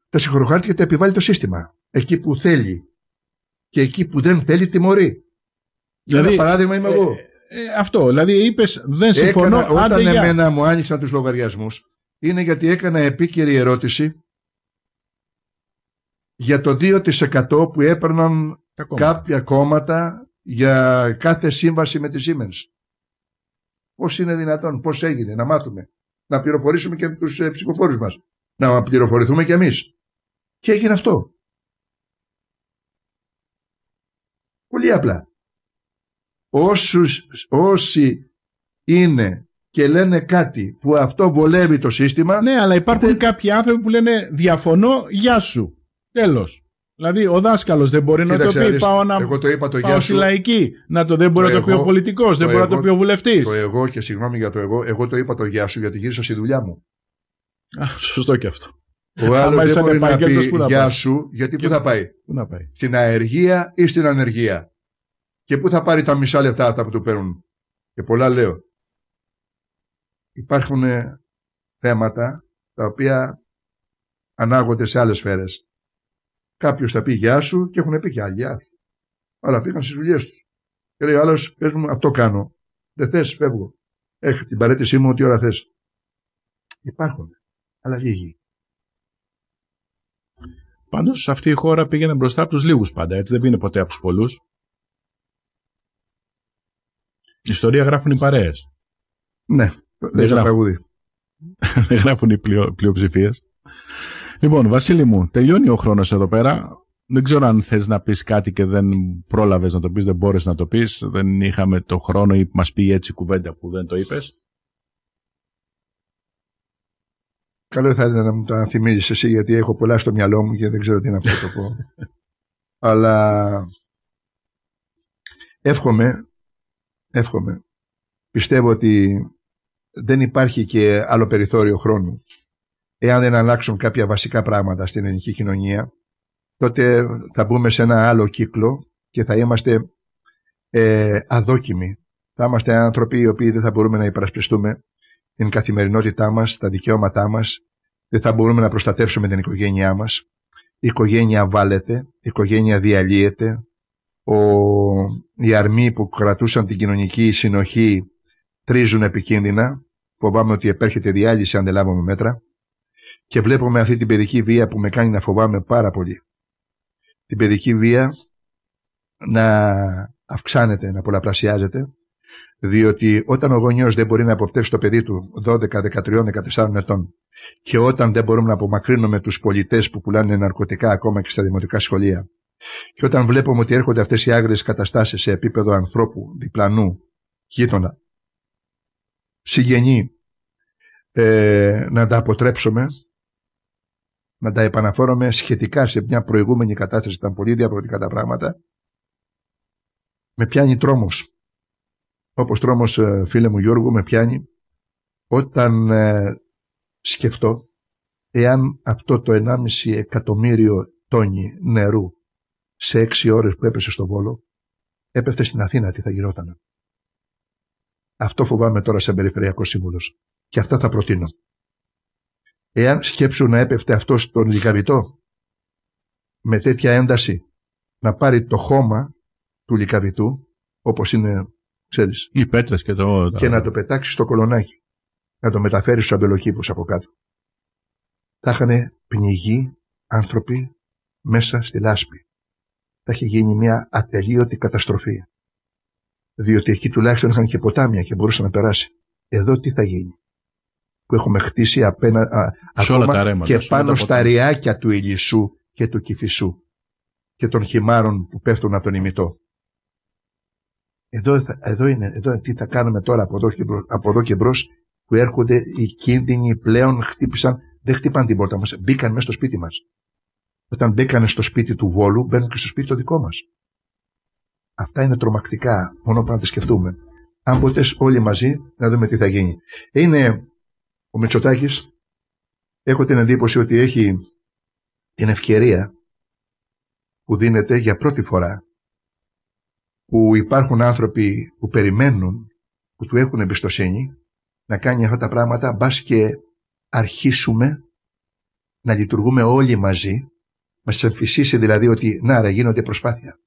Τα συγχωροχάρτια τα επιβάλλει το σύστημα. Εκεί που θέλει και εκεί που δεν θέλει τιμωρεί. Δηλαδή, παράδειγμα είμαι ε, εγώ. Ε, ε, αυτό. Δηλαδή είπες, δεν συμφωνώ. Έκανα, όταν για... εμένα μου άνοιξαν τους λογαριασμούς, είναι γιατί έκανα επίκαιρη ερώτηση για το 2% που έπαιρναν κάποια κόμματα για κάθε σύμβαση με τη Siemens. Πώς είναι δυνατόν, πώς έγινε, να μάθουμε. Να πληροφορήσουμε και τους ε, ψηφοφόρους μας. μας. Να πληροφορηθούμε κι εμείς. Και έγινε αυτό. Πολύ απλά όσους, όσοι είναι και λένε κάτι που αυτό βολεύει το σύστημα. Ναι, αλλά υπάρχουν δεν... κάποιοι άνθρωποι που λένε διαφωνώ, γεια σου. Τέλος. Δηλαδή, ο δάσκαλος δεν μπορεί να το πει. Πάω να εγώ το είπα, το πάω στη λαϊκή. Να το δεν μπορεί το να το πει ο πολιτικός, δεν μπορεί να το πει ο βουλευτής. Το εγώ και συγγνώμη για το εγώ, εγώ το είπα το γεια σου γιατί γύρισα στη δουλειά μου. Α, σωστό και αυτό. Ο άλλος δεν μπορεί να πει γεια σου γιατί πού θα πάει. Στην αεργία ή στην ανεργία και πού θα πάρει τα μισά λεφτά αυτά που του παίρνουν. Και πολλά λέω. Υπάρχουν ε, θέματα τα οποία ανάγονται σε άλλες σφαίρες. Κάποιος θα πει γεια σου και έχουν πει και άλλοι Αλλά πήγαν στις δουλειές τους. Και λέει ο άλλος, πες μου, αυτό κάνω. Δεν θες, φεύγω. Έχω την παρέτησή μου, ό,τι ώρα θες. Υπάρχουν, αλλά λίγοι. Πάντως αυτή η χώρα πήγαινε μπροστά από τους λίγους πάντα, έτσι δεν πήγαινε ποτέ από τους πολλούς. Ιστορία γράφουν οι παρέες. Ναι, δεν γράφουν. δεν γράφουν οι πλειο, πλειοψηφίες. Λοιπόν, Βασίλη μου, τελειώνει ο χρόνος εδώ πέρα. Δεν ξέρω αν θες να πεις κάτι και δεν πρόλαβες να το πεις, δεν μπόρεσες να το πεις. δεν είχαμε το χρόνο ή μας πει έτσι κουβέντα που δεν το είπες. Καλό θα ήταν να μου τα θυμίζεις εσύ γιατί έχω πολλά στο μυαλό μου και δεν ξέρω τι να πω. Αλλά εύχομαι Εύχομαι. Πιστεύω ότι δεν υπάρχει και άλλο περιθώριο χρόνου. Εάν δεν αλλάξουν κάποια βασικά πράγματα στην ελληνική κοινωνία, τότε θα μπούμε σε ένα άλλο κύκλο και θα είμαστε ε, αδόκιμοι. Θα είμαστε άνθρωποι οι οποίοι δεν θα μπορούμε να υπερασπιστούμε την καθημερινότητά μας, τα δικαιώματά μας, δεν θα μπορούμε να προστατεύσουμε την οικογένειά μας. Η οικογένεια βάλεται, η οικογένεια διαλύεται, ο, οι αρμοί που κρατούσαν την κοινωνική συνοχή τρίζουν επικίνδυνα. Φοβάμαι ότι επέρχεται διάλυση αν δεν λάβουμε μέτρα. Και βλέπουμε αυτή την παιδική βία που με κάνει να φοβάμαι πάρα πολύ. Την παιδική βία να αυξάνεται, να πολλαπλασιάζεται. Διότι όταν ο γονιός δεν μπορεί να αποπτεύσει το παιδί του 12, 13, 14 ετών και όταν δεν μπορούμε να απομακρύνουμε τους πολιτές που πουλάνε ναρκωτικά ακόμα και στα δημοτικά σχολεία και όταν βλέπουμε ότι έρχονται αυτές οι άγριες καταστάσεις σε επίπεδο ανθρώπου, διπλανού, γείτονα, συγγενή, ε, να τα αποτρέψουμε, να τα επαναφέρομαι σχετικά σε μια προηγούμενη κατάσταση, ήταν πολύ διαφορετικά τα πράγματα, με πιάνει τρόμος. Όπως τρόμος, ε, φίλε μου Γιώργο, με πιάνει όταν ε, σκεφτώ εάν αυτό το 1,5 εκατομμύριο τόνι νερού σε έξι ώρες που έπεσε στο Βόλο, έπεφτε στην Αθήνα τι θα γινόταν. Αυτό φοβάμαι τώρα σαν περιφερειακός σύμβουλος. Και αυτά θα προτείνω. Εάν σκέψουν να έπεφτε αυτό στον λικαβητό, με τέτοια ένταση, να πάρει το χώμα του λικαβητού, όπως είναι, ξέρεις. Οι πέτρες και το. Και να το πετάξεις στο κολονάκι. Να το μεταφέρεις στου αμπελοκήπου από κάτω. Θα είχαν πνιγεί άνθρωποι μέσα στη λάσπη θα είχε γίνει μια ατελείωτη καταστροφή. Διότι εκεί τουλάχιστον είχαν και ποτάμια και μπορούσε να περάσει. Εδώ τι θα γίνει. Που έχουμε χτίσει απένα, ακόμα και πάνω στα ριάκια του Ηλισσού και του Κηφισού και των χυμάρων που πέφτουν από τον ημιτό. Εδώ, εδώ είναι, εδώ τι θα κάνουμε τώρα από εδώ, και μπρος, από εδώ και μπρος που έρχονται οι κίνδυνοι πλέον χτύπησαν, δεν χτύπαν την πόρτα μας, μπήκαν μέσα στο σπίτι μας. Όταν μπήκανε στο σπίτι του Βόλου, μπαίνουν και στο σπίτι το δικό μας. Αυτά είναι τρομακτικά, μόνο πρέπει να τα σκεφτούμε. Αν ποτέ όλοι μαζί, να δούμε τι θα γίνει. Είναι ο Μητσοτάκης, έχω την εντύπωση ότι έχει την ευκαιρία που δίνεται για πρώτη φορά που υπάρχουν άνθρωποι που περιμένουν, που του έχουν εμπιστοσύνη, να κάνει αυτά τα πράγματα, μπας και αρχίσουμε να λειτουργούμε όλοι μαζί Μα εμφυσίσει δηλαδή ότι να, άρα γίνονται προσπάθεια.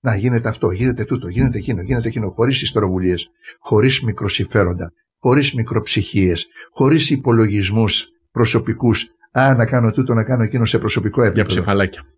Να γίνεται αυτό, γίνεται τούτο, γίνεται εκείνο, γίνεται εκείνο, χωρίς ιστοροβουλίε, χωρί μικροσυμφέροντα, χωρίς μικροψυχίες, χωρίς υπολογισμούς προσωπικούς. Α, να κάνω τούτο, να κάνω εκείνο σε προσωπικό επίπεδο. Για ψηφαλάκια.